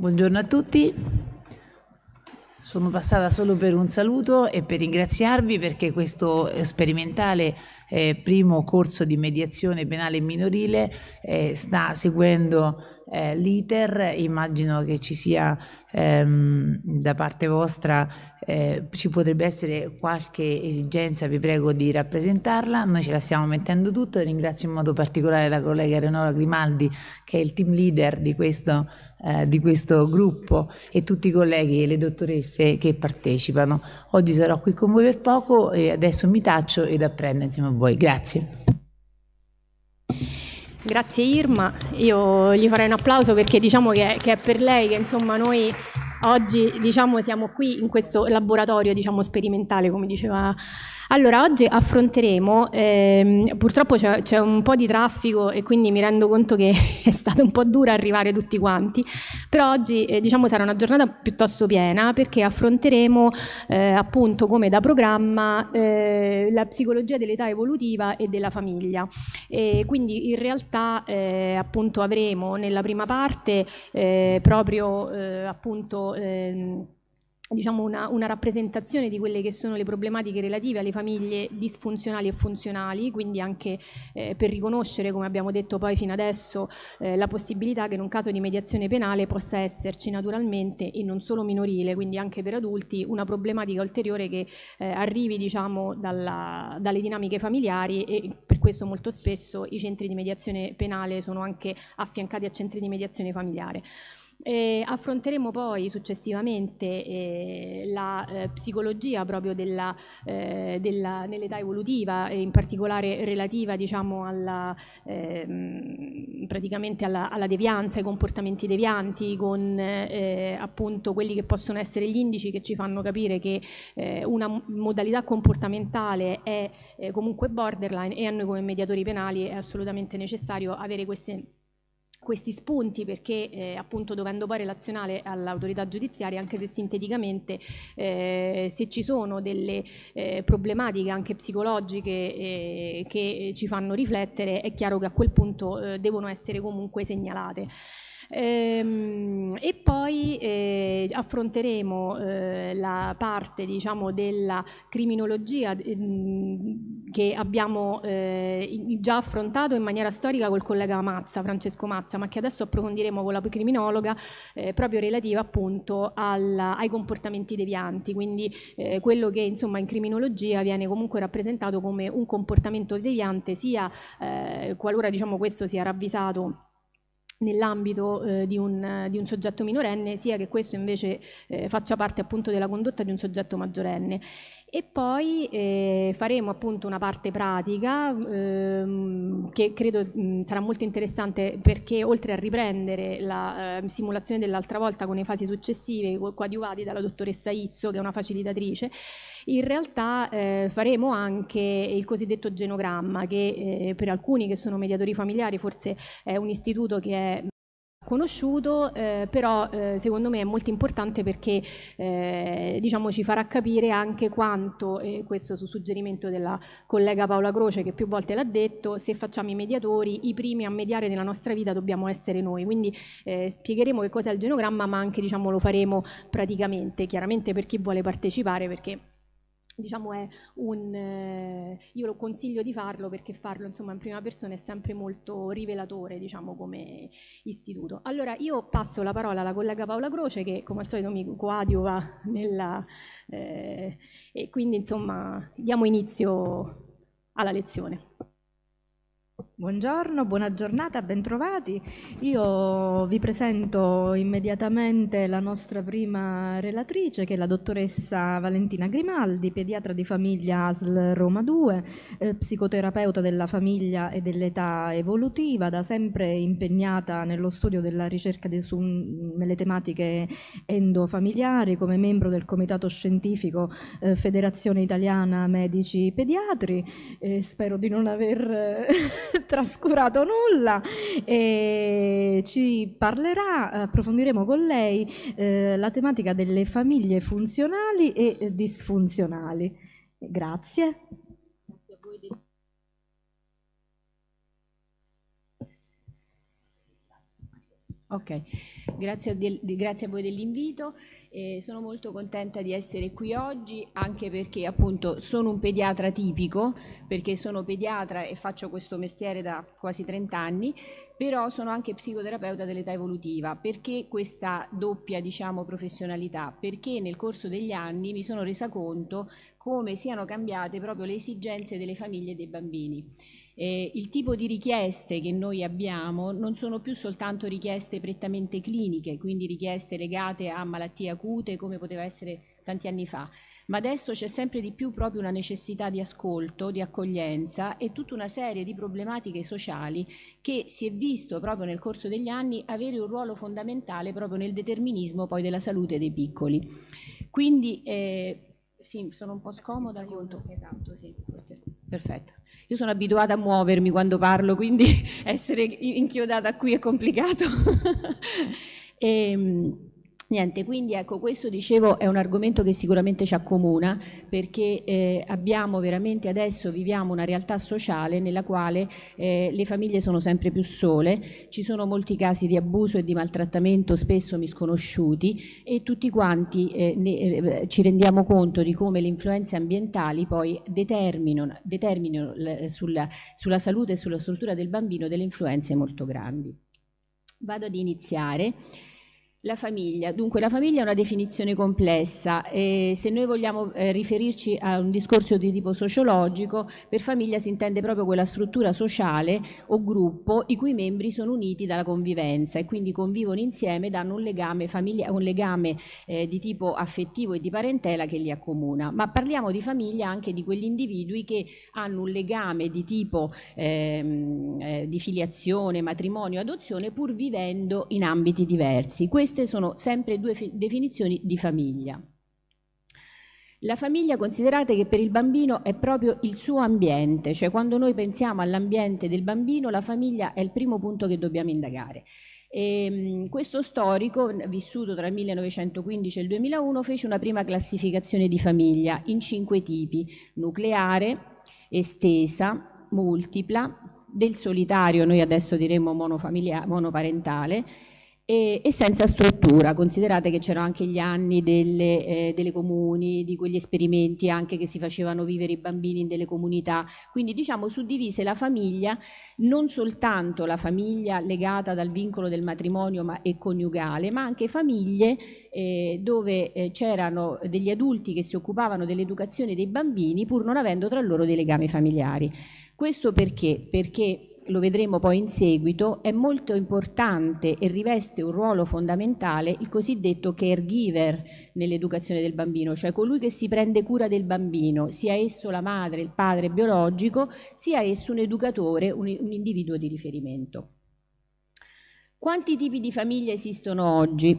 Buongiorno a tutti, sono passata solo per un saluto e per ringraziarvi perché questo sperimentale eh, primo corso di mediazione penale minorile eh, sta seguendo eh, l'iter, immagino che ci sia ehm, da parte vostra eh, ci potrebbe essere qualche esigenza, vi prego di rappresentarla, noi ce la stiamo mettendo tutto, ringrazio in modo particolare la collega Eleonora Grimaldi che è il team leader di questo, eh, di questo gruppo e tutti i colleghi e le dottoresse che partecipano. Oggi sarò qui con voi per poco e adesso mi taccio ed apprendo insieme a voi. Grazie. Grazie Irma, io gli farei un applauso perché diciamo che, che è per lei che insomma noi oggi diciamo, siamo qui in questo laboratorio diciamo, sperimentale come diceva allora, oggi affronteremo, ehm, purtroppo c'è, c'è, un po' di traffico e quindi mi rendo conto che è stato un po' dura arrivare tutti quanti, però oggi eh, diciamo sarà una giornata piuttosto piena perché affronteremo eh, appunto come da programma eh, la psicologia dell'età evolutiva e della famiglia. E quindi in realtà eh, appunto avremo nella prima parte eh, proprio eh, appunto... Ehm, diciamo una, una, rappresentazione di quelle che sono le problematiche relative alle famiglie disfunzionali e funzionali, quindi anche eh, per riconoscere, come abbiamo detto poi fino adesso, eh, la possibilità che in un caso di mediazione penale possa esserci naturalmente, e non solo minorile, quindi anche per adulti, una problematica ulteriore che eh, arrivi diciamo, dalla, dalle dinamiche familiari e per questo molto spesso i centri di mediazione penale sono anche affiancati a centri di mediazione familiare. E affronteremo poi successivamente eh, la eh, psicologia proprio della, eh, della, nell'età evolutiva, in particolare relativa diciamo, alla, ehm, praticamente alla, alla, devianza, ai comportamenti devianti, con eh, appunto quelli che possono essere gli indici che ci fanno capire che eh, una modalità comportamentale è eh, comunque borderline e a noi come mediatori penali è assolutamente necessario avere queste questi spunti perché eh, appunto dovendo poi relazionare all'autorità giudiziaria anche se sinteticamente eh, se ci sono delle eh, problematiche anche psicologiche eh, che ci fanno riflettere è chiaro che a quel punto eh, devono essere comunque segnalate. Ehm, e poi eh, affronteremo eh, la parte diciamo, della criminologia ehm, che abbiamo eh, già affrontato in maniera storica col collega Mazza, Francesco Mazza, ma che adesso approfondiremo con la criminologa eh, proprio relativa appunto alla, ai comportamenti devianti, quindi eh, quello che insomma in criminologia viene comunque rappresentato come un comportamento deviante sia eh, qualora diciamo questo sia ravvisato nell'ambito eh, di, un, di, un, soggetto minorenne, sia che questo invece eh, faccia parte appunto della condotta di un soggetto maggiorenne. E poi eh, faremo appunto una parte pratica ehm, che credo mh, sarà molto interessante perché oltre a riprendere la eh, simulazione dell'altra volta con le fasi successive coadiuvati dalla dottoressa Izzo che è una facilitatrice, in realtà eh, faremo anche il cosiddetto genogramma che eh, per alcuni che sono mediatori familiari forse è un istituto che è conosciuto, eh, però eh, secondo me è molto importante perché eh, diciamo, ci farà capire anche quanto, e eh, questo su suggerimento della collega Paola Croce che più volte l'ha detto, se facciamo i mediatori, i primi a mediare nella nostra vita dobbiamo essere noi, quindi eh, spiegheremo che cos'è il genogramma ma anche diciamo, lo faremo praticamente, chiaramente per chi vuole partecipare perché diciamo è un eh, io lo consiglio di farlo perché farlo insomma in prima persona è sempre molto rivelatore diciamo come istituto allora io passo la parola alla collega Paola Croce che come al solito mi coadiuva nella eh, e quindi insomma diamo inizio alla lezione Buongiorno, buona giornata, bentrovati. Io vi presento immediatamente la nostra prima relatrice che è la dottoressa Valentina Grimaldi, pediatra di famiglia ASL Roma 2, eh, psicoterapeuta della famiglia e dell'età evolutiva, da sempre impegnata nello studio della ricerca de su, nelle tematiche endofamiliari come membro del comitato scientifico eh, Federazione Italiana Medici Pediatri. Eh, spero di non aver trascurato nulla e ci parlerà, approfondiremo con lei eh, la tematica delle famiglie funzionali e eh, disfunzionali. Grazie. Ok, grazie a, del, grazie a voi dell'invito. Eh, sono molto contenta di essere qui oggi anche perché appunto sono un pediatra tipico, perché sono pediatra e faccio questo mestiere da quasi 30 anni, però sono anche psicoterapeuta dell'età evolutiva. Perché questa doppia diciamo, professionalità? Perché nel corso degli anni mi sono resa conto come siano cambiate proprio le esigenze delle famiglie e dei bambini eh, il tipo di richieste che noi abbiamo non sono più soltanto richieste prettamente cliniche, quindi richieste legate a malattie acute come poteva essere tanti anni fa, ma adesso c'è sempre di più proprio una necessità di ascolto, di accoglienza e tutta una serie di problematiche sociali che si è visto proprio nel corso degli anni avere un ruolo fondamentale proprio nel determinismo poi della salute dei piccoli. Quindi eh, sì, sono un po' scomoda. Conto. Esatto, sì, forse. Perfetto. Io sono abituata a muovermi quando parlo, quindi essere inchiodata qui è complicato. e, ehm, Niente, quindi ecco, questo dicevo è un argomento che sicuramente ci accomuna perché eh, abbiamo veramente adesso viviamo una realtà sociale nella quale eh, le famiglie sono sempre più sole, ci sono molti casi di abuso e di maltrattamento spesso misconosciuti e tutti quanti eh, ne, eh, ci rendiamo conto di come le influenze ambientali poi determinano, determinano sulla, sulla salute e sulla struttura del bambino delle influenze molto grandi. Vado ad iniziare. La famiglia, dunque la famiglia è una definizione complessa e se noi vogliamo eh, riferirci a un discorso di tipo sociologico, per famiglia si intende proprio quella struttura sociale o gruppo i cui membri sono uniti dalla convivenza e quindi convivono insieme e danno un legame, famiglia, un legame eh, di tipo affettivo e di parentela che li accomuna. Ma parliamo di famiglia anche di quegli individui che hanno un legame di tipo ehm, eh, di filiazione, matrimonio, adozione pur vivendo in ambiti diversi. Questo queste sono sempre due definizioni di famiglia. La famiglia considerate che per il bambino è proprio il suo ambiente, cioè quando noi pensiamo all'ambiente del bambino la famiglia è il primo punto che dobbiamo indagare. E, ehm, questo storico, vissuto tra il 1915 e il 2001, fece una prima classificazione di famiglia in cinque tipi, nucleare, estesa, multipla, del solitario, noi adesso diremmo monoparentale, e, e senza struttura. Considerate che c'erano anche gli anni delle, eh, delle, comuni, di quegli esperimenti anche che si facevano vivere i bambini in delle comunità, quindi diciamo suddivise la famiglia, non soltanto la famiglia legata dal vincolo del matrimonio ma, e coniugale, ma anche famiglie eh, dove eh, c'erano degli adulti che si occupavano dell'educazione dei bambini pur non avendo tra loro dei legami familiari. Questo perché? Perché lo vedremo poi in seguito, è molto importante e riveste un ruolo fondamentale il cosiddetto caregiver nell'educazione del bambino, cioè colui che si prende cura del bambino, sia esso la madre, il padre biologico, sia esso un educatore, un, un individuo di riferimento. Quanti tipi di famiglie esistono oggi?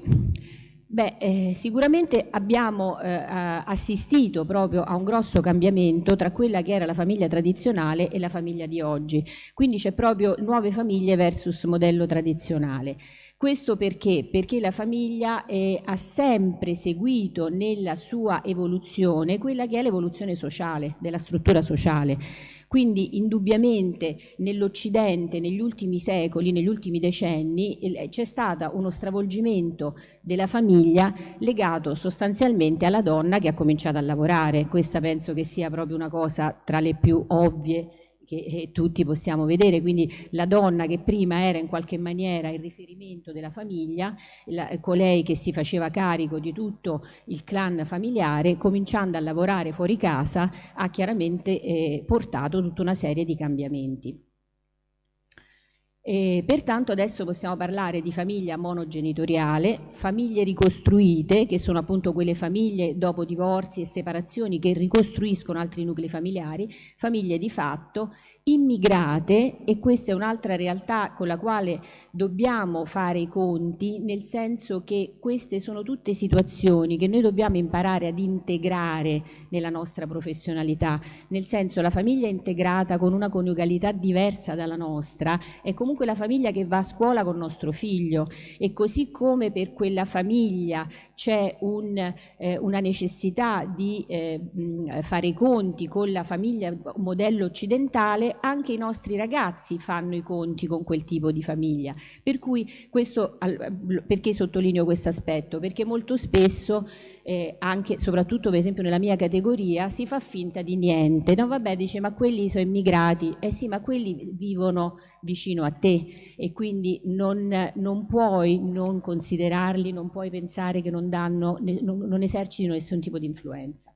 Beh, eh, sicuramente abbiamo eh, assistito proprio a un grosso cambiamento tra quella che era la famiglia tradizionale e la famiglia di oggi, quindi c'è proprio nuove famiglie versus modello tradizionale. Questo perché? Perché la famiglia eh, ha sempre seguito nella sua evoluzione quella che è l'evoluzione sociale, della struttura sociale. Quindi indubbiamente nell'Occidente negli ultimi secoli, negli ultimi decenni, eh, c'è stato uno stravolgimento della famiglia legato sostanzialmente alla donna che ha cominciato a lavorare. Questa penso che sia proprio una cosa tra le più ovvie che eh, tutti possiamo vedere, quindi la donna che prima era in qualche maniera il riferimento della famiglia, la, colei che si faceva carico di tutto il clan familiare, cominciando a lavorare fuori casa, ha chiaramente eh, portato tutta una serie di cambiamenti. E pertanto adesso possiamo parlare di famiglia monogenitoriale, famiglie ricostruite, che sono appunto quelle famiglie dopo divorzi e separazioni che ricostruiscono altri nuclei familiari, famiglie di fatto immigrate e questa è un'altra realtà con la quale dobbiamo fare i conti, nel senso che queste sono tutte situazioni che noi dobbiamo imparare ad integrare nella nostra professionalità, nel senso la famiglia integrata con una coniugalità diversa dalla nostra è comunque la famiglia che va a scuola con nostro figlio e così come per quella famiglia c'è un, eh, una necessità di eh, fare i conti con la famiglia modello occidentale, anche i nostri ragazzi fanno i conti con quel tipo di famiglia. Per cui questo, perché sottolineo questo aspetto? Perché molto spesso, eh, anche, soprattutto per esempio nella mia categoria, si fa finta di niente. No, vabbè, dice, ma quelli sono immigrati. Eh sì, ma quelli vivono vicino a te e quindi non, non puoi non considerarli, non puoi pensare che non, danno, non, non esercitino nessun tipo di influenza.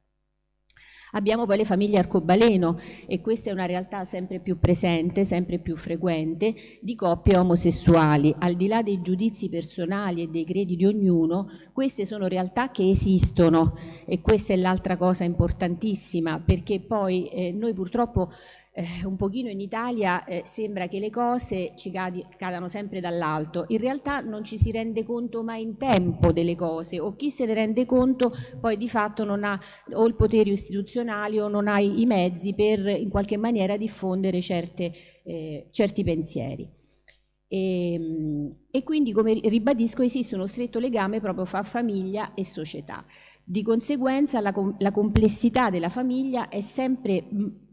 Abbiamo poi le famiglie arcobaleno e questa è una realtà sempre più presente, sempre più frequente, di coppie omosessuali. Al di là dei giudizi personali e dei credi di ognuno, queste sono realtà che esistono e questa è l'altra cosa importantissima perché poi eh, noi purtroppo eh, un pochino in Italia eh, sembra che le cose ci cadi, cadano sempre dall'alto, in realtà non ci si rende conto mai in tempo delle cose o chi se ne rende conto poi di fatto non ha o il potere istituzionale o non ha i, mezzi per in qualche maniera diffondere certe, eh, certi pensieri. E, ehm, e quindi, come ribadisco, esiste uno stretto legame proprio fra famiglia e società. Di conseguenza la, la complessità della famiglia è sempre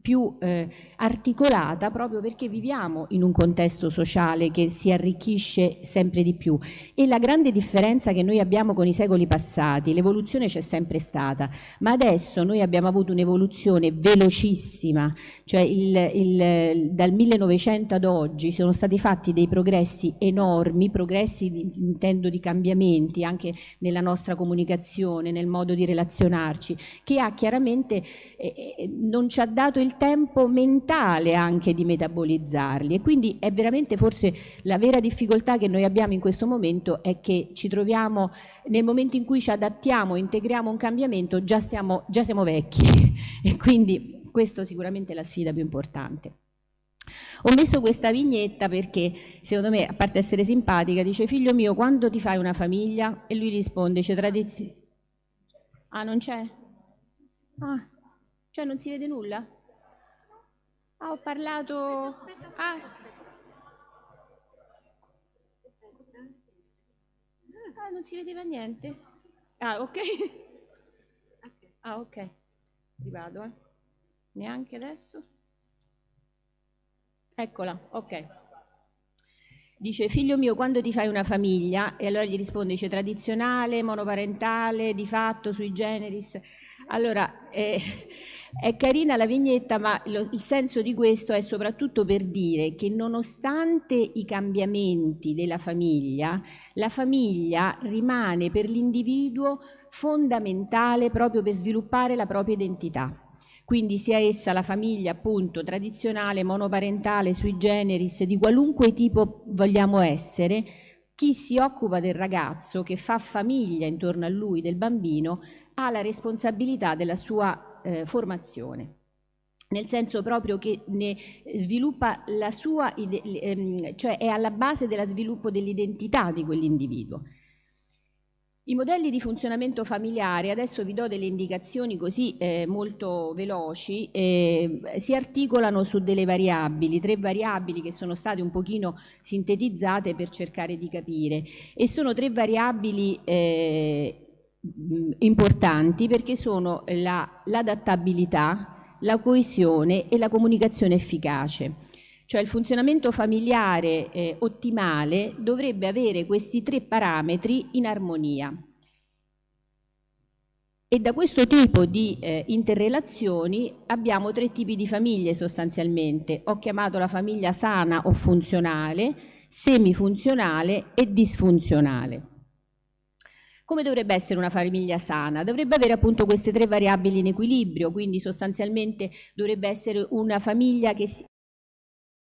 più eh, articolata proprio perché viviamo in un contesto sociale che si arricchisce sempre di più e la grande differenza che noi abbiamo con i secoli passati, l'evoluzione c'è sempre stata, ma adesso noi abbiamo avuto un'evoluzione velocissima, cioè il, il, dal 1900 ad oggi sono stati fatti dei progressi enormi, progressi di, intendo di cambiamenti anche nella nostra comunicazione, nel modo di relazionarci, che ha chiaramente eh, eh non ci ha dato il tempo mentale anche di metabolizzarli e quindi è veramente forse la vera difficoltà che noi abbiamo in questo momento è che ci troviamo nel momento in cui ci adattiamo, integriamo un cambiamento, già, stiamo, già siamo vecchi e quindi questa sicuramente è la sfida più importante. Ho messo questa vignetta perché, secondo me, a parte essere simpatica, dice figlio mio, quando ti fai una famiglia? E lui risponde, c'è tradizione. Ah, non c'è? Ah, cioè non si vede nulla? Ah, ho parlato... Aspetta, ah, aspetta, aspetta. Ah, non si vedeva niente. Ah, ok. Ah, ok. Rivado, eh. Neanche adesso. Eccola, ok. Dice, figlio mio, quando ti fai una famiglia? E allora gli risponde, dice, tradizionale, monoparentale, di fatto, sui generis. Allora, eh, è carina la vignetta, ma lo, il senso di questo è soprattutto per dire che nonostante i cambiamenti della famiglia, la famiglia rimane per l'individuo fondamentale proprio per sviluppare la propria identità quindi sia essa la famiglia appunto tradizionale, monoparentale, sui generis, di qualunque tipo vogliamo essere, chi si occupa del ragazzo, che fa famiglia intorno a lui, del bambino, ha la responsabilità della sua eh, formazione nel senso proprio che ne sviluppa la sua, ehm, cioè è alla base dello sviluppo dell'identità di quell'individuo. I modelli di funzionamento familiare, adesso vi do delle indicazioni così eh, molto veloci, eh, si articolano su delle variabili, tre variabili che sono state un pochino sintetizzate per cercare di capire e sono tre variabili eh, Mm, importanti perché sono l'adattabilità, la, la coesione e la comunicazione efficace. Cioè il funzionamento familiare eh, ottimale dovrebbe avere questi tre parametri in armonia. E da questo tipo di eh, interrelazioni abbiamo tre tipi di famiglie sostanzialmente. Ho chiamato la famiglia sana o funzionale, semifunzionale e disfunzionale. Come dovrebbe essere una famiglia sana? Dovrebbe avere appunto queste tre variabili in equilibrio, quindi sostanzialmente dovrebbe essere una famiglia che si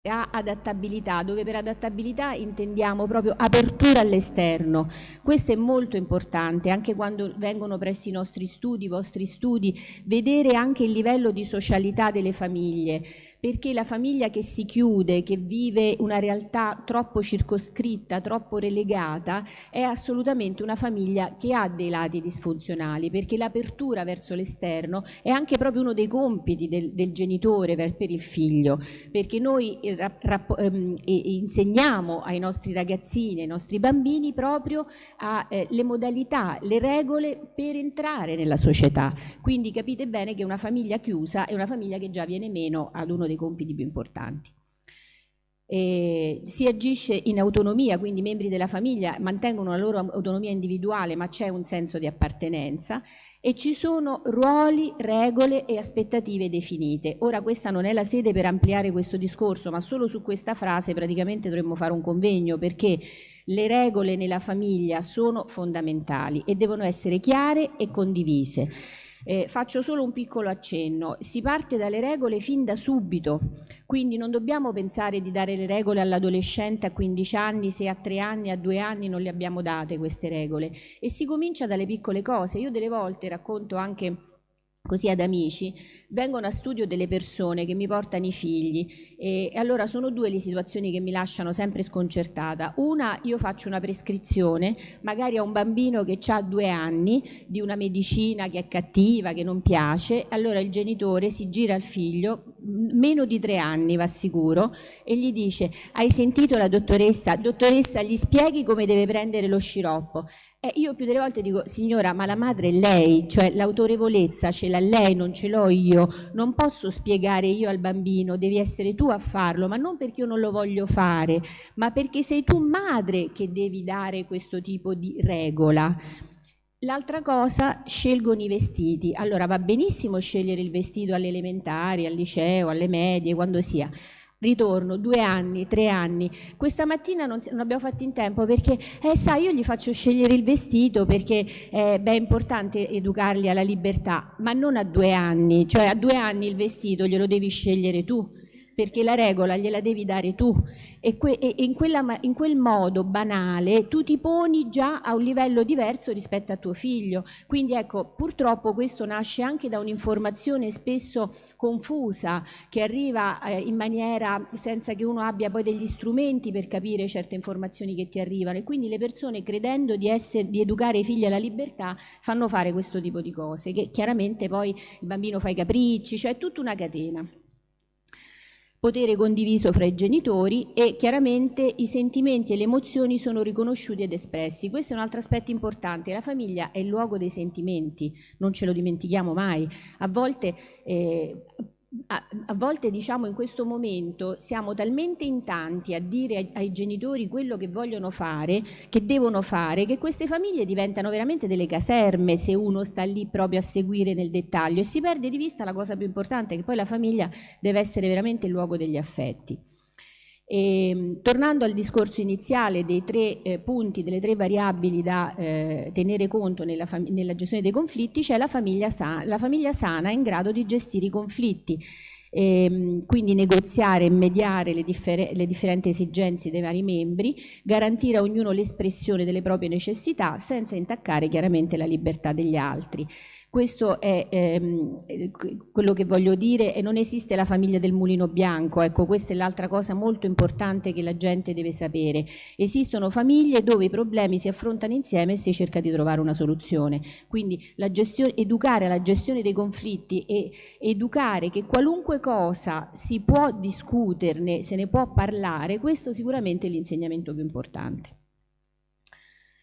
ha adattabilità, dove per adattabilità intendiamo proprio apertura all'esterno. Questo è molto importante, anche quando vengono presso i nostri studi, i vostri studi, vedere anche il livello di socialità delle famiglie, perché la famiglia che si chiude, che vive una realtà troppo circoscritta, troppo relegata, è assolutamente una famiglia che ha dei lati disfunzionali, perché l'apertura verso l'esterno è anche proprio uno dei compiti del, del genitore per, per, il figlio, perché noi eh, rap, rap, ehm, insegniamo ai nostri ragazzini, ai nostri bambini proprio a, eh, le modalità, le regole per entrare nella società. Quindi capite bene che una famiglia chiusa è una famiglia che già viene meno ad uno uno dei compiti più importanti. E si agisce in autonomia, quindi i membri della famiglia mantengono la loro autonomia individuale, ma c'è un senso di appartenenza e ci sono ruoli, regole e aspettative definite. Ora questa non è la sede per ampliare questo discorso, ma solo su questa frase praticamente dovremmo fare un convegno perché le regole nella famiglia sono fondamentali e devono essere chiare e condivise. Eh, faccio solo un piccolo accenno, si parte dalle regole fin da subito, quindi non dobbiamo pensare di dare le regole all'adolescente a 15 anni se a 3 anni, a 2 anni non le abbiamo date queste regole e si comincia dalle piccole cose. Io delle volte racconto anche così ad amici, vengono a studio delle persone che mi portano i figli e, e, allora sono due le situazioni che mi lasciano sempre sconcertata. Una, io faccio una prescrizione magari a un bambino che ha due anni di una medicina che è cattiva, che non piace, allora il genitore si gira al figlio meno di tre anni, va sicuro, e gli dice, hai sentito la dottoressa? Dottoressa, gli spieghi come deve prendere lo sciroppo? E io più delle volte dico, signora, ma la madre è lei, cioè l'autorevolezza ce l'ha lei, non ce l'ho io, non posso spiegare io al bambino, devi essere tu a farlo, ma non perché io non lo voglio fare, ma perché sei tu madre che devi dare questo tipo di regola. L'altra cosa, scelgono i vestiti. Allora va benissimo scegliere il vestito alle elementari, al liceo, alle medie, quando sia. Ritorno, due anni, tre anni. Questa mattina non, non abbiamo fatto in tempo perché, eh, sai, io gli faccio scegliere il vestito perché eh, beh, è importante educarli alla libertà, ma non a due anni. Cioè a due anni il vestito glielo devi scegliere tu perché la regola gliela devi dare tu e, que e in, quella, in, quel modo banale tu ti poni già a un livello diverso rispetto a tuo figlio. Quindi ecco, purtroppo questo nasce anche da un'informazione spesso confusa che arriva eh, in maniera senza che uno abbia poi degli strumenti per capire certe informazioni che ti arrivano e quindi le persone credendo di, essere, di educare i figli alla libertà fanno fare questo tipo di cose che chiaramente poi il bambino fa i capricci, cioè è tutta una catena potere condiviso fra i genitori e chiaramente i sentimenti e le emozioni sono riconosciuti ed espressi. Questo è un altro aspetto importante, la famiglia è il luogo dei sentimenti, non ce lo dimentichiamo mai. A volte eh, a, a, volte diciamo in questo momento siamo talmente in tanti a dire ai, ai, genitori quello che vogliono fare, che devono fare, che queste famiglie diventano veramente delle caserme se uno sta lì proprio a seguire nel dettaglio e si perde di vista la cosa più importante che poi la famiglia deve essere veramente il luogo degli affetti. E, ehm, tornando al discorso iniziale dei tre eh, punti, delle tre variabili da eh, tenere conto nella, nella, gestione dei conflitti, c'è la, la famiglia, sana in grado di gestire i conflitti, e, ehm, quindi negoziare e mediare le, differ le differenti esigenze dei vari membri, garantire a ognuno l'espressione delle proprie necessità senza intaccare chiaramente la libertà degli altri. Questo è ehm, quello che voglio dire e non esiste la famiglia del mulino bianco, ecco questa è l'altra cosa molto importante che la gente deve sapere. Esistono famiglie dove i problemi si affrontano insieme e si cerca di trovare una soluzione, quindi la gestione, educare alla gestione dei conflitti e educare che qualunque cosa si può discuterne, se ne può parlare, questo sicuramente è l'insegnamento più importante.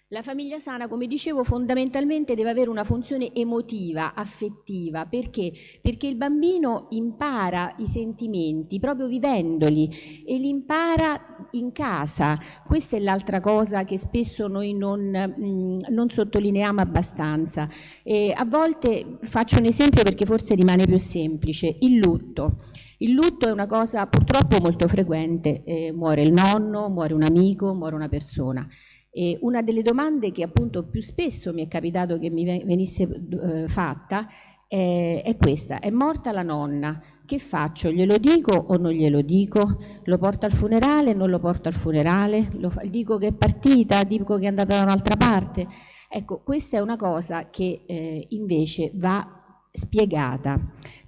La famiglia sana, come dicevo, fondamentalmente deve avere una funzione emotiva, affettiva, perché? Perché il bambino impara i sentimenti proprio vivendoli e li impara in casa. Questa è l'altra cosa che spesso noi non, mm, non sottolineiamo abbastanza. E a volte faccio un esempio perché forse rimane più semplice, il lutto. Il lutto è una cosa purtroppo molto frequente, eh, muore il nonno, muore un amico, muore una persona. E una delle domande che appunto più spesso mi è capitato che mi venisse eh, fatta è, eh, è questa, è morta la nonna, che faccio? Glielo dico o non glielo dico? Lo porto al funerale, o non lo porto al funerale? dico che è partita, dico che è andata da un'altra parte? Ecco, questa è una cosa che eh, invece va spiegata.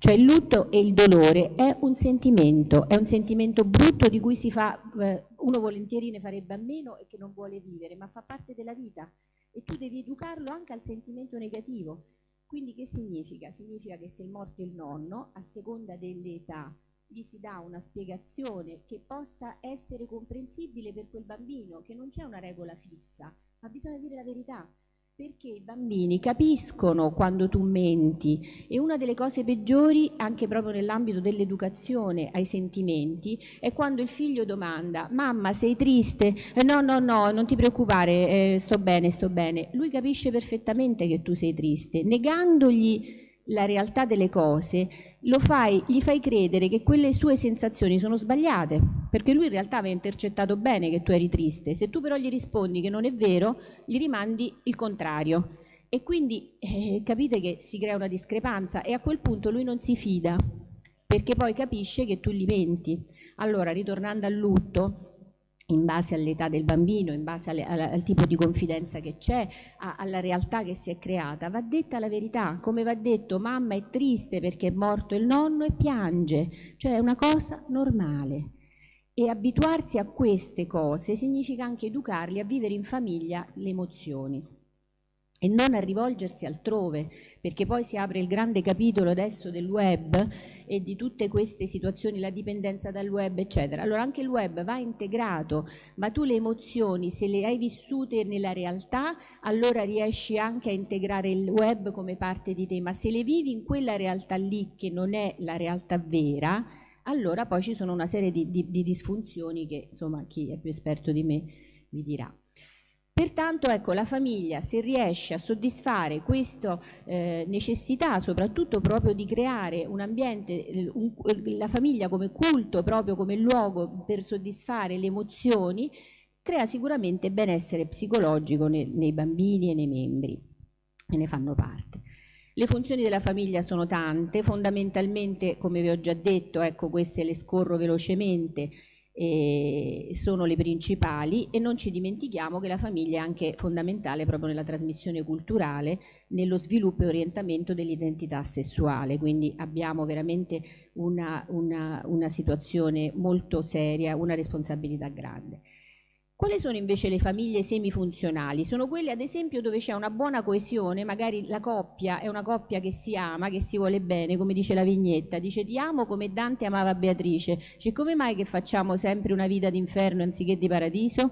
Cioè il lutto e il dolore è un sentimento, è un sentimento brutto di cui si fa, eh, uno volentieri ne farebbe a meno e che non vuole vivere, ma fa parte della vita e tu devi educarlo anche al sentimento negativo. Quindi che significa? Significa che se è morto il nonno, a seconda dell'età, gli si dà una spiegazione che possa essere comprensibile per quel bambino, che non c'è una regola fissa, ma bisogna dire la verità. Perché i bambini capiscono quando tu menti e una delle cose peggiori, anche proprio nell'ambito dell'educazione ai sentimenti, è quando il figlio domanda mamma sei triste? Eh, no, no, no, non ti preoccupare, eh, sto bene, sto bene. Lui capisce perfettamente che tu sei triste, negandogli la realtà delle cose, lo fai, gli fai credere che quelle sue sensazioni sono sbagliate, perché lui in realtà aveva intercettato bene che tu eri triste. Se tu però gli rispondi che non è vero, gli rimandi il contrario. E quindi eh, capite che si crea una discrepanza e a quel punto lui non si fida, perché poi capisce che tu gli menti. Allora, ritornando al lutto, in base all'età del bambino, in base alle, al, al, tipo di confidenza che c'è, alla realtà che si è creata. Va detta la verità, come va detto mamma è triste perché è morto il nonno e piange, cioè è una cosa normale. E abituarsi a queste cose significa anche educarli a vivere in famiglia le emozioni e non a rivolgersi altrove, perché poi si apre il grande capitolo adesso del web e di tutte queste situazioni, la dipendenza dal web, eccetera. Allora anche il web va integrato, ma tu le emozioni, se le hai vissute nella realtà, allora riesci anche a integrare il web come parte di te, ma se le vivi in quella realtà lì che non è la realtà vera, allora poi ci sono una serie di, di, di disfunzioni che insomma chi è più esperto di me vi dirà. Pertanto ecco, la famiglia se riesce a soddisfare questa eh, necessità soprattutto proprio di creare un ambiente, un, la famiglia come culto, proprio come luogo per soddisfare le emozioni, crea sicuramente benessere psicologico nei, nei bambini e nei membri che ne fanno parte. Le funzioni della famiglia sono tante, fondamentalmente come vi ho già detto, ecco queste le scorro velocemente, eh, sono le principali e non ci dimentichiamo che la famiglia è anche fondamentale proprio nella trasmissione culturale, nello sviluppo e orientamento dell'identità sessuale, quindi abbiamo veramente una, una, una situazione molto seria, una responsabilità grande. Quali sono invece le famiglie semifunzionali? Sono quelle ad esempio dove c'è una buona coesione, magari la coppia è una coppia che si ama, che si vuole bene, come dice la vignetta, dice ti amo come Dante amava Beatrice, cioè come mai che facciamo sempre una vita d'inferno anziché di paradiso?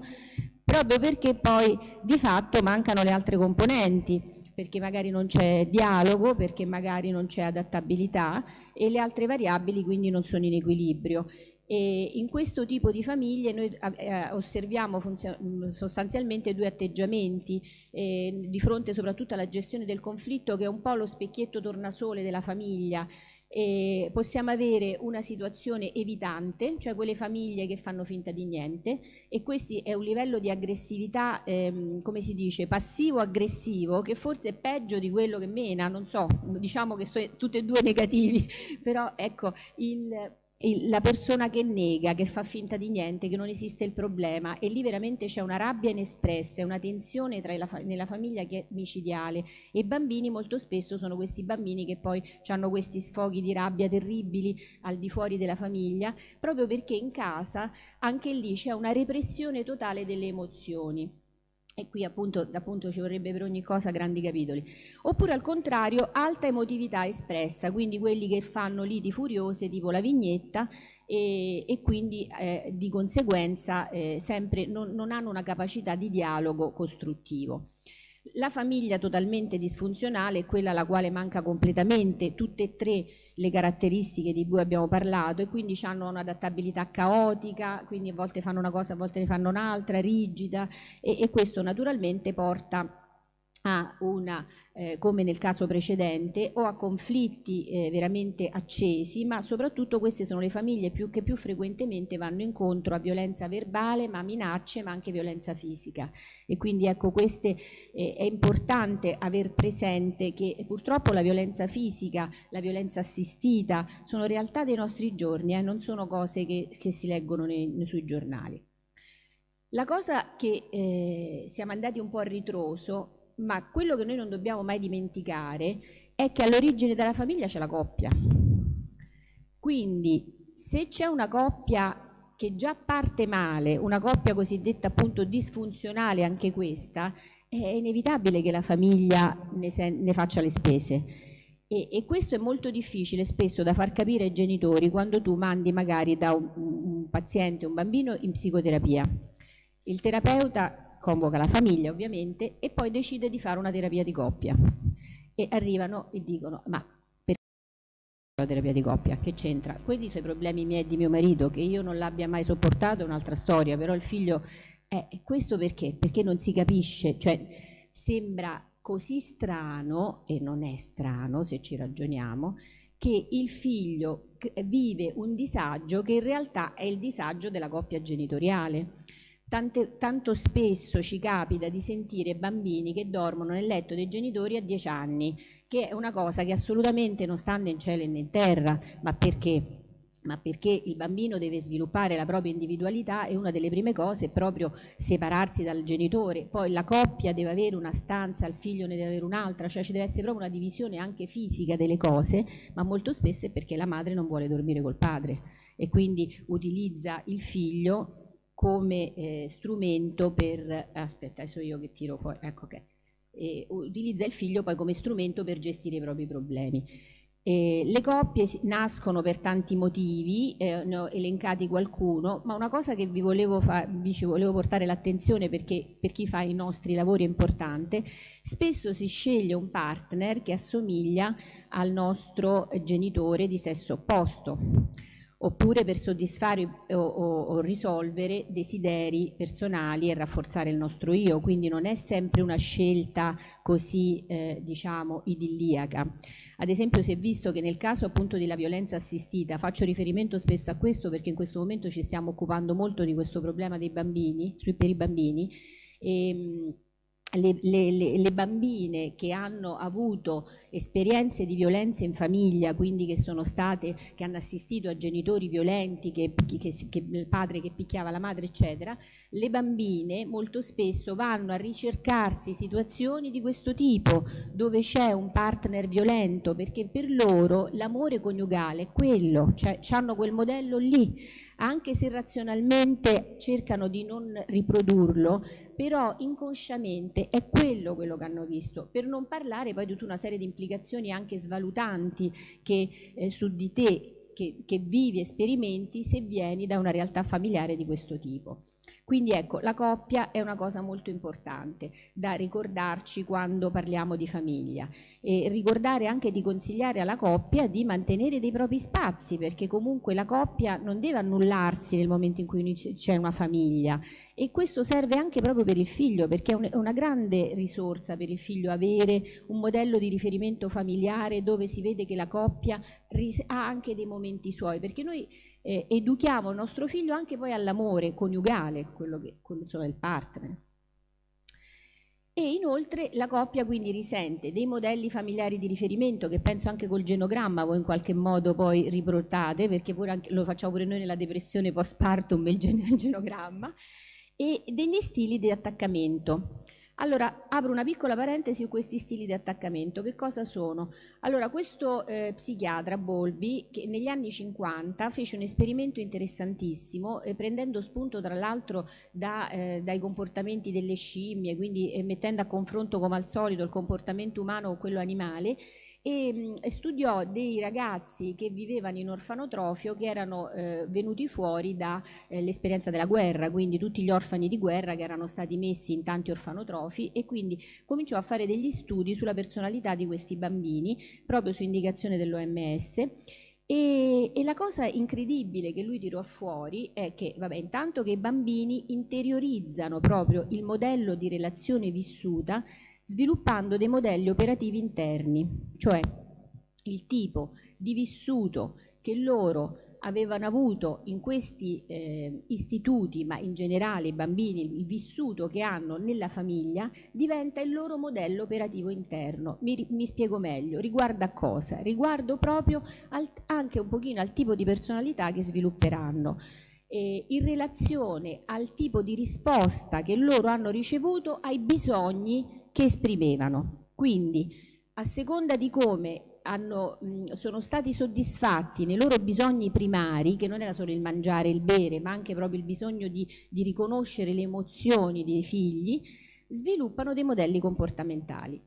Proprio perché poi di fatto mancano le altre componenti perché magari non c'è dialogo, perché magari non c'è adattabilità e le altre variabili quindi non sono in equilibrio e in questo tipo di famiglie noi eh, eh osserviamo mm, sostanzialmente due atteggiamenti eh, di fronte soprattutto alla gestione del conflitto che è un po' lo specchietto tornasole della famiglia. Eh, possiamo avere una situazione evitante, cioè quelle famiglie che fanno finta di niente e questo è un livello di aggressività, ehm, come si dice, passivo-aggressivo che forse è peggio di quello che mena, non so, diciamo che sono tutti e due negativi, però ecco il la persona che nega, che fa finta di niente, che non esiste il problema e lì veramente c'è una rabbia inespressa, una tensione la, nella famiglia che è micidiale e i bambini molto spesso sono questi bambini che poi hanno questi sfoghi di rabbia terribili al di fuori della famiglia, proprio perché in casa anche lì c'è una repressione totale delle emozioni. E qui appunto, appunto, ci vorrebbe per ogni cosa grandi capitoli. Oppure al contrario, alta emotività espressa, quindi quelli che fanno liti furiose tipo la vignetta e, e quindi eh, di conseguenza eh, sempre non, non hanno una capacità di dialogo costruttivo. La famiglia totalmente disfunzionale è quella alla quale manca completamente tutte e tre le le caratteristiche di cui abbiamo parlato e quindi hanno un'adattabilità caotica, quindi a volte fanno una cosa, a volte ne fanno un'altra, rigida e, e questo naturalmente porta a una, eh, come nel caso precedente, o a conflitti eh, veramente accesi, ma soprattutto queste sono le famiglie più, che più frequentemente vanno incontro a violenza verbale, ma minacce, ma anche violenza fisica. E quindi ecco, queste, eh, è importante aver presente che eh, purtroppo la violenza fisica, la violenza assistita, sono realtà dei nostri giorni e eh, non sono cose che, che si leggono nei, nei, sui giornali. La cosa che eh, siamo andati un po' a ritroso ma quello che noi non dobbiamo mai dimenticare è che all'origine della famiglia c'è la coppia. Quindi se c'è una coppia che già parte male, una coppia cosiddetta appunto disfunzionale anche questa, è inevitabile che la famiglia ne, ne faccia le spese. E, e, questo è molto difficile spesso da far capire ai genitori quando tu mandi magari da un, un paziente, un bambino in psicoterapia. Il terapeuta convoca la famiglia ovviamente e poi decide di fare una terapia di coppia. E arrivano e dicono, ma perché la terapia di coppia, che c'entra? Quelli sono i problemi miei e di mio marito, che io non l'abbia mai sopportato è un'altra storia, però il figlio è eh, questo perché? Perché non si capisce, cioè sembra così strano, e non è strano se ci ragioniamo, che il figlio vive un disagio che in realtà è il disagio della coppia genitoriale. Tante, tanto spesso ci capita di sentire bambini che dormono nel letto dei genitori a 10 anni, che è una cosa che assolutamente non sta né in cielo né in terra, ma perché? ma perché il bambino deve sviluppare la propria individualità e una delle prime cose è proprio separarsi dal genitore, poi la coppia deve avere una stanza, il figlio ne deve avere un'altra, cioè ci deve essere proprio una divisione anche fisica delle cose, ma molto spesso è perché la madre non vuole dormire col padre e quindi utilizza il figlio come eh, strumento per... Aspetta, adesso io che tiro fuori, ecco che... Okay. Eh, utilizza il figlio poi come strumento per gestire i propri problemi. Eh, le coppie nascono per tanti motivi, eh, ne ho elencati qualcuno, ma una cosa che vi volevo, vi ci volevo portare l'attenzione perché per chi fa i nostri lavori è importante, spesso si sceglie un partner che assomiglia al nostro genitore di sesso opposto oppure per soddisfare o, o, o, risolvere desideri personali e rafforzare il nostro io, quindi non è sempre una scelta così eh, diciamo idilliaca. Ad esempio si è visto che nel caso appunto della violenza assistita, faccio riferimento spesso a questo perché in questo momento ci stiamo occupando molto di questo problema dei bambini, sui, per i bambini, e, ehm, le, le, le, bambine che hanno avuto esperienze di violenza in famiglia, quindi che sono state, che hanno assistito a genitori violenti, che, che, che, il padre che picchiava la madre, eccetera, le bambine molto spesso vanno a ricercarsi situazioni di questo tipo, dove c'è un partner violento, perché per loro l'amore coniugale è quello, cioè hanno quel modello lì anche se razionalmente cercano di non riprodurlo, però inconsciamente è quello quello che hanno visto, per non parlare poi di tutta una serie di implicazioni anche svalutanti che eh, su di te che, che vivi e sperimenti se vieni da una realtà familiare di questo tipo. Quindi ecco, la coppia è una cosa molto importante da ricordarci quando parliamo di famiglia e ricordare anche di consigliare alla coppia di mantenere dei propri spazi perché comunque la coppia non deve annullarsi nel momento in cui c'è una famiglia, e questo serve anche proprio per il figlio perché è, un, è una grande risorsa per il figlio avere un modello di riferimento familiare dove si vede che la coppia ha anche dei momenti suoi perché noi eh, educhiamo il nostro figlio anche poi all'amore coniugale, quello che quello, insomma, il partner. E inoltre la coppia quindi risente dei modelli familiari di riferimento che penso anche col genogramma voi in qualche modo poi riportate perché anche, lo facciamo pure noi nella depressione postpartum il, gen il genogramma e degli stili di attaccamento. Allora, apro una piccola parentesi su questi stili di attaccamento. Che cosa sono? Allora, questo eh, psichiatra Bolby, che negli anni 50 fece un esperimento interessantissimo, eh, prendendo spunto tra l'altro da, eh, dai comportamenti delle scimmie, quindi eh, mettendo a confronto come al solito il comportamento umano con quello animale, e, ehm, e studiò dei ragazzi che vivevano in orfanotrofio che erano eh, venuti fuori dall'esperienza eh, della guerra, quindi tutti gli orfani di guerra che erano stati messi in tanti orfanotrofi e quindi cominciò a fare degli studi sulla personalità di questi bambini proprio su indicazione dell'OMS e, e, la cosa incredibile che lui tirò fuori è che, vabbè, intanto che i bambini interiorizzano proprio il modello di relazione vissuta sviluppando dei modelli operativi interni, cioè il tipo di vissuto che loro avevano avuto in questi eh, istituti, ma in generale i bambini, il vissuto che hanno nella famiglia, diventa il loro modello operativo interno. Mi, mi spiego meglio, riguarda cosa? Riguardo proprio al, anche un pochino al tipo di personalità che svilupperanno. Eh, in relazione al tipo di risposta che loro hanno ricevuto ai bisogni che esprimevano. Quindi, a seconda di come hanno, mh, sono stati soddisfatti nei loro bisogni primari, che non era solo il mangiare e il bere, ma anche proprio il bisogno di, di riconoscere le emozioni dei figli, sviluppano dei modelli comportamentali.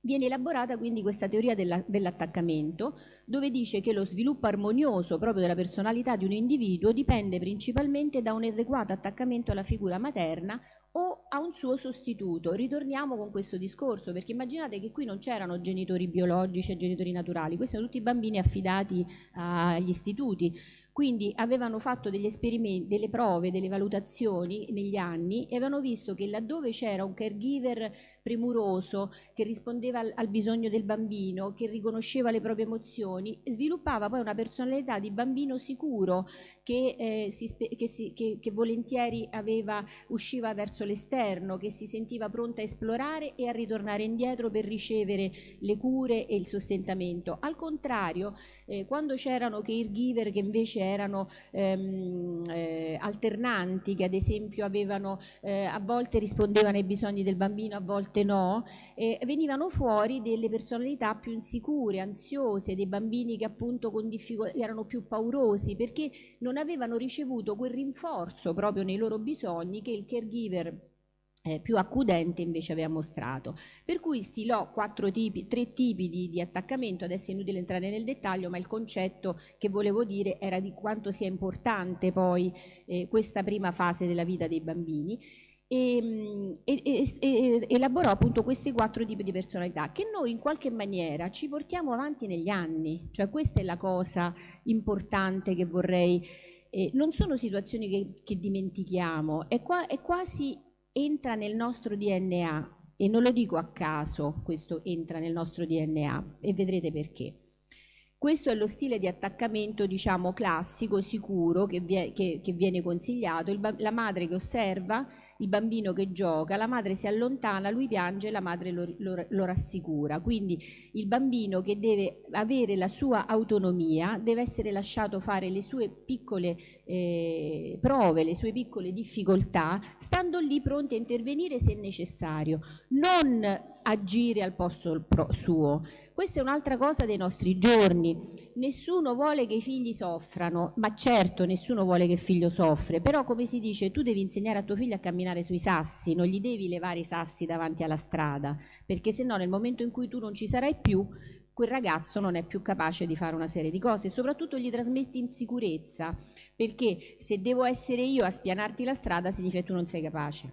Viene elaborata quindi questa teoria dell'attaccamento, dove dice che lo sviluppo armonioso proprio della personalità di un individuo dipende principalmente da un adeguato attaccamento alla figura materna o a un suo sostituto. Ritorniamo con questo discorso, perché immaginate che qui non c'erano genitori biologici e genitori naturali, questi sono tutti bambini affidati ah, agli istituti. Quindi avevano fatto degli esperimenti, delle prove, delle valutazioni negli anni e avevano visto che laddove c'era un caregiver premuroso che rispondeva al, al bisogno del bambino, che riconosceva le proprie emozioni, sviluppava poi una personalità di bambino sicuro che, eh, si, che, si, che, che volentieri aveva, usciva verso l'esterno, che si sentiva pronta a esplorare e a ritornare indietro per ricevere le cure e il sostentamento. Al contrario, eh, quando c'erano caregiver che invece erano ehm, eh, alternanti che ad esempio avevano, eh, a volte rispondevano ai bisogni del bambino, a volte no, eh, venivano fuori delle personalità più insicure, ansiose, dei bambini che appunto con difficoltà erano più paurosi perché non avevano ricevuto quel rinforzo proprio nei loro bisogni che il caregiver eh, più accudente invece aveva mostrato. Per cui stilò quattro tipi, tre tipi di, di, attaccamento, adesso è inutile entrare nel dettaglio, ma il concetto che volevo dire era di quanto sia importante poi eh, questa prima fase della vita dei bambini. E, mm, e, e, elaborò appunto questi quattro tipi di personalità che noi in qualche maniera ci portiamo avanti negli anni, cioè questa è la cosa importante che vorrei, eh, non sono situazioni che, che dimentichiamo, è, qua, è quasi entra nel nostro DNA e non lo dico a caso, questo entra nel nostro DNA e vedrete perché. Questo è lo stile di attaccamento, diciamo, classico, sicuro, che, che, che viene consigliato. Il, la madre che osserva il bambino che gioca, la madre si allontana, lui piange e la madre lo, lo, lo rassicura. Quindi il bambino che deve avere la sua autonomia deve essere lasciato fare le sue piccole eh, prove, le sue piccole difficoltà, stando lì pronti a intervenire se necessario, non agire al posto suo. Questa è un'altra cosa dei nostri giorni. Nessuno vuole che i figli soffrano, ma certo nessuno vuole che il figlio soffre, però come si dice tu devi insegnare a tuo figlio a camminare camminare sui sassi, non gli devi levare i sassi davanti alla strada, perché se no nel momento in cui tu non ci sarai più, quel ragazzo non è più capace di fare una serie di cose e soprattutto gli trasmetti insicurezza, perché se devo essere io a spianarti la strada significa che tu non sei capace.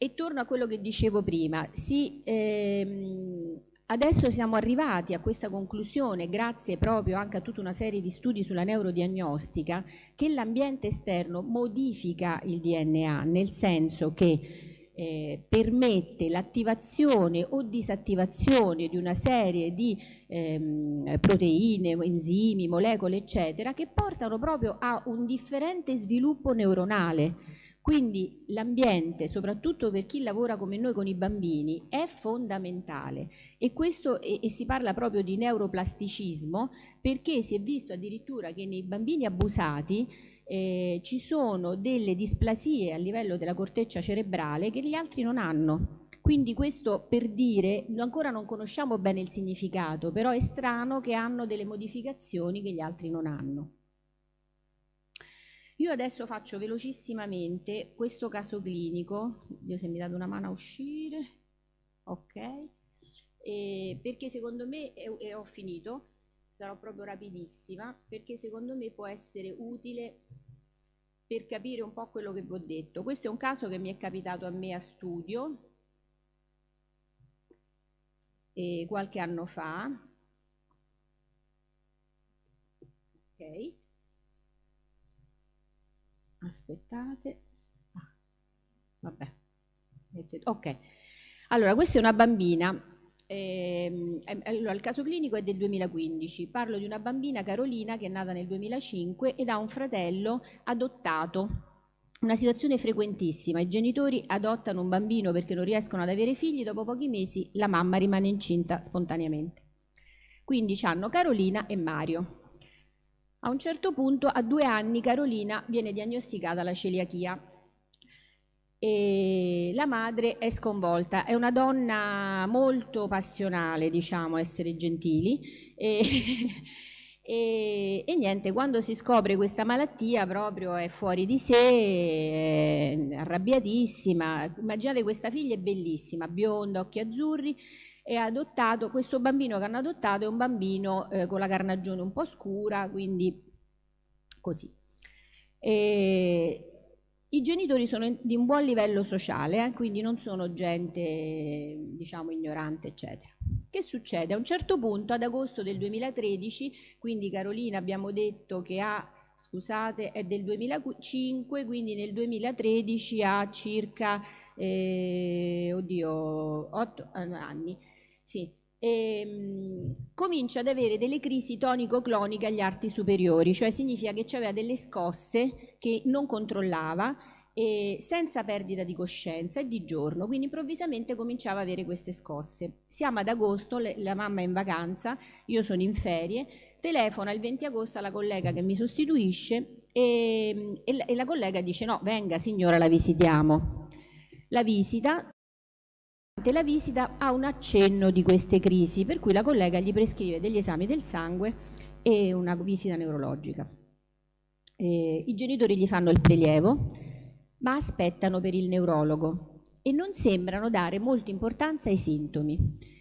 E torno a quello che dicevo prima, si ehm, Adesso siamo arrivati a questa conclusione, grazie proprio anche a tutta una serie di studi sulla neurodiagnostica, che l'ambiente esterno modifica il DNA, nel senso che eh, permette l'attivazione o disattivazione di una serie di ehm, proteine, enzimi, molecole, eccetera, che portano proprio a un differente sviluppo neuronale quindi l'ambiente, soprattutto per chi lavora come noi con i bambini, è fondamentale e, questo, e, e si parla proprio di neuroplasticismo perché si è visto addirittura che nei bambini abusati eh, ci sono delle displasie a livello della corteccia cerebrale che gli altri non hanno. Quindi questo per dire, ancora non conosciamo bene il significato, però è strano che hanno delle modificazioni che gli altri non hanno. Io adesso faccio velocissimamente questo caso clinico, Dio se mi date una mano a uscire, ok, e perché secondo me, e ho finito, sarò proprio rapidissima, perché secondo me può essere utile per capire un po' quello che vi ho detto. Questo è un caso che mi è capitato a me a studio, eh, qualche anno fa. Okay aspettate ah, vabbè ok allora questa è una bambina ehm, eh, allora, il caso clinico è del 2015 parlo di una bambina Carolina che è nata nel 2005 ed ha un fratello adottato una situazione frequentissima, i genitori adottano un bambino perché non riescono ad avere figli, dopo pochi mesi la mamma rimane incinta spontaneamente. Quindi hanno Carolina e Mario. A un certo punto, a due anni, Carolina viene diagnosticata la celiachia e la madre è sconvolta. È una donna molto passionale, diciamo, essere gentili. E, e, e niente, quando si scopre questa malattia proprio è fuori di sé, è arrabbiatissima. Immaginate questa figlia è bellissima, bionda, occhi azzurri, e adottato, questo bambino che hanno adottato è un bambino eh, con la carnagione un po' scura, quindi così. E I genitori sono di un buon livello sociale, eh, quindi non sono gente, diciamo, ignorante, eccetera. Che succede? A un certo punto, ad agosto del 2013, quindi Carolina abbiamo detto che ha, scusate, è del 2005, quindi nel 2013 ha circa, eh, oddio, 8 eh, anni. Sì. E, mh, comincia ad avere delle crisi tonico-cloniche agli arti superiori, cioè significa che aveva delle scosse che non controllava senza perdita di coscienza e di giorno, quindi improvvisamente cominciava ad avere queste scosse. Siamo ad agosto, le, la mamma è in vacanza, io sono in ferie, telefona il 20 agosto alla collega che mi sostituisce e, ehm, e, la, e la collega dice no, venga signora, la visitiamo. La visita, la visita ha un accenno di queste crisi, per cui la collega gli prescrive degli esami del sangue e una visita neurologica. Eh, I genitori gli fanno il prelievo, ma aspettano per il neurologo e non sembrano dare molta importanza ai sintomi.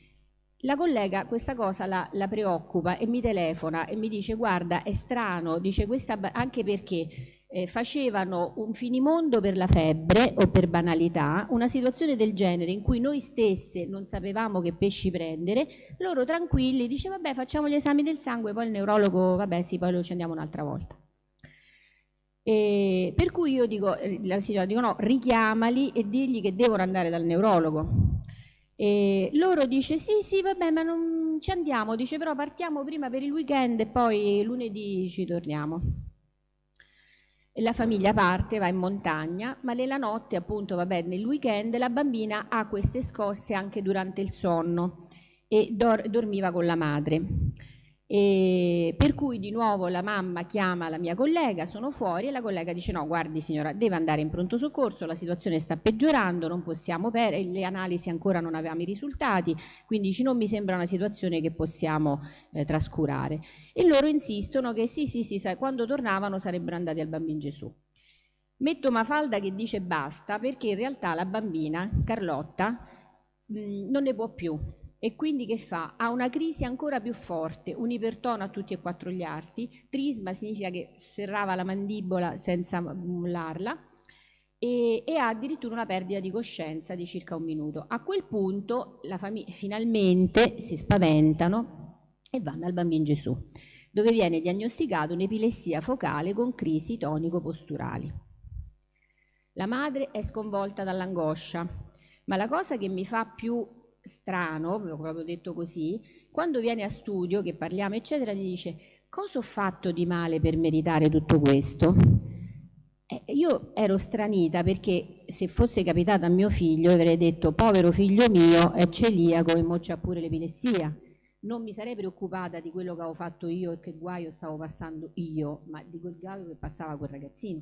La collega questa cosa la, la preoccupa e mi telefona e mi dice guarda è strano, dice questa anche perché eh, facevano un finimondo per la febbre o per banalità, una situazione del genere in cui noi stesse non sapevamo che pesci prendere, loro tranquilli dice vabbè facciamo gli esami del sangue, poi il neurologo vabbè sì poi lo ci andiamo un'altra volta. E per cui io dico, eh, la signora dico no, richiamali e digli che devono andare dal neurologo. E loro dice sì sì vabbè ma non ci andiamo, dice però partiamo prima per il weekend e poi lunedì ci torniamo la famiglia parte, va in montagna, ma nella notte, appunto, vabbè, nel weekend la bambina ha queste scosse anche durante il sonno e dor dormiva con la madre. E per cui di nuovo la mamma chiama la mia collega, sono fuori e la collega dice no, guardi signora, deve andare in pronto soccorso, la situazione sta peggiorando, non possiamo per le analisi ancora non avevamo i risultati, quindi dice non mi sembra una situazione che possiamo eh, trascurare. E loro insistono che sì, sì, sì, quando tornavano sarebbero andati al bambino Gesù. Metto Mafalda che dice basta perché in realtà la bambina Carlotta mh, non ne può più, e quindi che fa? Ha una crisi ancora più forte, un ipertono a tutti e quattro gli arti, trisma significa che serrava la mandibola senza mullarla e, e, ha addirittura una perdita di coscienza di circa un minuto. A quel punto la famiglia finalmente si spaventano e vanno al bambino Gesù, dove viene diagnosticato un'epilessia focale con crisi tonico-posturali. La madre è sconvolta dall'angoscia, ma la cosa che mi fa più strano, proprio detto così, quando viene a studio, che parliamo, eccetera, mi dice cosa ho fatto di male per meritare tutto questo? Eh, io ero stranita perché se fosse capitato a mio figlio avrei detto povero figlio mio è celiaco e mo pure l'epilessia. Non mi sarei preoccupata di quello che avevo fatto io e che guaio stavo passando io, ma di quel guaio che passava quel ragazzino.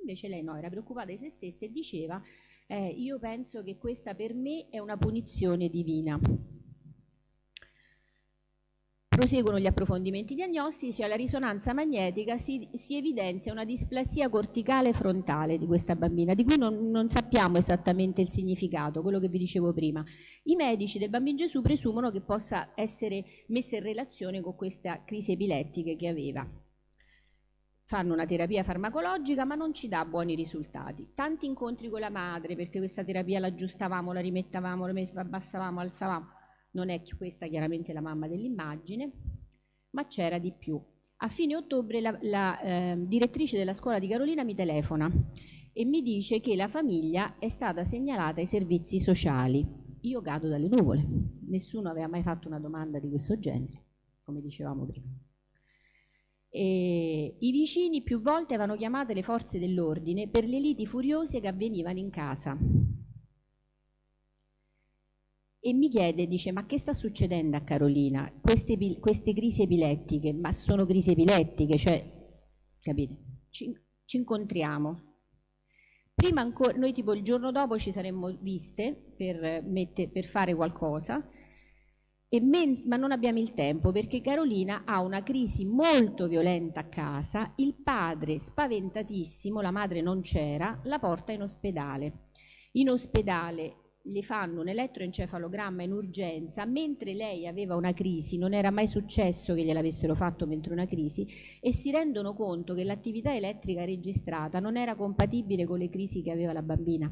Invece lei no, era preoccupata di se stessa e diceva eh, io penso che questa per me è una punizione divina. Proseguono gli approfondimenti diagnostici, alla risonanza magnetica si, si, evidenzia una displasia corticale frontale di questa bambina, di cui non, non, sappiamo esattamente il significato, quello che vi dicevo prima. I medici del bambino Gesù presumono che possa essere messa in relazione con questa crisi epilettica che aveva fanno una terapia farmacologica ma non ci dà buoni risultati. Tanti incontri con la madre perché questa terapia l'aggiustavamo, la rimettavamo, la abbassavamo, alzavamo. Non è questa chiaramente la mamma dell'immagine, ma c'era di più. A fine ottobre la, la eh, direttrice della scuola di Carolina mi telefona e mi dice che la famiglia è stata segnalata ai servizi sociali. Io cado dalle nuvole, nessuno aveva mai fatto una domanda di questo genere, come dicevamo prima. Eh, I vicini più volte avevano chiamato le forze dell'ordine per le liti furiose che avvenivano in casa. E mi chiede, dice, ma che sta succedendo a Carolina? Queste, queste crisi epilettiche, ma sono crisi epilettiche, cioè, capite? Ci, ci incontriamo. Prima ancora, noi tipo il giorno dopo ci saremmo viste per, mette, per fare qualcosa, Men- ma non abbiamo il tempo perché Carolina ha una crisi molto violenta a casa, il padre spaventatissimo, la madre non c'era, la porta in ospedale. In ospedale le fanno un elettroencefalogramma in urgenza, mentre lei aveva una crisi, non era mai successo che gliel'avessero fatto mentre una crisi, e si rendono conto che l'attività elettrica registrata non era compatibile con le crisi che aveva la bambina.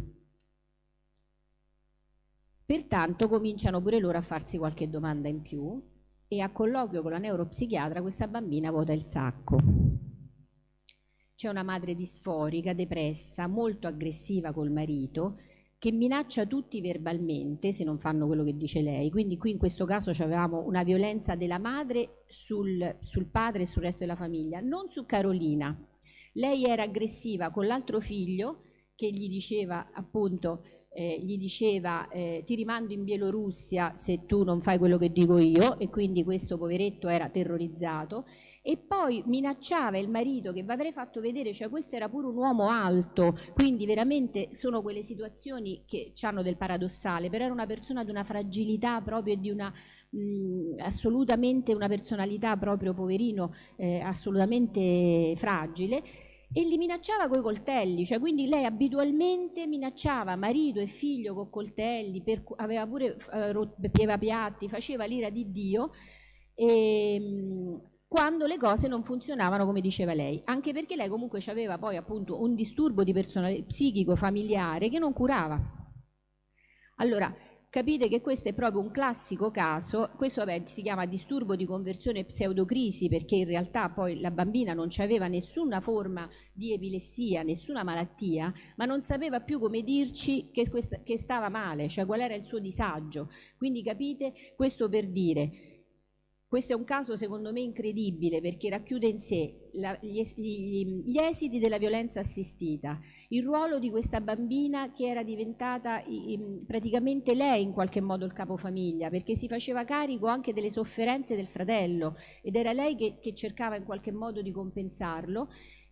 Pertanto cominciano pure loro a farsi qualche domanda in più e a colloquio con la neuropsichiatra questa bambina vuota il sacco. C'è una madre disforica, depressa, molto aggressiva col marito che minaccia tutti verbalmente se non fanno quello che dice lei. Quindi qui in questo caso avevamo una violenza della madre sul, sul padre e sul resto della famiglia, non su Carolina. Lei era aggressiva con l'altro figlio che gli diceva appunto eh, gli diceva eh, ti rimando in Bielorussia se tu non fai quello che dico io e quindi questo poveretto era terrorizzato e poi minacciava il marito che vi avrei fatto vedere, cioè questo era pure un uomo alto, quindi veramente sono quelle situazioni che hanno del paradossale, però era una persona di una fragilità proprio e di una mh, assolutamente una personalità proprio poverino, eh, assolutamente fragile e li minacciava coi coltelli, cioè quindi lei abitualmente minacciava marito e figlio con coltelli, per, aveva pure eh, pieva piatti, faceva l'ira di Dio e, ehm, quando le cose non funzionavano come diceva lei, anche perché lei comunque aveva poi appunto un disturbo di psichico familiare che non curava. Allora, capite che questo è proprio un classico caso, questo vabbè, si chiama disturbo di conversione pseudocrisi perché in realtà poi la bambina non aveva nessuna forma di epilessia, nessuna malattia, ma non sapeva più come dirci che, questa, che stava male, cioè qual era il suo disagio. Quindi capite questo per dire questo è un caso secondo me incredibile perché racchiude in sé la, gli, gli, gli, esiti della violenza assistita, il ruolo di questa bambina che era diventata in, praticamente lei in qualche modo il capofamiglia perché si faceva carico anche delle sofferenze del fratello ed era lei che, che cercava in qualche modo di compensarlo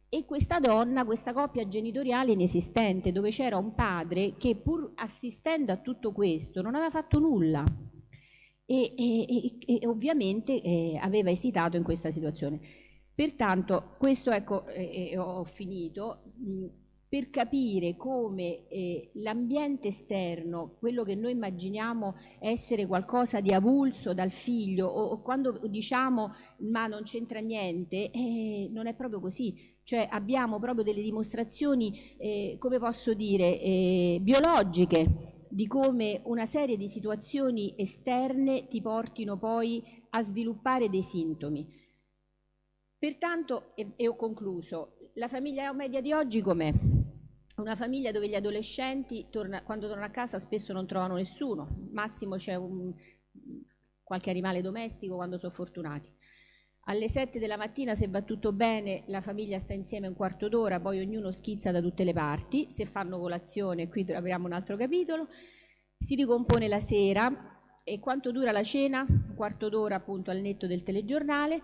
e questa donna, questa coppia genitoriale inesistente dove c'era un padre che pur assistendo a tutto questo non aveva fatto nulla e, e, e, ovviamente eh, aveva esitato in questa situazione. Pertanto questo ecco, eh, eh, eh, ho finito, mh, per capire come eh, l'ambiente esterno, quello che noi immaginiamo essere qualcosa di avulso dal figlio o, o quando diciamo ma non c'entra niente, eh, non è proprio così. Cioè abbiamo proprio delle dimostrazioni, eh, come posso dire, eh, biologiche di come una serie di situazioni esterne ti portino poi a sviluppare dei sintomi. Pertanto, e, e ho concluso, la famiglia media di oggi com'è? Una famiglia dove gli adolescenti torna, quando tornano a casa spesso non trovano nessuno, massimo c'è un, qualche animale domestico quando sono fortunati. Alle 7 della mattina, se va tutto bene, la famiglia sta insieme un quarto d'ora, poi ognuno schizza da tutte le parti. Se fanno colazione, qui apriamo un altro capitolo. Si ricompone la sera e quanto dura la cena? Un quarto d'ora appunto al netto del telegiornale.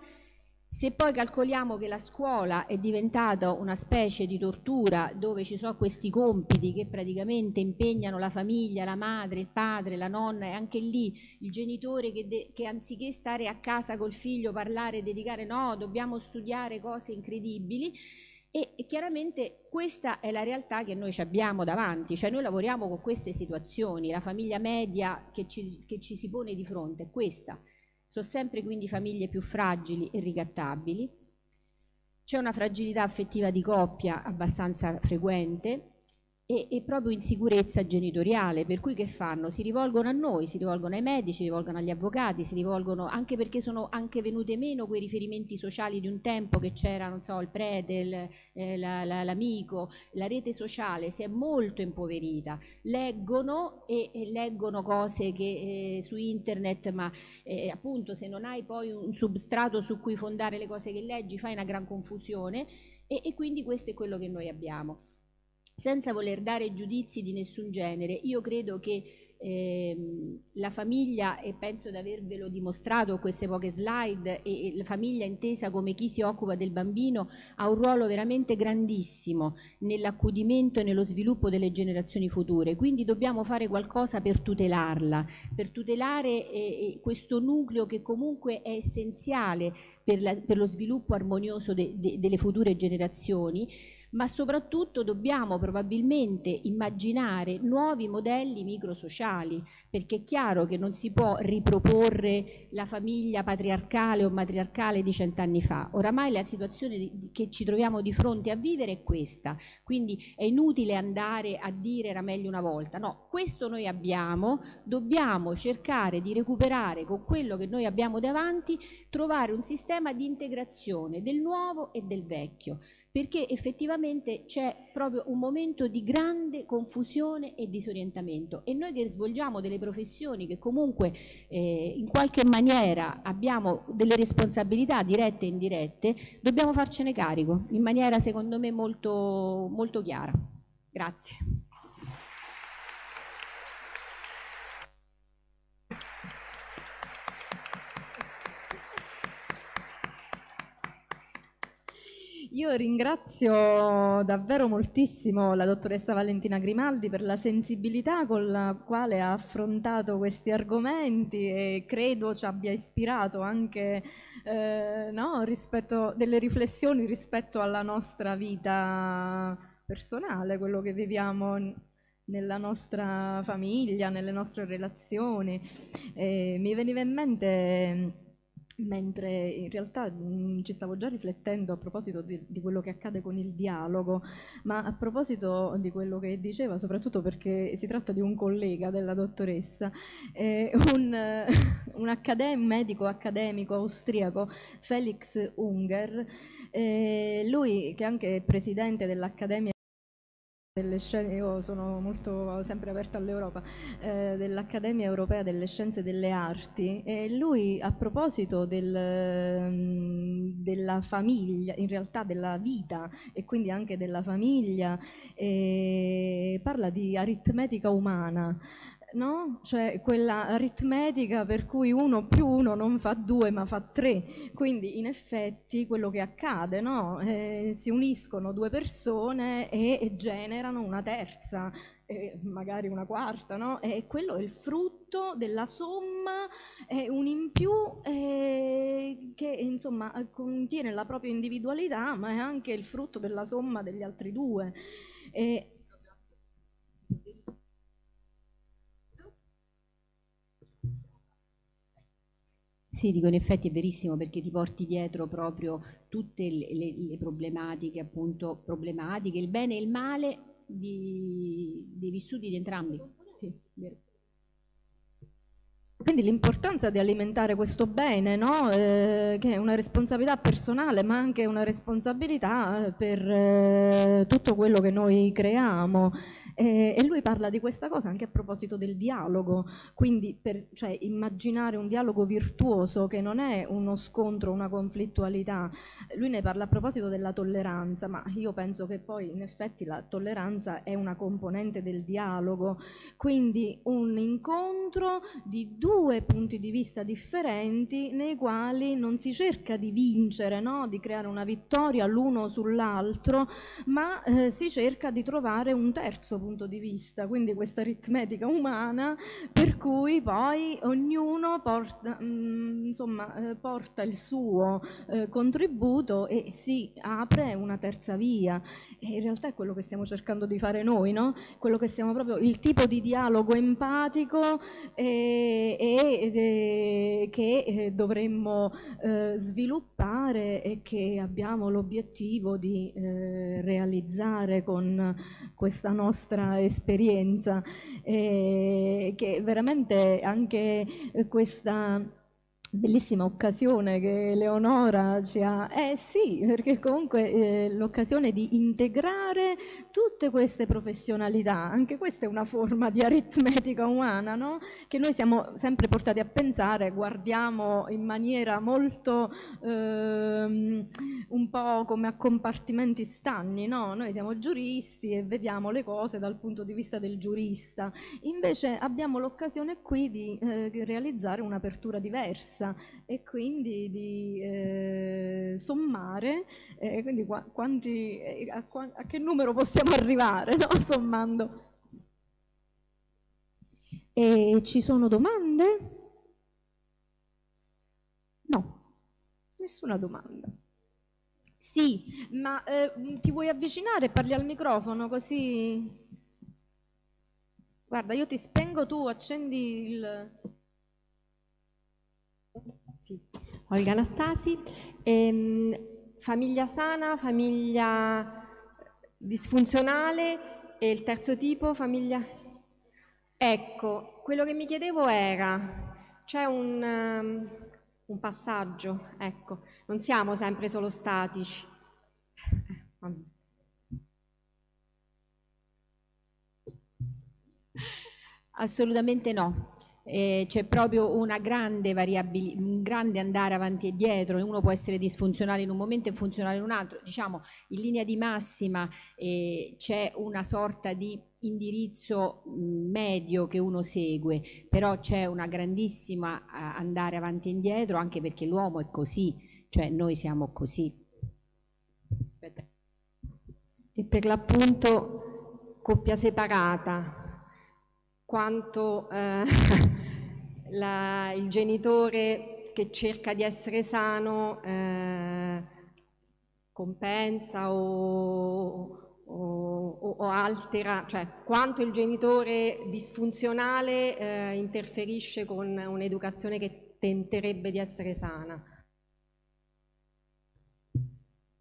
Se poi calcoliamo che la scuola è diventata una specie di tortura dove ci sono questi compiti che praticamente impegnano la famiglia, la madre, il padre, la nonna e anche lì il genitore che, che anziché stare a casa col figlio, parlare, dedicare, no, dobbiamo studiare cose incredibili, e chiaramente questa è la realtà che noi ci abbiamo davanti, cioè noi lavoriamo con queste situazioni, la famiglia media che ci, che ci si pone di fronte è questa. Sono sempre quindi famiglie più fragili e ricattabili. C'è una fragilità affettiva di coppia abbastanza frequente e, e, proprio insicurezza genitoriale, per cui che fanno? Si rivolgono a noi, si rivolgono ai medici, si rivolgono agli avvocati, si rivolgono anche perché sono anche venute meno quei riferimenti sociali di un tempo che c'era, non so, il prete, eh, l'amico, la, la, la rete sociale si è molto impoverita, leggono e, e leggono cose che, eh, su internet, ma eh, appunto se non hai poi un substrato su cui fondare le cose che leggi fai una gran confusione e, e quindi questo è quello che noi abbiamo senza voler dare giudizi di nessun genere, io credo che eh, la famiglia, e penso di avervelo dimostrato queste poche slide, e, e la famiglia intesa come chi si occupa del bambino ha un ruolo veramente grandissimo nell'accudimento e nello sviluppo delle generazioni future, quindi dobbiamo fare qualcosa per tutelarla, per tutelare eh, questo nucleo che comunque è essenziale per, la, per lo sviluppo armonioso de, de, delle future generazioni ma soprattutto dobbiamo probabilmente immaginare nuovi modelli microsociali, perché è chiaro che non si può riproporre la famiglia patriarcale o matriarcale di cent'anni fa. Oramai la situazione che ci troviamo di fronte a vivere è questa, quindi è inutile andare a dire era meglio una volta, no, questo noi abbiamo, dobbiamo cercare di recuperare con quello che noi abbiamo davanti, trovare un sistema di integrazione del nuovo e del vecchio perché effettivamente c'è proprio un momento di grande confusione e disorientamento e noi che svolgiamo delle professioni che comunque eh, in qualche maniera abbiamo delle responsabilità dirette e indirette, dobbiamo farcene carico in maniera secondo me molto, molto chiara. Grazie. Io ringrazio davvero moltissimo la dottoressa Valentina Grimaldi per la sensibilità con la quale ha affrontato questi argomenti e credo ci abbia ispirato anche eh, no, rispetto, delle riflessioni rispetto alla nostra vita personale, quello che viviamo nella nostra famiglia, nelle nostre relazioni. Eh, mi veniva in mente Mentre in realtà mh, mm, ci stavo già riflettendo a proposito di, di, quello che accade con il dialogo, ma a proposito di quello che diceva, soprattutto perché si tratta di un collega della dottoressa, eh, un, un accade medico accademico austriaco, Felix Unger, eh, lui che è anche presidente dell'Accademia delle scienze, io sono molto sempre aperto all'Europa, eh, dell'Accademia Europea delle Scienze e delle Arti e lui a proposito del, mm, della famiglia, in realtà della vita e quindi anche della famiglia, eh, parla di aritmetica umana, no? cioè quella aritmetica per cui uno più uno non fa due ma fa tre, quindi in effetti quello che accade, no? eh, si uniscono due persone e, e generano una terza, magari una quarta, no? e quello è il frutto della somma, è un in più eh, che insomma contiene la propria individualità ma è anche il frutto della somma degli altri due. E, Sì, dico in effetti è verissimo perché ti porti dietro proprio tutte le, le, le problematiche, appunto problematiche, il bene e il male di, dei vissuti di entrambi. Sì, vero. Quindi l'importanza di alimentare questo bene, no? eh, che è una responsabilità personale ma anche una responsabilità per eh, tutto quello che noi creiamo. E, lui parla di questa cosa anche a proposito del dialogo, quindi per cioè, immaginare un dialogo virtuoso che non è uno scontro, una conflittualità. Lui ne parla a proposito della tolleranza, ma io penso che poi in effetti la tolleranza è una componente del dialogo, quindi un incontro di due punti di vista differenti nei quali non si cerca di vincere, no? di creare una vittoria l'uno sull'altro, ma eh, si cerca di trovare un terzo punto punto di vista, quindi questa aritmetica umana per cui poi ognuno porta, mm, insomma, eh, porta il suo eh, contributo e si apre una terza via. E in realtà è quello che stiamo cercando di fare noi, no? quello che siamo proprio, il tipo di dialogo empatico eh, e, che dovremmo sviluppare e che abbiamo l'obiettivo di realizzare con questa nostra vostra esperienza, eh, che veramente anche questa Bellissima occasione che Leonora ci ha. Eh sì, perché comunque eh, l'occasione di integrare tutte queste professionalità, anche questa è una forma di aritmetica umana, no? Che noi siamo sempre portati a pensare, guardiamo in maniera molto ehm, un po' come a compartimenti stagni, no? Noi siamo giuristi e vediamo le cose dal punto di vista del giurista. Invece abbiamo l'occasione qui di eh, realizzare un'apertura diversa complessa e quindi di eh, sommare eh, quindi qua, quanti, eh, a, a, che numero possiamo arrivare no? sommando. E ci sono domande? No, nessuna domanda. Sì, ma eh, ti vuoi avvicinare e parli al microfono così? Guarda, io ti spengo tu, accendi il... Sì, Olga Anastasi. Ehm, famiglia sana, famiglia disfunzionale e il terzo tipo, famiglia... Ecco, quello che mi chiedevo era, c'è un, um, un passaggio, ecco, non siamo sempre solo statici. Assolutamente no eh, c'è proprio una grande variabilità, un grande andare avanti e dietro, uno può essere disfunzionale in un momento e funzionale in un altro, diciamo in linea di massima eh, c'è una sorta di indirizzo medio che uno segue, però c'è una grandissima andare avanti e indietro anche perché l'uomo è così, cioè noi siamo così. Aspetta. E per l'appunto coppia separata, quanto eh, la, il genitore che cerca di essere sano eh, compensa o, o, o, altera, cioè quanto il genitore disfunzionale eh, interferisce con un'educazione che tenterebbe di essere sana.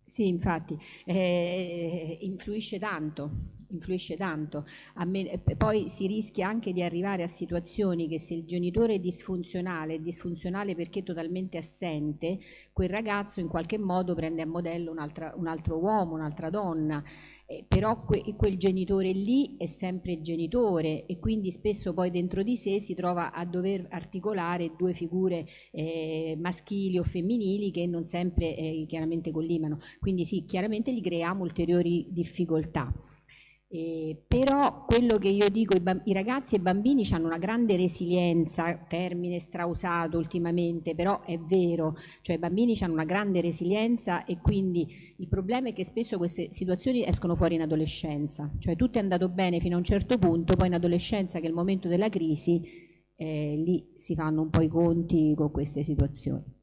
Sì, infatti, eh, influisce tanto influisce tanto. Me, poi si rischia anche di arrivare a situazioni che se il genitore è disfunzionale, è disfunzionale perché totalmente assente, quel ragazzo in qualche modo prende a modello un, altra, un altro uomo, un'altra donna, eh, però que, quel genitore lì è sempre genitore e quindi spesso poi dentro di sé si trova a dover articolare due figure eh, maschili o femminili che non sempre eh, chiaramente collimano. Quindi sì, chiaramente gli creiamo ulteriori difficoltà. Eh, però quello che io dico, i, i ragazzi e i bambini hanno una grande resilienza, termine strausato ultimamente, però è vero, cioè i bambini hanno una grande resilienza e quindi il problema è che spesso queste situazioni escono fuori in adolescenza, cioè tutto è andato bene fino a un certo punto, poi in adolescenza che è il momento della crisi, eh, lì si fanno un po' i conti con queste situazioni.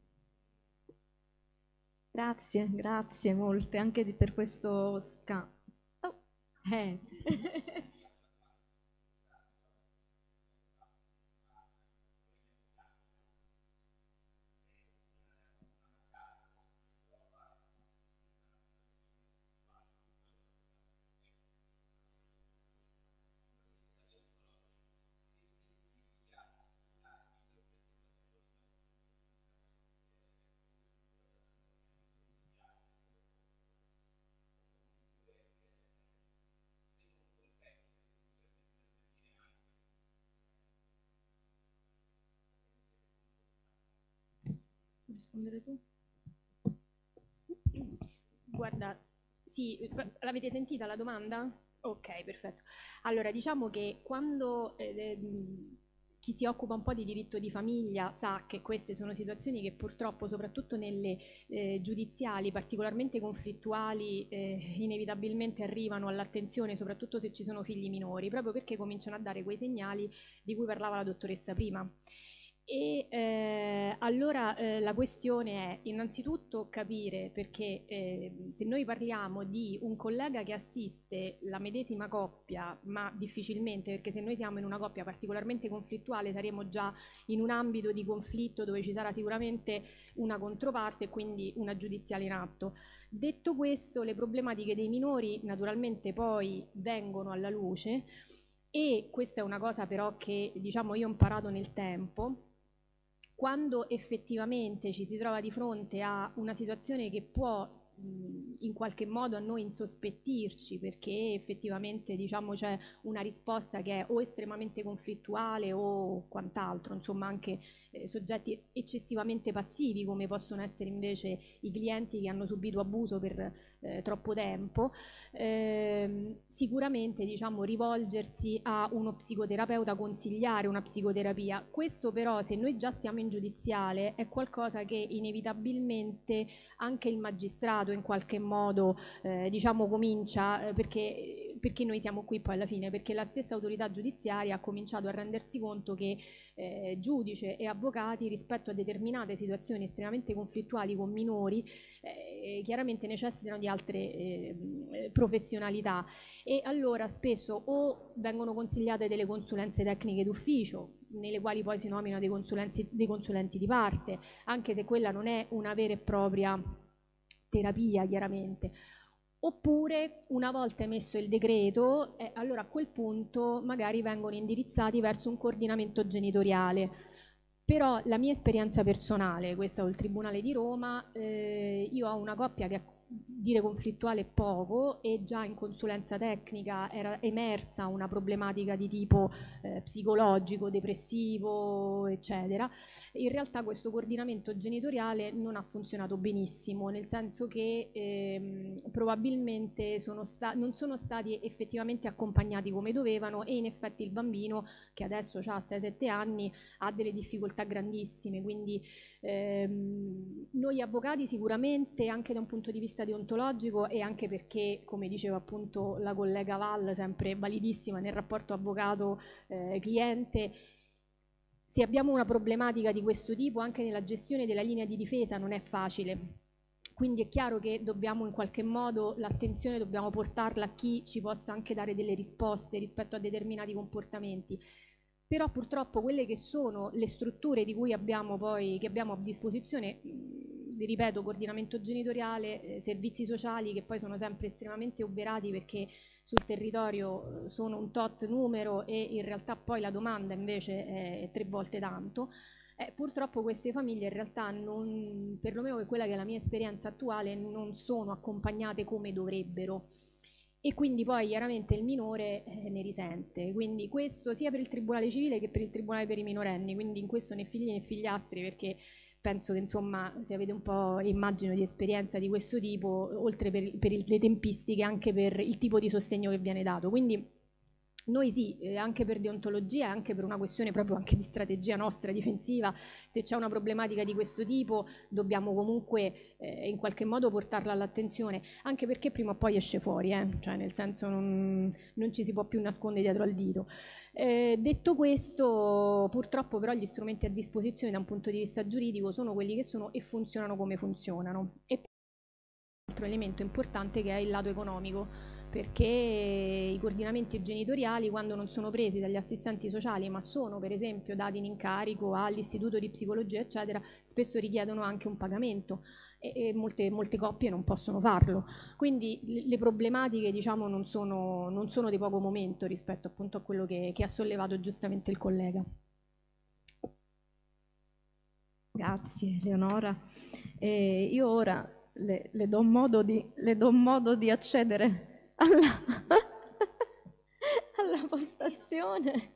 Grazie, grazie molte anche per questo scambio হ্যাঁ rispondere tu? Guarda, sì, eh, l'avete sentita la domanda? Ok, perfetto. Allora, diciamo che quando eh, eh, chi si occupa un po' di diritto di famiglia sa che queste sono situazioni che purtroppo, soprattutto nelle eh, giudiziali particolarmente conflittuali, eh, inevitabilmente arrivano all'attenzione, soprattutto se ci sono figli minori, proprio perché cominciano a dare quei segnali di cui parlava la dottoressa prima. E eh, allora eh, la questione è innanzitutto capire perché eh, se noi parliamo di un collega che assiste la medesima coppia, ma difficilmente perché se noi siamo in una coppia particolarmente conflittuale saremo già in un ambito di conflitto dove ci sarà sicuramente una controparte e quindi una giudiziale in atto. Detto questo, le problematiche dei minori naturalmente poi vengono alla luce. E questa è una cosa però che diciamo io ho imparato nel tempo, quando effettivamente ci si trova di fronte a una situazione che può in qualche modo a noi insospettirci perché effettivamente diciamo c'è una risposta che è o estremamente conflittuale o quant'altro, insomma anche eh, soggetti eccessivamente passivi come possono essere invece i clienti che hanno subito abuso per eh, troppo tempo, eh, sicuramente diciamo rivolgersi a uno psicoterapeuta, consigliare una psicoterapia. Questo però se noi già stiamo in giudiziale è qualcosa che inevitabilmente anche il magistrato passato in qualche modo eh, diciamo comincia eh, perché, perché noi siamo qui poi alla fine, perché la stessa autorità giudiziaria ha cominciato a rendersi conto che eh, giudice e avvocati rispetto a determinate situazioni estremamente conflittuali con minori eh, chiaramente necessitano di altre ehm, professionalità e allora spesso o vengono consigliate delle consulenze tecniche d'ufficio, nelle quali poi si nominano dei, dei, consulenti di parte, anche se quella non è una vera e propria terapia chiaramente. Oppure una volta emesso il decreto, eh, allora a quel punto magari vengono indirizzati verso un coordinamento genitoriale. Però la mia esperienza personale, questa è il Tribunale di Roma, eh, io ho una coppia che ha dire conflittuale è poco e già in consulenza tecnica era emersa una problematica di tipo eh, psicologico, depressivo, eccetera. In realtà questo coordinamento genitoriale non ha funzionato benissimo, nel senso che ehm, probabilmente sono non sono stati effettivamente accompagnati come dovevano e in effetti il bambino che adesso ha 6-7 anni ha delle difficoltà grandissime, quindi ehm, noi avvocati sicuramente anche da un punto di vista vista deontologico e anche perché, come diceva appunto la collega Val, sempre validissima nel rapporto avvocato-cliente, eh, se abbiamo una problematica di questo tipo anche nella gestione della linea di difesa non è facile. Quindi è chiaro che dobbiamo in qualche modo l'attenzione dobbiamo portarla a chi ci possa anche dare delle risposte rispetto a determinati comportamenti. Però purtroppo quelle che sono le strutture di cui abbiamo poi, che abbiamo a disposizione vi ripeto, coordinamento genitoriale, eh, servizi sociali che poi sono sempre estremamente oberati perché sul territorio eh, sono un tot numero e in realtà poi la domanda invece è tre volte tanto. Eh, purtroppo queste famiglie in realtà, non, perlomeno per quella che è la mia esperienza attuale, non sono accompagnate come dovrebbero e quindi poi chiaramente il minore eh, ne risente. Quindi questo sia per il Tribunale Civile che per il Tribunale per i minorenni, quindi in questo né figli né figliastri perché penso che insomma se avete un po' immagino di esperienza di questo tipo, oltre per, per le tempistiche, anche per il tipo di sostegno che viene dato. Quindi noi sì, eh, anche per deontologia, anche per una questione proprio anche di strategia nostra difensiva, se c'è una problematica di questo tipo dobbiamo comunque eh, in qualche modo portarla all'attenzione, anche perché prima o poi esce fuori, eh? cioè nel senso non, non, ci si può più nascondere dietro al dito. Eh, detto questo, purtroppo però gli strumenti a disposizione da un punto di vista giuridico sono quelli che sono e funzionano come funzionano. E poi un altro elemento importante che è il lato economico perché i coordinamenti genitoriali quando non sono presi dagli assistenti sociali ma sono per esempio dati in incarico all'istituto di psicologia eccetera spesso richiedono anche un pagamento e, e molte, molte, coppie non possono farlo quindi le, problematiche diciamo non sono, non sono, di poco momento rispetto appunto a quello che, che ha sollevato giustamente il collega Grazie Leonora. Eh, io ora le, le, do modo di, le do modo di accedere alla, alla postazione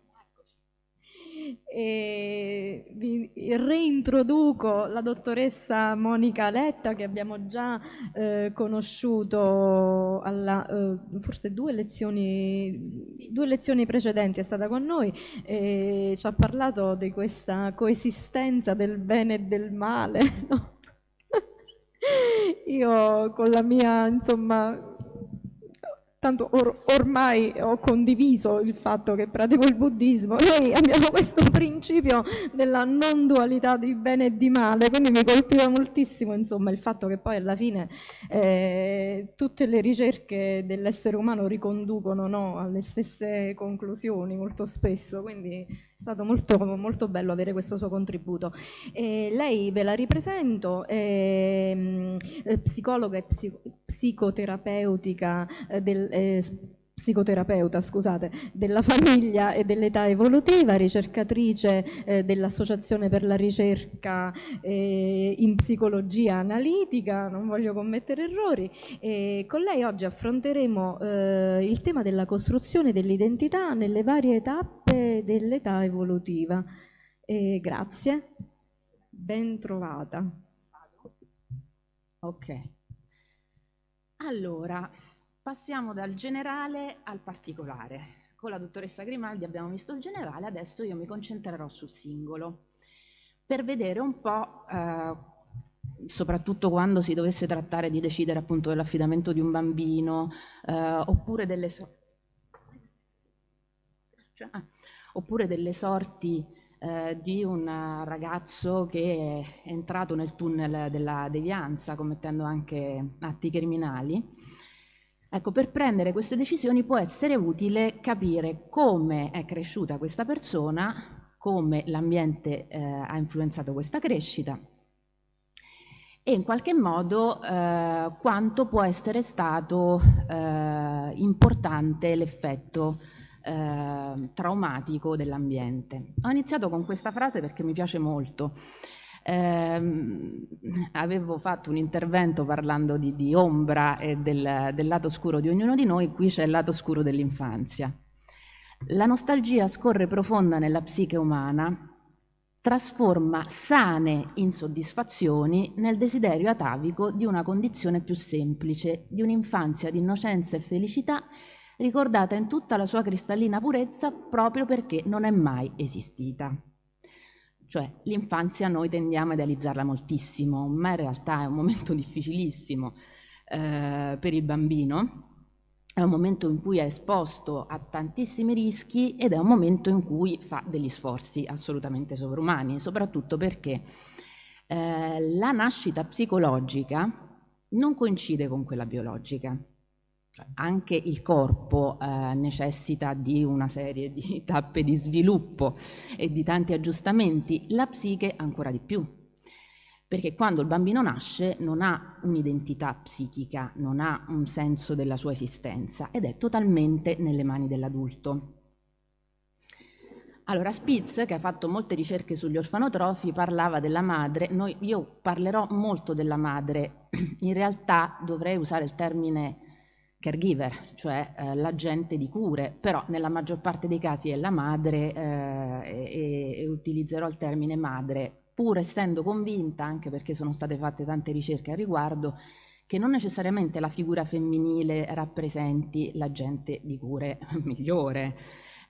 e vi reintroduco la dottoressa Monica Letta che abbiamo già eh, conosciuto alla, eh, forse due lezioni, sì. due lezioni, precedenti è stata con noi e ci ha parlato di questa coesistenza del bene e del male no? io con la mia insomma tanto or ormai ho condiviso il fatto che pratico il buddismo, noi abbiamo questo principio della non dualità di bene e di male, quindi mi colpiva moltissimo insomma, il fatto che poi alla fine eh, tutte le ricerche dell'essere umano riconducono no, alle stesse conclusioni molto spesso, quindi è stato molto, molto, bello avere questo suo contributo. Eh, lei ve la ripresento, ehm, eh, psicologa e psico psicoterapeutica eh, del, eh, psicoterapeuta scusate, della famiglia e dell'età evolutiva, ricercatrice eh, dell'Associazione per la ricerca eh, in psicologia analitica, non voglio commettere errori, e con lei oggi affronteremo eh, il tema della costruzione dell'identità nelle varie tappe dell'età evolutiva. E grazie, ben trovata. Ok. Allora, passiamo dal generale al particolare. Con la dottoressa Grimaldi abbiamo visto il generale, adesso io mi concentrerò sul singolo per vedere un po', eh, soprattutto quando si dovesse trattare di decidere appunto dell'affidamento di un bambino eh, oppure delle so- Ah, oppure delle sorti eh, di un ragazzo che è entrato nel tunnel della devianza commettendo anche atti criminali. Ecco, per prendere queste decisioni può essere utile capire come è cresciuta questa persona, come l'ambiente eh, ha influenzato questa crescita e in qualche modo eh, quanto può essere stato eh, importante l'effetto eh, traumatico dell'ambiente. Ho iniziato con questa frase perché mi piace molto. Eh, avevo fatto un intervento parlando di, di ombra e del, del lato scuro di ognuno di noi, qui c'è il lato scuro dell'infanzia. La nostalgia scorre profonda nella psiche umana, trasforma sane insoddisfazioni nel desiderio atavico di una condizione più semplice, di un'infanzia di innocenza e felicità ricordata in tutta la sua cristallina purezza proprio perché non è mai esistita. Cioè, l'infanzia noi tendiamo a idealizzarla moltissimo, ma in realtà è un momento difficilissimo eh, per il bambino, è un momento in cui è esposto a tantissimi rischi ed è un momento in cui fa degli sforzi assolutamente sovrumani, soprattutto perché eh, la nascita psicologica non coincide con quella biologica anche il corpo eh, necessita di una serie di tappe di sviluppo e di tanti aggiustamenti, la psiche ancora di più. Perché quando il bambino nasce non ha un'identità psichica, non ha un senso della sua esistenza ed è totalmente nelle mani dell'adulto. Allora Spitz, che ha fatto molte ricerche sugli orfanotrofi, parlava della madre, Noi, io parlerò molto della madre, in realtà dovrei usare il termine caregiver, cioè eh, l'agente di cure, però nella maggior parte dei casi è la madre eh, e, e utilizzerò il termine madre, pur essendo convinta, anche perché sono state fatte tante ricerche al riguardo, che non necessariamente la figura femminile rappresenti l'agente di cure migliore.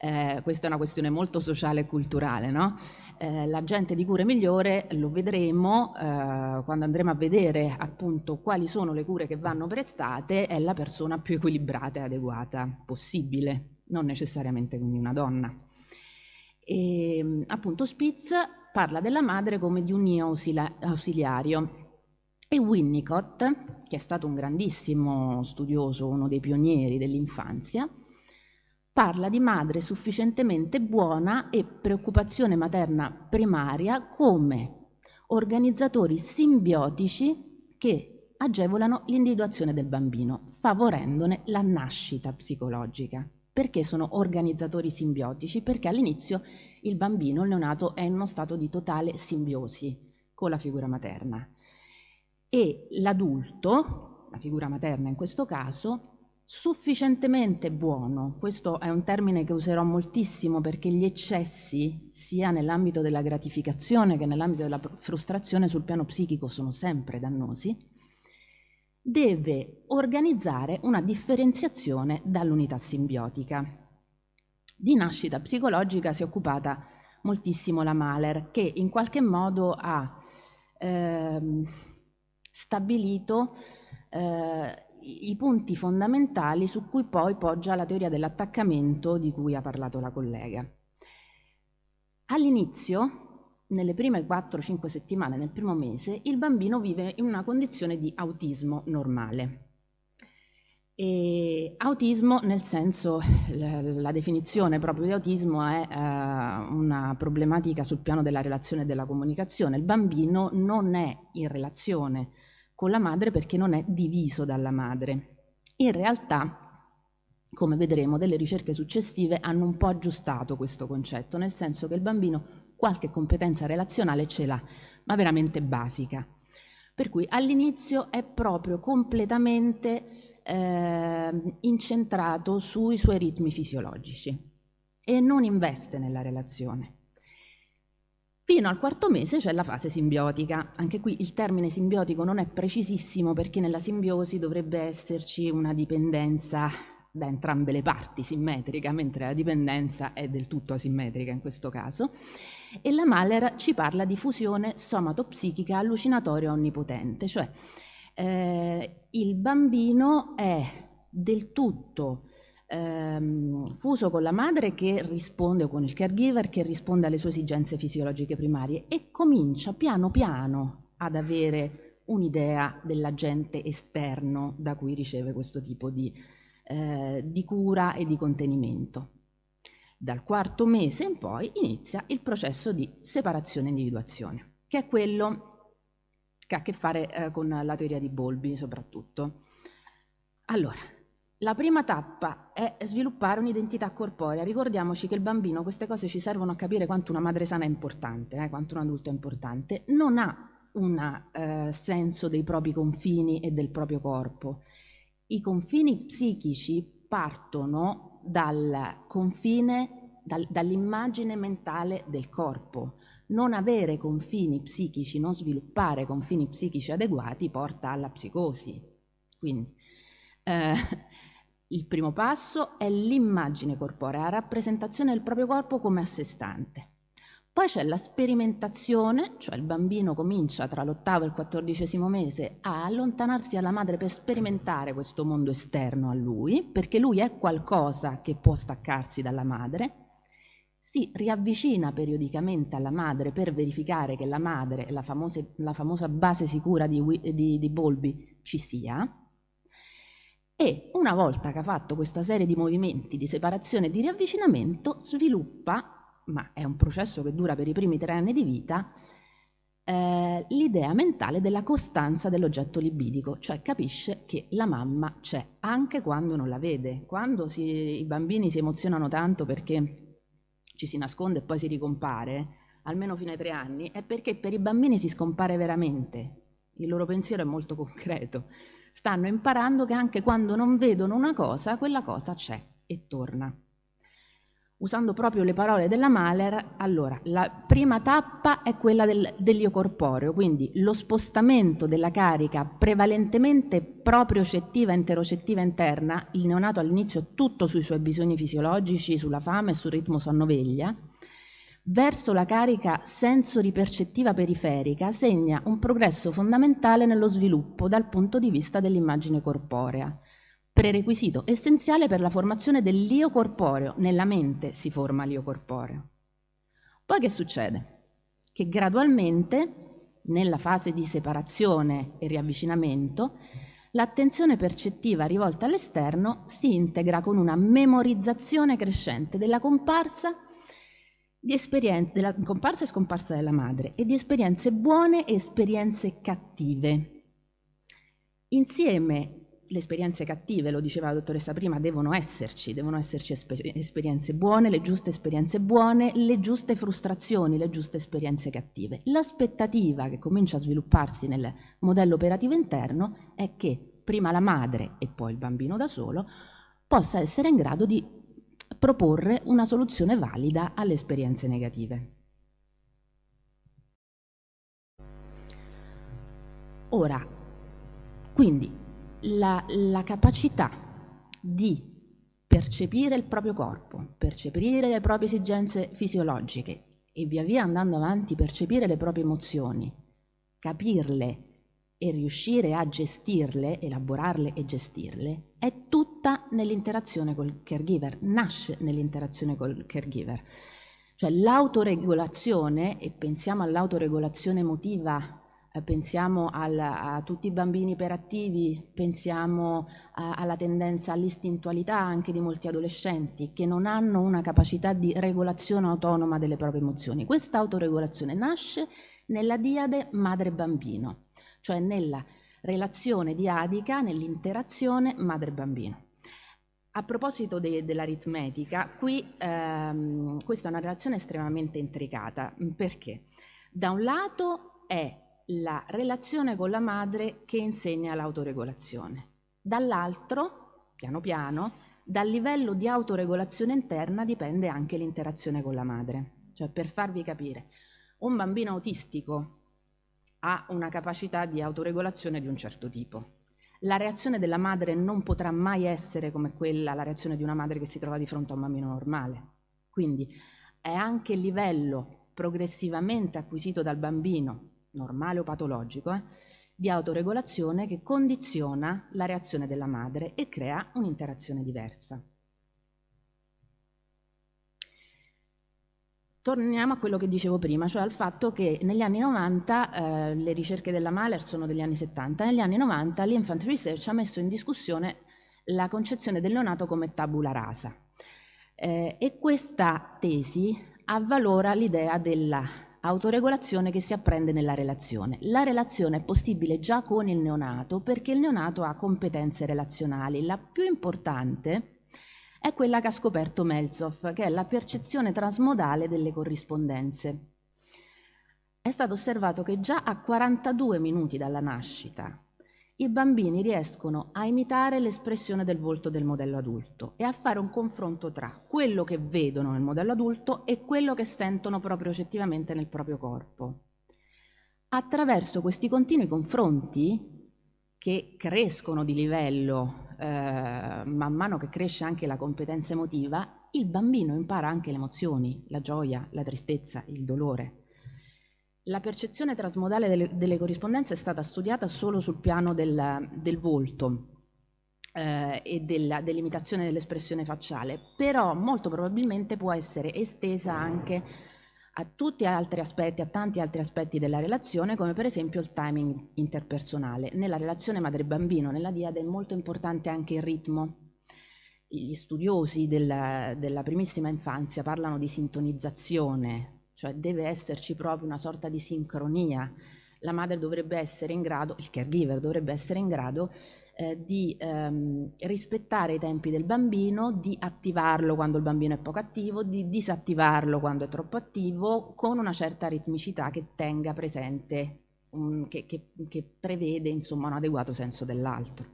Eh, questa è una questione molto sociale e culturale, no? Eh, L'agente di cure migliore lo vedremo eh, quando andremo a vedere appunto quali sono le cure che vanno prestate, è la persona più equilibrata e adeguata possibile, non necessariamente quindi una donna. E, ehm, appunto Spitz parla della madre come di un io ausiliario e Winnicott, che è stato un grandissimo studioso, uno dei pionieri dell'infanzia, parla di madre sufficientemente buona e preoccupazione materna primaria come organizzatori simbiotici che agevolano l'individuazione del bambino, favorendone la nascita psicologica. Perché sono organizzatori simbiotici? Perché all'inizio il bambino, il neonato, è in uno stato di totale simbiosi con la figura materna e l'adulto, la figura materna in questo caso, sufficientemente buono. Questo è un termine che userò moltissimo perché gli eccessi, sia nell'ambito della gratificazione che nell'ambito della frustrazione sul piano psichico, sono sempre dannosi, deve organizzare una differenziazione dall'unità simbiotica. Di nascita psicologica si è occupata moltissimo la Mahler, che in qualche modo ha ehm, stabilito eh, i punti fondamentali su cui poi poggia la teoria dell'attaccamento di cui ha parlato la collega. All'inizio, nelle prime 4-5 settimane, nel primo mese, il bambino vive in una condizione di autismo normale. E autismo nel senso, la definizione proprio di autismo è eh, una problematica sul piano della relazione e della comunicazione. Il bambino non è in relazione con la madre perché non è diviso dalla madre. In realtà come vedremo, delle ricerche successive hanno un po' aggiustato questo concetto, nel senso che il bambino qualche competenza relazionale ce l'ha, ma veramente basica. Per cui all'inizio è proprio completamente eh, incentrato sui suoi ritmi fisiologici e non investe nella relazione. Fino al quarto mese c'è la fase simbiotica. Anche qui il termine simbiotico non è precisissimo perché nella simbiosi dovrebbe esserci una dipendenza da entrambe le parti simmetrica, mentre la dipendenza è del tutto asimmetrica in questo caso. E la Mahler ci parla di fusione somatopsichica allucinatoria onnipotente, cioè eh, il bambino è del tutto ehm, fuso con la madre che risponde, o con il caregiver che risponde alle sue esigenze fisiologiche primarie e comincia piano piano ad avere un'idea dell'agente esterno da cui riceve questo tipo di, eh, di cura e di contenimento. Dal quarto mese in poi inizia il processo di separazione-individuazione, che è quello che ha a che fare eh, con la teoria di Bolby soprattutto. Allora, la prima tappa è sviluppare un'identità corporea. Ricordiamoci che il bambino, queste cose ci servono a capire quanto una madre sana è importante, eh, quanto un adulto è importante. Non ha un eh, senso dei propri confini e del proprio corpo. I confini psichici partono dal confine, dal, dall'immagine mentale del corpo. Non avere confini psichici, non sviluppare confini psichici adeguati porta alla psicosi. Quindi, eh, il primo passo è l'immagine corporea, la rappresentazione del proprio corpo come a sé stante. Poi c'è la sperimentazione, cioè il bambino comincia tra l'ottavo e il quattordicesimo mese a allontanarsi dalla madre per sperimentare questo mondo esterno a lui, perché lui è qualcosa che può staccarsi dalla madre, si riavvicina periodicamente alla madre per verificare che la madre, la, famose, la famosa base sicura di, di, di Bolby, ci sia, e una volta che ha fatto questa serie di movimenti di separazione e di riavvicinamento sviluppa, ma è un processo che dura per i primi tre anni di vita, eh, l'idea mentale della costanza dell'oggetto libidico, cioè capisce che la mamma c'è anche quando non la vede, quando si, i bambini si emozionano tanto perché ci si nasconde e poi si ricompare, almeno fino ai tre anni, è perché per i bambini si scompare veramente, il loro pensiero è molto concreto. Stanno imparando che anche quando non vedono una cosa, quella cosa c'è e torna. Usando proprio le parole della Mahler, allora, la prima tappa è quella del, dell'io corporeo, quindi lo spostamento della carica prevalentemente proprio propriocettiva, interocettiva interna, il neonato all'inizio tutto sui suoi bisogni fisiologici, sulla fame e sul ritmo sonno-veglia, verso la carica sensoripercettiva periferica segna un progresso fondamentale nello sviluppo dal punto di vista dell'immagine corporea. Prerequisito essenziale per la formazione dell'io corporeo, nella mente si forma l'io corporeo. Poi che succede? Che gradualmente, nella fase di separazione e riavvicinamento, l'attenzione percettiva rivolta all'esterno si integra con una memorizzazione crescente della comparsa di esperienze, della comparsa e scomparsa della madre e di esperienze buone e esperienze cattive. Insieme le esperienze cattive, lo diceva la dottoressa prima, devono esserci, devono esserci esper- esperienze buone, le giuste esperienze buone, le giuste frustrazioni, le giuste esperienze cattive. L'aspettativa che comincia a svilupparsi nel modello operativo interno è che prima la madre e poi il bambino da solo possa essere in grado di proporre una soluzione valida alle esperienze negative. Ora, quindi la, la capacità di percepire il proprio corpo, percepire le proprie esigenze fisiologiche e via via andando avanti percepire le proprie emozioni, capirle e riuscire a gestirle, elaborarle e gestirle, è tutta nell'interazione col caregiver, nasce nell'interazione col caregiver. Cioè l'autoregolazione, e pensiamo all'autoregolazione emotiva, eh, pensiamo al, a tutti i bambini iperattivi, pensiamo a, alla tendenza all'istintualità anche di molti adolescenti che non hanno una capacità di regolazione autonoma delle proprie emozioni. Questa autoregolazione nasce nella diade madre-bambino cioè nella relazione diadica, nell'interazione madre-bambino. A proposito de, dell'aritmetica, qui ehm, questa è una relazione estremamente intricata, perché da un lato è la relazione con la madre che insegna l'autoregolazione, dall'altro, piano piano, dal livello di autoregolazione interna dipende anche l'interazione con la madre. Cioè, per farvi capire, un bambino autistico ha una capacità di autoregolazione di un certo tipo. La reazione della madre non potrà mai essere come quella, la reazione di una madre che si trova di fronte a un bambino normale. Quindi è anche il livello progressivamente acquisito dal bambino, normale o patologico, eh, di autoregolazione che condiziona la reazione della madre e crea un'interazione diversa. torniamo a quello che dicevo prima, cioè al fatto che negli anni 90 eh, le ricerche della Mahler sono degli anni 70, negli anni 90 l'Infant Research ha messo in discussione la concezione del neonato come tabula rasa eh, e questa tesi avvalora l'idea dell'autoregolazione che si apprende nella relazione. La relazione è possibile già con il neonato perché il neonato ha competenze relazionali. La più importante è è quella che ha scoperto Melzoff, che è la percezione trasmodale delle corrispondenze. È stato osservato che già a 42 minuti dalla nascita i bambini riescono a imitare l'espressione del volto del modello adulto e a fare un confronto tra quello che vedono nel modello adulto e quello che sentono proprio oggettivamente nel proprio corpo. Attraverso questi continui confronti, che crescono di livello Ehm, man mano che cresce anche la competenza emotiva, il bambino impara anche le emozioni, la gioia, la tristezza, il dolore. La percezione trasmodale delle, delle corrispondenze è stata studiata solo sul piano del, del volto, eh, e della, dell'imitazione dell'espressione facciale, però molto probabilmente può essere estesa anche a tutti altri aspetti, a tanti altri aspetti della relazione, come per esempio il timing interpersonale. Nella relazione madre-bambino, nella diade, è molto importante anche il ritmo. Gli studiosi della, della primissima infanzia parlano di sintonizzazione, cioè deve esserci proprio una sorta di sincronia. La madre dovrebbe essere in grado, il caregiver dovrebbe essere in grado eh, di ehm, rispettare i tempi del bambino, di attivarlo quando il bambino è poco attivo, di disattivarlo quando è troppo attivo, con una certa ritmicità che tenga presente, un, che, che, che, prevede insomma, un adeguato senso dell'altro.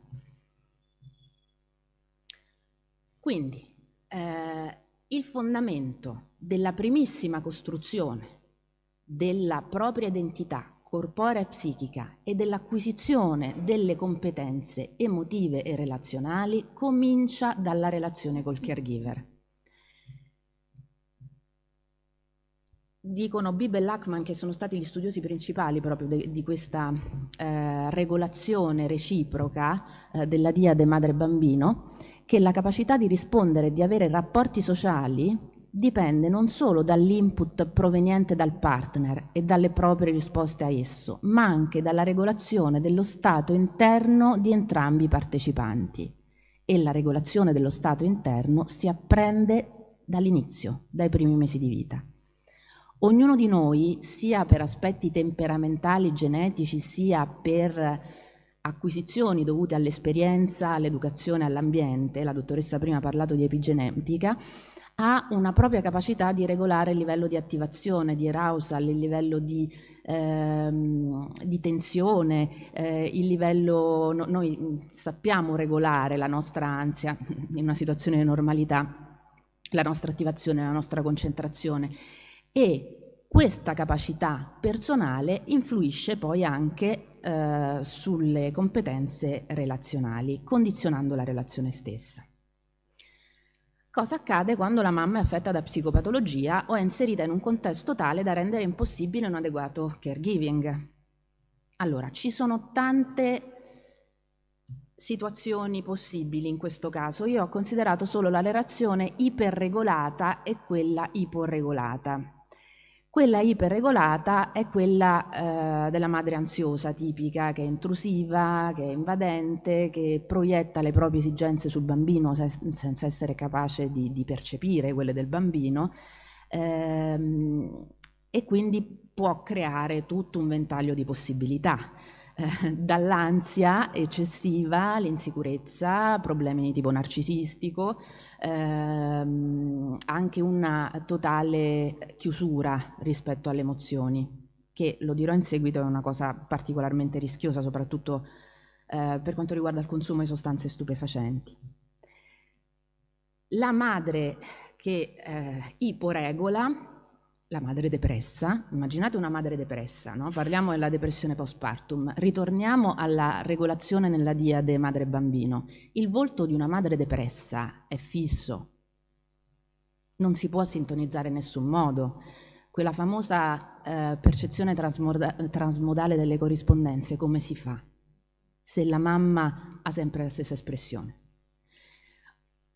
Quindi eh, il fondamento della primissima costruzione della propria identità corporea e psichica e dell'acquisizione delle competenze emotive e relazionali comincia dalla relazione col caregiver. Dicono Bibel e Lachman che sono stati gli studiosi principali proprio di questa eh, regolazione reciproca eh, della diade madre-bambino, che la capacità di rispondere e di avere rapporti sociali dipende non solo dall'input proveniente dal partner e dalle proprie risposte a esso, ma anche dalla regolazione dello stato interno di entrambi i partecipanti. E la regolazione dello stato interno si apprende dall'inizio, dai primi mesi di vita. Ognuno di noi, sia per aspetti temperamentali, genetici, sia per acquisizioni dovute all'esperienza, all'educazione, all'ambiente, la dottoressa prima ha parlato di epigenetica, ha una propria capacità di regolare il livello di attivazione, di arousal, il livello di, ehm, di tensione, eh, il livello, no, noi sappiamo regolare la nostra ansia in una situazione di normalità, la nostra attivazione, la nostra concentrazione e questa capacità personale influisce poi anche eh, sulle competenze relazionali, condizionando la relazione stessa. Cosa accade quando la mamma è affetta da psicopatologia o è inserita in un contesto tale da rendere impossibile un adeguato caregiving? Allora, ci sono tante situazioni possibili in questo caso. Io ho considerato solo la relazione iperregolata e quella iporegolata. Quella iperregolata è quella eh, della madre ansiosa tipica, che è intrusiva, che è invadente, che proietta le proprie esigenze sul bambino se senza essere capace di, di, percepire quelle del bambino ehm, e quindi può creare tutto un ventaglio di possibilità. dall'ansia eccessiva, l'insicurezza, problemi di tipo narcisistico, ehm, anche una totale chiusura rispetto alle emozioni, che lo dirò in seguito è una cosa particolarmente rischiosa, soprattutto eh, per quanto riguarda il consumo di sostanze stupefacenti. La madre che eh, iporegola la madre depressa, immaginate una madre depressa, no? parliamo della depressione postpartum, ritorniamo alla regolazione nella diade madre-bambino. Il volto di una madre depressa è fisso, non si può sintonizzare in nessun modo. Quella famosa eh, percezione transmoda- transmodale delle corrispondenze, come si fa? Se la mamma ha sempre la stessa espressione.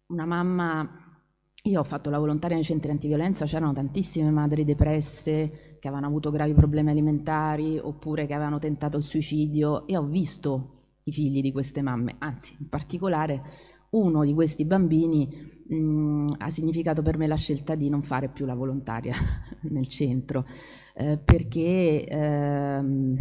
Una mamma io ho fatto la volontaria nei centri antiviolenza, c'erano tantissime madri depresse che avevano avuto gravi problemi alimentari oppure che avevano tentato il suicidio e ho visto i figli di queste mamme, anzi in particolare uno di questi bambini mh, mm, ha significato per me la scelta di non fare più la volontaria nel centro, eh, perché ehm,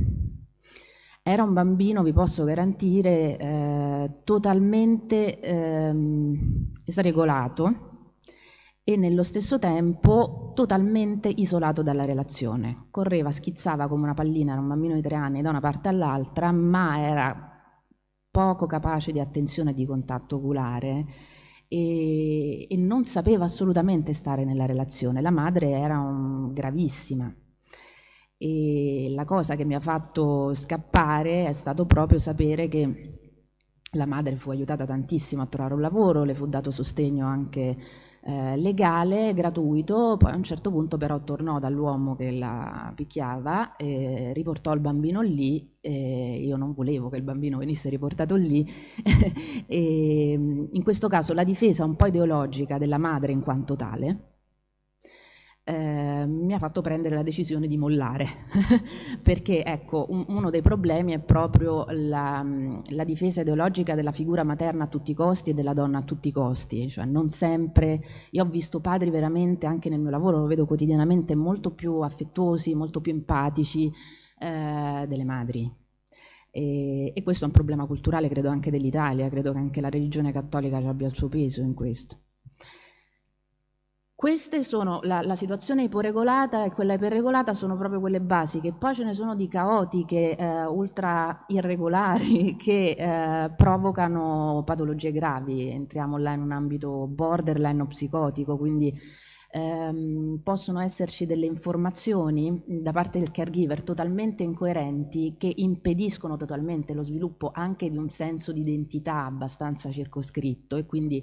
era un bambino, vi posso garantire, eh, totalmente ehm, sregolato e nello stesso tempo totalmente isolato dalla relazione. Correva, schizzava come una pallina, era un bambino di tre anni, da una parte all'altra, ma era poco capace di attenzione e di contatto oculare e, e, non sapeva assolutamente stare nella relazione. La madre era un, gravissima. E la cosa che mi ha fatto scappare è stato proprio sapere che la madre fu aiutata tantissimo a trovare un lavoro, le fu dato sostegno anche eh, legale, gratuito, poi a un certo punto però tornò dall'uomo che la picchiava, e riportò il bambino lì, e io non volevo che il bambino venisse riportato lì, e, mm, in questo caso la difesa un po' ideologica della madre in quanto tale, Ehm, mi ha fatto prendere la decisione di mollare, perché ecco, un, uno dei problemi è proprio la, la, difesa ideologica della figura materna a tutti i costi e della donna a tutti i costi, cioè non sempre, io ho visto padri veramente anche nel mio lavoro, lo vedo quotidianamente, molto più affettuosi, molto più empatici eh, delle madri. E, e questo è un problema culturale, credo anche dell'Italia, credo che anche la religione cattolica abbia il suo peso in questo. Queste sono la, la, situazione iporegolata e quella iperregolata sono proprio quelle basiche, poi ce ne sono di caotiche, eh, ultra irregolari che eh, provocano patologie gravi, entriamo là in un ambito borderline o psicotico, quindi ehm, possono esserci delle informazioni da parte del caregiver totalmente incoerenti che impediscono totalmente lo sviluppo anche di un senso di identità abbastanza circoscritto e quindi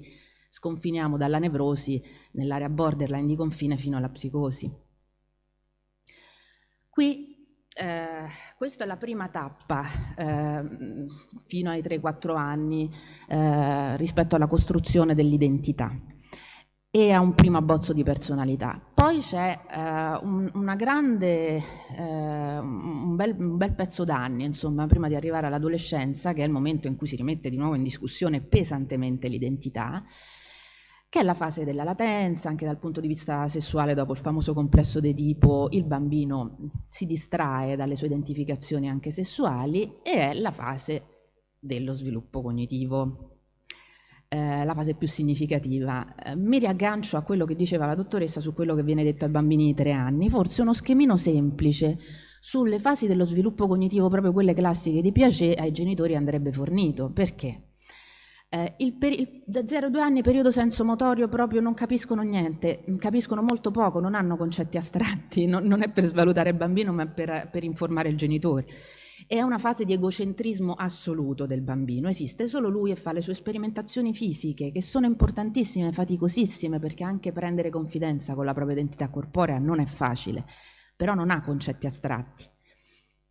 Sconfiniamo dalla nevrosi nell'area borderline di confine fino alla psicosi. Qui eh, questa è la prima tappa eh, fino ai 3-4 anni eh, rispetto alla costruzione dell'identità e a un primo abbozzo di personalità. Poi c'è eh, un, eh, un, bel, un bel pezzo d'anni, insomma, prima di arrivare all'adolescenza, che è il momento in cui si rimette di nuovo in discussione pesantemente l'identità, che è la fase della latenza, anche dal punto di vista sessuale, dopo il famoso complesso d'Edipo, il bambino si distrae dalle sue identificazioni anche sessuali e è la fase dello sviluppo cognitivo. Eh, la fase più significativa. Eh, mi riaggancio a quello che diceva la dottoressa su quello che viene detto ai bambini di tre anni, forse uno schemino semplice sulle fasi dello sviluppo cognitivo, proprio quelle classiche di piacere ai genitori andrebbe fornito. Perché? Eh, il peri- il, da 0-2 anni periodo senso motorio proprio non capiscono niente, mm, capiscono molto poco, non hanno concetti astratti, non, non è per svalutare il bambino ma per, per informare il genitore. È una fase di egocentrismo assoluto del bambino, esiste solo lui e fa le sue sperimentazioni fisiche, che sono importantissime, faticosissime, perché anche prendere confidenza con la propria identità corporea non è facile, però non ha concetti astratti.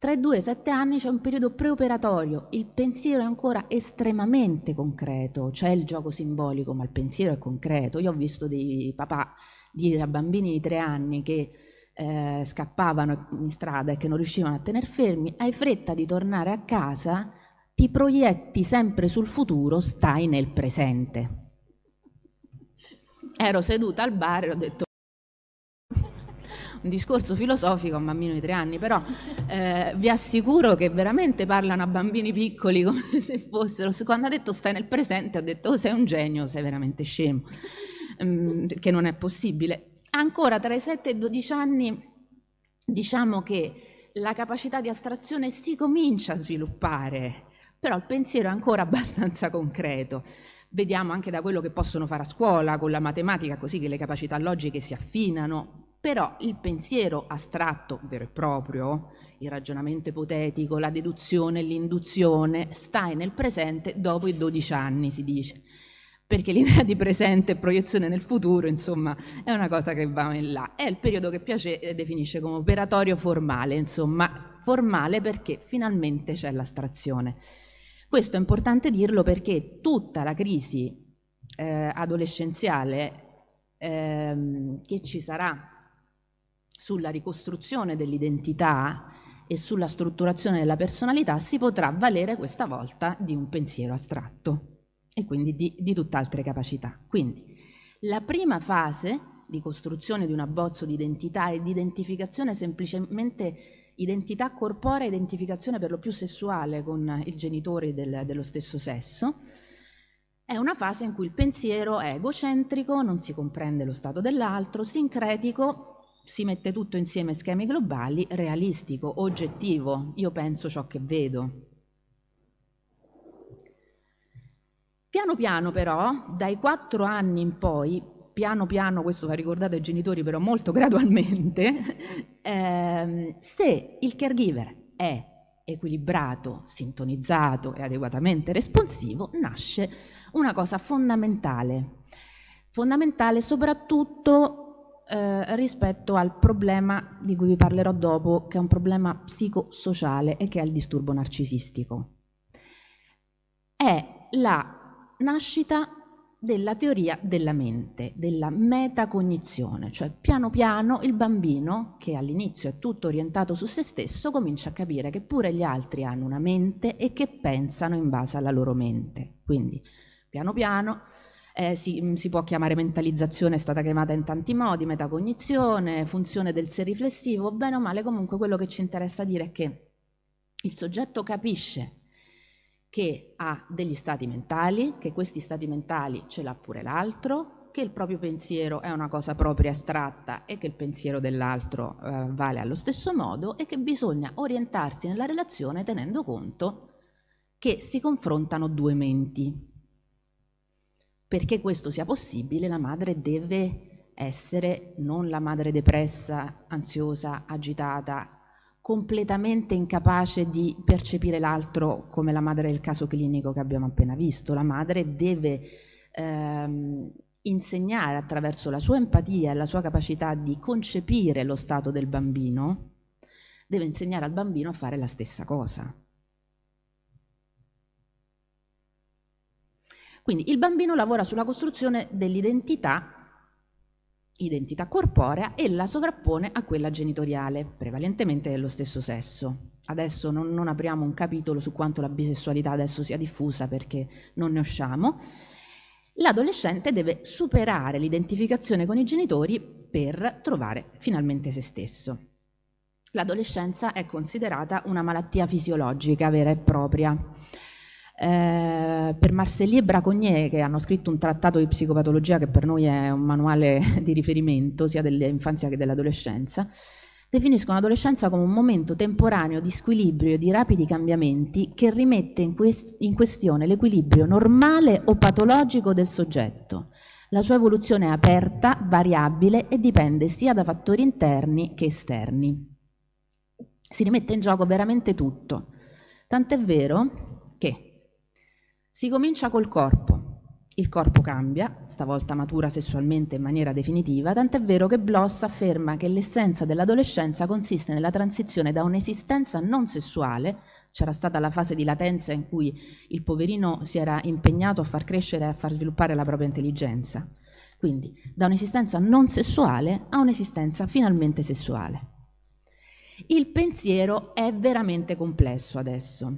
Tra i due e i sette anni c'è un periodo preoperatorio, il pensiero è ancora estremamente concreto, c'è il gioco simbolico ma il pensiero è concreto. Io ho visto dei papà dire a bambini di tre anni che eh, scappavano in strada e che non riuscivano a tener fermi, hai fretta di tornare a casa, ti proietti sempre sul futuro, stai nel presente. Ero seduta al bar e ho detto un discorso filosofico a un bambino di tre anni, però eh, vi assicuro che veramente parlano a bambini piccoli come se fossero, quando ha detto stai nel presente ho detto oh, sei un genio, sei veramente scemo, mm, che non è possibile. Ancora tra i 7 e i 12 anni diciamo che la capacità di astrazione si comincia a sviluppare, però il pensiero è ancora abbastanza concreto vediamo anche da quello che possono fare a scuola con la matematica, così che le capacità logiche si affinano però il pensiero astratto vero e proprio, il ragionamento ipotetico, la deduzione, l'induzione, stai nel presente dopo i 12 anni, si dice. Perché l'idea di presente e proiezione nel futuro, insomma, è una cosa che va in là. È il periodo che Piaget eh, definisce come operatorio formale, insomma, formale perché finalmente c'è l'astrazione. Questo è importante dirlo perché tutta la crisi eh, adolescenziale ehm, che ci sarà sulla ricostruzione dell'identità e sulla strutturazione della personalità si potrà valere questa volta di un pensiero astratto e quindi di, di tutt'altre capacità. Quindi la prima fase di costruzione di un abbozzo di identità e di identificazione semplicemente identità corporea, identificazione per lo più sessuale con il genitore del, dello stesso sesso, è una fase in cui il pensiero è egocentrico, non si comprende lo stato dell'altro, sincretico, si mette tutto insieme schemi globali, realistico, oggettivo, io penso ciò che vedo. Piano piano però, dai quattro anni in poi, piano piano, questo va ricordato ai genitori però molto gradualmente, ehm, se il caregiver è equilibrato, sintonizzato e adeguatamente responsivo, nasce una cosa fondamentale, fondamentale soprattutto eh, rispetto al problema di cui vi parlerò dopo, che è un problema psicosociale e che è il disturbo narcisistico. È la nascita della teoria della mente, della metacognizione, cioè piano piano il bambino, che all'inizio è tutto orientato su se stesso, comincia a capire che pure gli altri hanno una mente e che pensano in base alla loro mente. Quindi, piano piano, eh, si, mm, si, può chiamare mentalizzazione, è stata chiamata in tanti modi, metacognizione, funzione del sé riflessivo, bene o male comunque quello che ci interessa dire è che il soggetto capisce che ha degli stati mentali, che questi stati mentali ce l'ha pure l'altro, che il proprio pensiero è una cosa propria astratta e che il pensiero dell'altro eh, vale allo stesso modo e che bisogna orientarsi nella relazione tenendo conto che si confrontano due menti. Perché questo sia possibile la madre deve essere non la madre depressa, ansiosa, agitata, completamente incapace di percepire l'altro come la madre del caso clinico che abbiamo appena visto. La madre deve ehm, insegnare attraverso la sua empatia e la sua capacità di concepire lo stato del bambino, deve insegnare al bambino a fare la stessa cosa. Quindi il bambino lavora sulla costruzione dell'identità, identità corporea, e la sovrappone a quella genitoriale, prevalentemente dello stesso sesso. Adesso non, non apriamo un capitolo su quanto la bisessualità adesso sia diffusa perché non ne usciamo. L'adolescente deve superare l'identificazione con i genitori per trovare finalmente se stesso. L'adolescenza è considerata una malattia fisiologica vera e propria eh, per Marselli e Braconier che hanno scritto un trattato di psicopatologia che per noi è un manuale di riferimento sia dell'infanzia che dell'adolescenza, definiscono l'adolescenza come un momento temporaneo di squilibrio e di rapidi cambiamenti che rimette in, quest in questione l'equilibrio normale o patologico del soggetto. La sua evoluzione è aperta, variabile e dipende sia da fattori interni che esterni. Si rimette in gioco veramente tutto. Tant'è vero che si comincia col corpo. Il corpo cambia, stavolta matura sessualmente in maniera definitiva, tant'è vero che Bloss afferma che l'essenza dell'adolescenza consiste nella transizione da un'esistenza non sessuale, c'era stata la fase di latenza in cui il poverino si era impegnato a far crescere e a far sviluppare la propria intelligenza, quindi da un'esistenza non sessuale a un'esistenza finalmente sessuale. Il pensiero è veramente complesso adesso.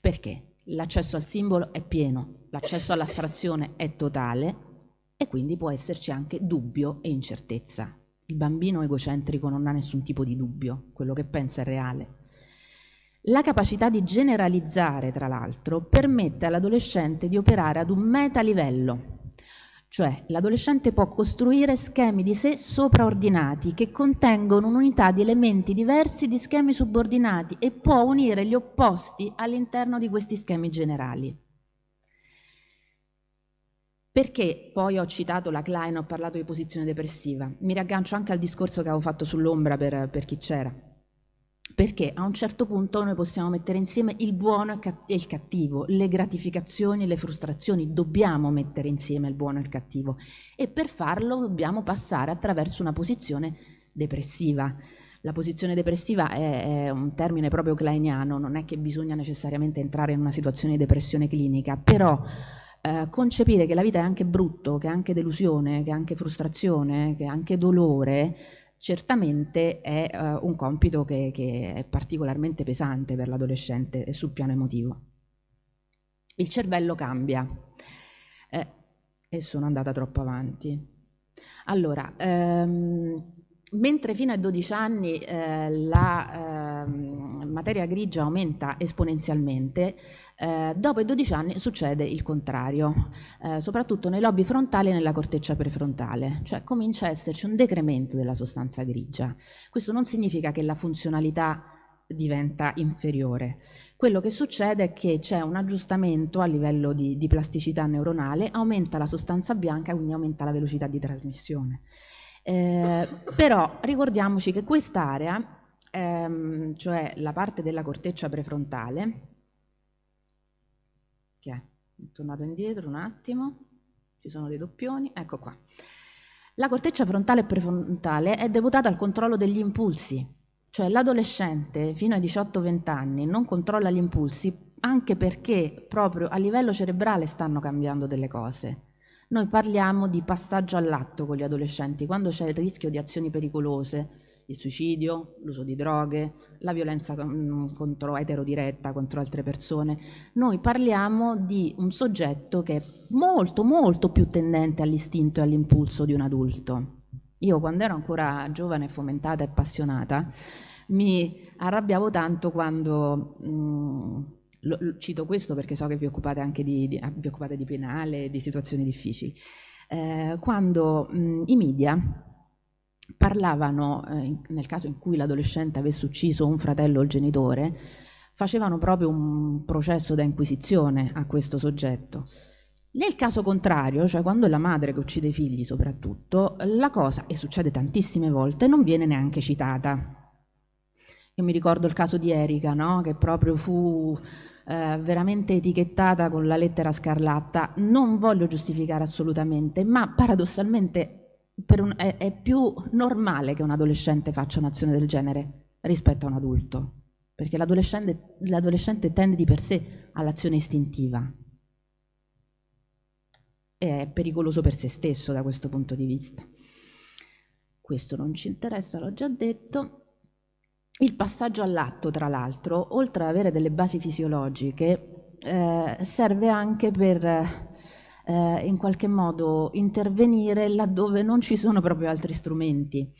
Perché? l'accesso al simbolo è pieno, l'accesso all'astrazione è totale e quindi può esserci anche dubbio e incertezza. Il bambino egocentrico non ha nessun tipo di dubbio, quello che pensa è reale. La capacità di generalizzare, tra l'altro, permette all'adolescente di operare ad un meta livello, cioè, l'adolescente può costruire schemi di sé sopraordinati che contengono un'unità di elementi diversi di schemi subordinati e può unire gli opposti all'interno di questi schemi generali. Perché poi ho citato la Klein, ho parlato di posizione depressiva? Mi riaggancio anche al discorso che avevo fatto sull'ombra per, per chi c'era perché a un certo punto noi possiamo mettere insieme il buono e il cattivo, le gratificazioni e le frustrazioni, dobbiamo mettere insieme il buono e il cattivo e per farlo dobbiamo passare attraverso una posizione depressiva. La posizione depressiva è, è un termine proprio kleiniano, non è che bisogna necessariamente entrare in una situazione di depressione clinica, però eh, concepire che la vita è anche brutto, che è anche delusione, che è anche frustrazione, che è anche dolore, certamente è eh, un compito che, che è particolarmente pesante per l'adolescente sul piano emotivo. Il cervello cambia eh, e sono andata troppo avanti. Allora, ehm, mentre fino ai 12 anni eh, la, ehm, materia grigia aumenta esponenzialmente, eh, dopo i 12 anni succede il contrario, eh, soprattutto nei lobi frontali e nella corteccia prefrontale, cioè comincia a esserci un decremento della sostanza grigia. Questo non significa che la funzionalità diventa inferiore. Quello che succede è che c'è un aggiustamento a livello di, di, plasticità neuronale, aumenta la sostanza bianca, quindi aumenta la velocità di trasmissione. Eh, però ricordiamoci che quest'area ehm, cioè la parte della corteccia prefrontale, che è tornato indietro un attimo, ci sono dei doppioni, ecco qua. La corteccia frontale e prefrontale è deputata al controllo degli impulsi, cioè l'adolescente fino ai 18-20 anni non controlla gli impulsi anche perché proprio a livello cerebrale stanno cambiando delle cose. Noi parliamo di passaggio all'atto con gli adolescenti, quando c'è il rischio di azioni pericolose, il suicidio, l'uso di droghe, la violenza mm, contro eterodiretta, contro altre persone. Noi parliamo di un soggetto che è molto, molto più tendente all'istinto e all'impulso di un adulto. Io quando ero ancora giovane, fomentata e appassionata, mi arrabbiavo tanto quando... Mh, mm, cito questo perché so che vi occupate anche di, di, vi occupate di penale, di situazioni difficili. Eh, quando mh, mm, i media parlavano, eh, nel caso in cui l'adolescente avesse ucciso un fratello o il genitore, facevano proprio un processo da inquisizione a questo soggetto. Nel caso contrario, cioè quando è la madre che uccide i figli soprattutto, la cosa, e succede tantissime volte, non viene neanche citata. Io mi ricordo il caso di Erika, no? che proprio fu eh, veramente etichettata con la lettera scarlatta. Non voglio giustificare assolutamente, ma paradossalmente un, è, è, più normale che un adolescente faccia un'azione del genere rispetto a un adulto, perché l'adolescente, l'adolescente tende di per sé all'azione istintiva e è pericoloso per se stesso da questo punto di vista. Questo non ci interessa, l'ho già detto. Il passaggio all'atto, tra l'altro, oltre ad avere delle basi fisiologiche, eh, serve anche per eh, in qualche modo intervenire laddove non ci sono proprio altri strumenti.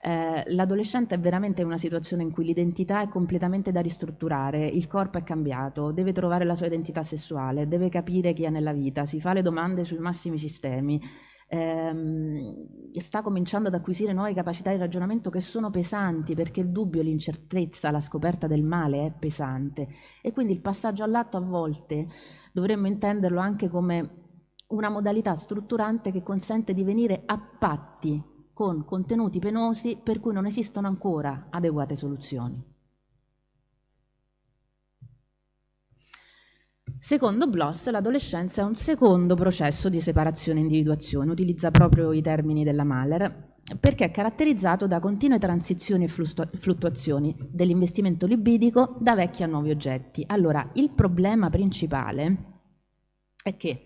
Eh, l'adolescente è veramente in una situazione in cui l'identità è completamente da ristrutturare, il corpo è cambiato, deve trovare la sua identità sessuale, deve capire chi è nella vita, si fa le domande sui massimi sistemi, ehm, sta cominciando ad acquisire nuove capacità di ragionamento che sono pesanti perché il dubbio, l'incertezza, la scoperta del male è pesante e quindi il passaggio all'atto a volte dovremmo intenderlo anche come una modalità strutturante che consente di venire a patti con contenuti penosi per cui non esistono ancora adeguate soluzioni. Secondo Bloss, l'adolescenza è un secondo processo di separazione e individuazione, utilizza proprio i termini della Mahler, perché è caratterizzato da continue transizioni e fluttuazioni dell'investimento libidico da vecchi a nuovi oggetti. Allora, il problema principale è che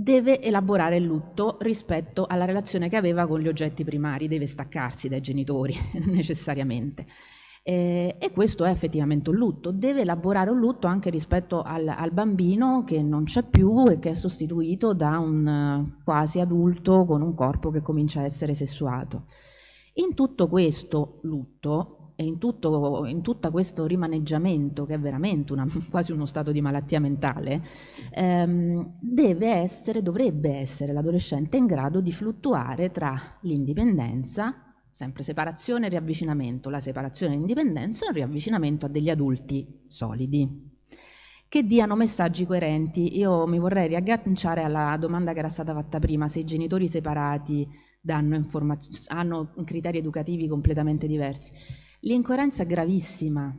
deve elaborare il lutto rispetto alla relazione che aveva con gli oggetti primari, deve staccarsi dai genitori necessariamente. Eh, e questo è effettivamente un lutto, deve elaborare un lutto anche rispetto al, al bambino che non c'è più e che è sostituito da un eh, quasi adulto con un corpo che comincia a essere sessuato. In tutto questo lutto e in, tutto, in tutto questo rimaneggiamento, che è veramente una, quasi uno stato di malattia mentale, ehm, deve essere, dovrebbe essere l'adolescente in grado di fluttuare tra l'indipendenza, sempre separazione e riavvicinamento, la separazione e l'indipendenza e il riavvicinamento a degli adulti solidi che diano messaggi coerenti. Io mi vorrei riagganciare alla domanda che era stata fatta prima, se i genitori separati danno hanno criteri educativi completamente diversi. L'incoerenza è gravissima,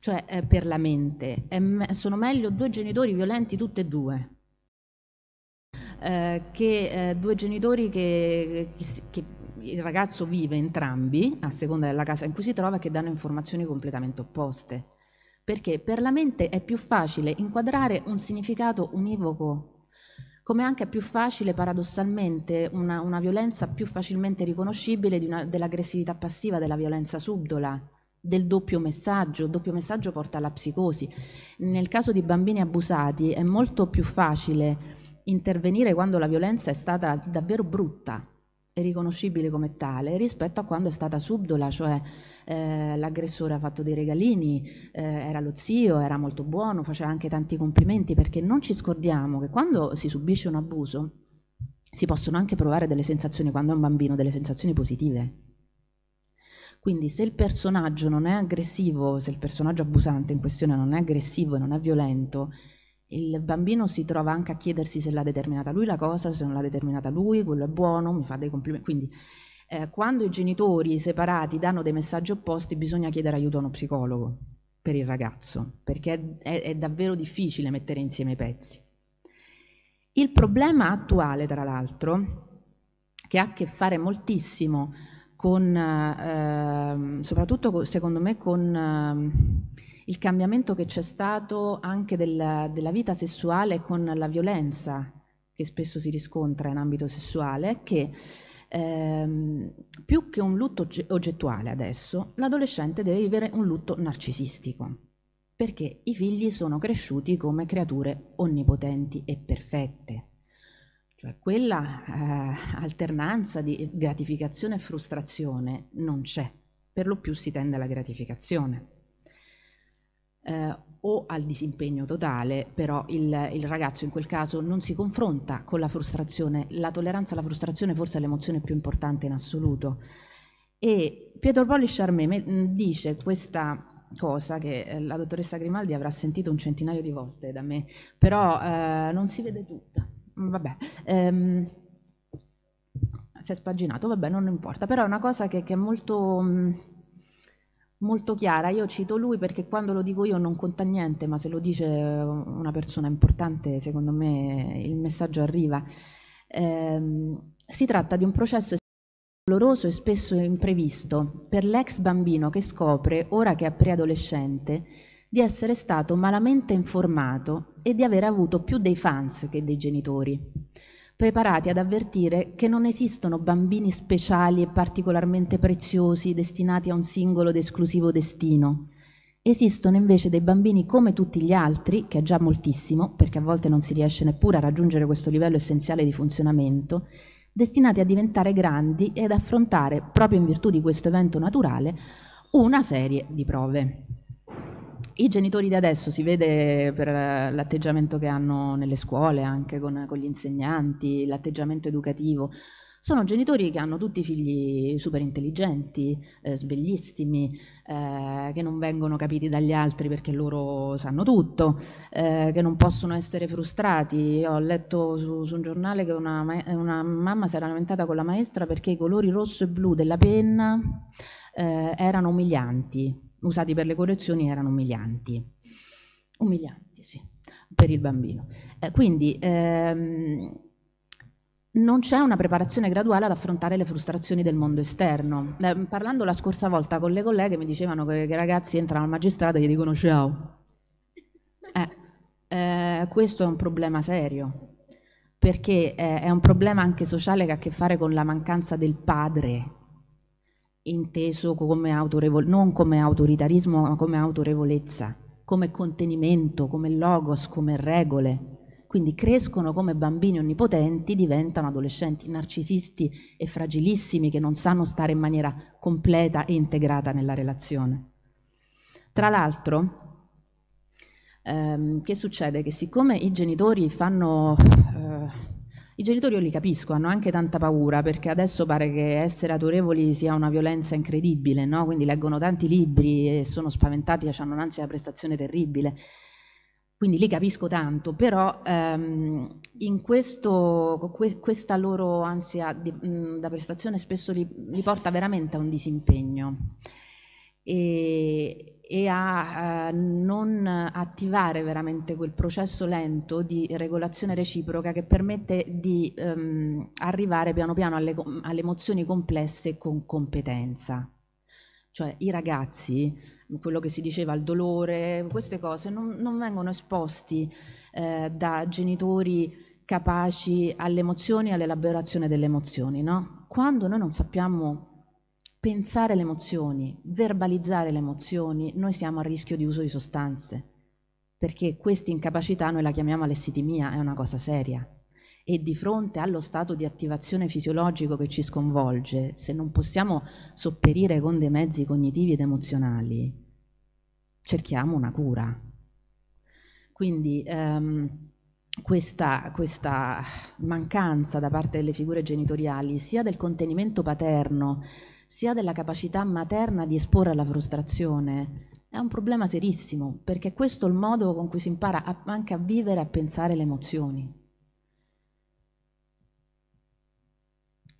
cioè è eh, per la mente. Me sono meglio due genitori violenti tutti e due. Eh, che eh, due genitori che, che, che, il ragazzo vive entrambi, a seconda della casa in cui si trova, che danno informazioni completamente opposte. Perché per la mente è più facile inquadrare un significato univoco come anche è più facile paradossalmente una, una violenza più facilmente riconoscibile dell'aggressività passiva, della violenza subdola, del doppio messaggio, il doppio messaggio porta alla psicosi. Nel caso di bambini abusati è molto più facile intervenire quando la violenza è stata davvero brutta, riconoscibile come tale rispetto a quando è stata subdola, cioè eh, l'aggressore ha fatto dei regalini, eh, era lo zio, era molto buono, faceva anche tanti complimenti, perché non ci scordiamo che quando si subisce un abuso si possono anche provare delle sensazioni, quando è un bambino, delle sensazioni positive. Quindi se il personaggio non è aggressivo, se il personaggio abusante in questione non è aggressivo e non è violento, il bambino si trova anche a chiedersi se l'ha determinata lui la cosa, se non l'ha determinata lui, quello è buono, mi fa dei complimenti. Quindi eh, quando i genitori separati danno dei messaggi opposti bisogna chiedere aiuto a uno psicologo per il ragazzo, perché è, è davvero difficile mettere insieme i pezzi. Il problema attuale, tra l'altro, che ha a che fare moltissimo con, eh, ehm, soprattutto secondo me, con... Eh, il cambiamento che c'è stato anche del, della vita sessuale con la violenza che spesso si riscontra in ambito sessuale, che ehm, più che un lutto oggettuale adesso, l'adolescente deve vivere un lutto narcisistico, perché i figli sono cresciuti come creature onnipotenti e perfette. Cioè quella eh, alternanza di gratificazione e frustrazione non c'è, per lo più si tende alla gratificazione eh, o al disimpegno totale, però il, il, ragazzo in quel caso non si confronta con la frustrazione. La tolleranza alla frustrazione forse è l'emozione più importante in assoluto. E Pietro Poli Charmé mm, dice questa cosa che eh, la dottoressa Grimaldi avrà sentito un centinaio di volte da me, però eh, non si vede tutta. Mm, vabbè. Ehm, si è spaginato, vabbè, non importa, però è una cosa che, che è molto... Mh, mm, molto chiara. Io cito lui perché quando lo dico io non conta niente, ma se lo dice una persona importante, secondo me il messaggio arriva. Eh, si tratta di un processo doloroso e spesso imprevisto per l'ex bambino che scopre, ora che è preadolescente, di essere stato malamente informato e di aver avuto più dei fans che dei genitori preparati ad avvertire che non esistono bambini speciali e particolarmente preziosi destinati a un singolo ed esclusivo destino. Esistono invece dei bambini come tutti gli altri, che è già moltissimo, perché a volte non si riesce neppure a raggiungere questo livello essenziale di funzionamento, destinati a diventare grandi ed affrontare, proprio in virtù di questo evento naturale, una serie di prove i genitori di adesso, si vede per l'atteggiamento che hanno nelle scuole, anche con, con gli insegnanti, l'atteggiamento educativo, sono genitori che hanno tutti figli super intelligenti, eh, sveglissimi, eh, che non vengono capiti dagli altri perché loro sanno tutto, eh, che non possono essere frustrati. Io ho letto su, su un giornale che una, una, mamma si era lamentata con la maestra perché i colori rosso e blu della penna eh, erano umilianti usati per le correzioni erano umilianti. Umilianti, sì, per il bambino. Eh, quindi ehm, non c'è una preparazione graduale ad affrontare le frustrazioni del mondo esterno. Eh, parlando la scorsa volta con le colleghe mi dicevano che, i ragazzi entrano al magistrato e gli dicono ciao. Eh, eh questo è un problema serio, perché eh, è un problema anche sociale che ha a che fare con la mancanza del padre inteso come autorevole, non come autoritarismo, ma come autorevolezza, come contenimento, come logos, come regole. Quindi crescono come bambini onnipotenti, diventano adolescenti narcisisti e fragilissimi che non sanno stare in maniera completa e integrata nella relazione. Tra l'altro, ehm, che succede? Che siccome i genitori fanno eh, i genitori io li capisco, hanno anche tanta paura perché adesso pare che essere adorevoli sia una violenza incredibile, no? quindi leggono tanti libri e sono spaventati, hanno un'ansia da prestazione terribile. Quindi li capisco tanto, però ehm, in questo, que- questa loro ansia di, mh, mm, da prestazione spesso li, li porta veramente a un disimpegno. E, e a eh, non attivare veramente quel processo lento di regolazione reciproca che permette di ehm, arrivare piano piano alle, alle emozioni complesse con competenza. Cioè i ragazzi, quello che si diceva, il dolore, queste cose non, non vengono esposti eh, da genitori capaci alle emozioni e all'elaborazione delle emozioni, no? Quando noi non sappiamo pensare le emozioni, verbalizzare le emozioni, noi siamo a rischio di uso di sostanze, perché questa incapacità noi la chiamiamo alessitimia, è una cosa seria. E di fronte allo stato di attivazione fisiologico che ci sconvolge, se non possiamo sopperire con dei mezzi cognitivi ed emozionali, cerchiamo una cura. Quindi ehm, questa, questa mancanza da parte delle figure genitoriali, sia del contenimento paterno, sia della capacità materna di esporre alla frustrazione, è un problema serissimo, perché questo è il modo con cui si impara a, anche a vivere e a pensare le emozioni.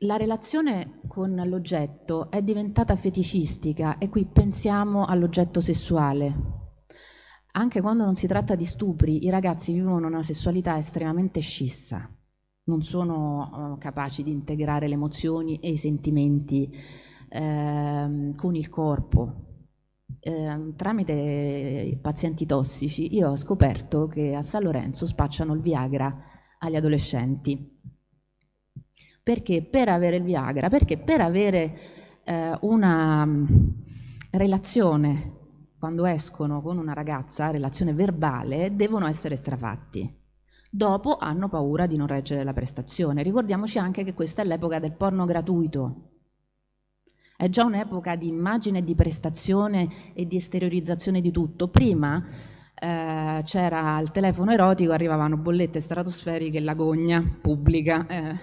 La relazione con l'oggetto è diventata feticistica e qui pensiamo all'oggetto sessuale. Anche quando non si tratta di stupri, i ragazzi vivono una sessualità estremamente scissa, non sono eh, capaci di integrare le emozioni e i sentimenti ehm, con il corpo. Eh, tramite i pazienti tossici io ho scoperto che a San Lorenzo spacciano il Viagra agli adolescenti. Perché per avere il Viagra, perché per avere eh, una mm, relazione quando escono con una ragazza, relazione verbale, devono essere strafatti. Dopo hanno paura di non reggere la prestazione. Ricordiamoci anche che questa è l'epoca del porno gratuito. È già un'epoca di immagine, di prestazione e di esteriorizzazione di tutto. Prima eh, c'era il telefono erotico, arrivavano bollette stratosferiche e lagogna pubblica. Eh.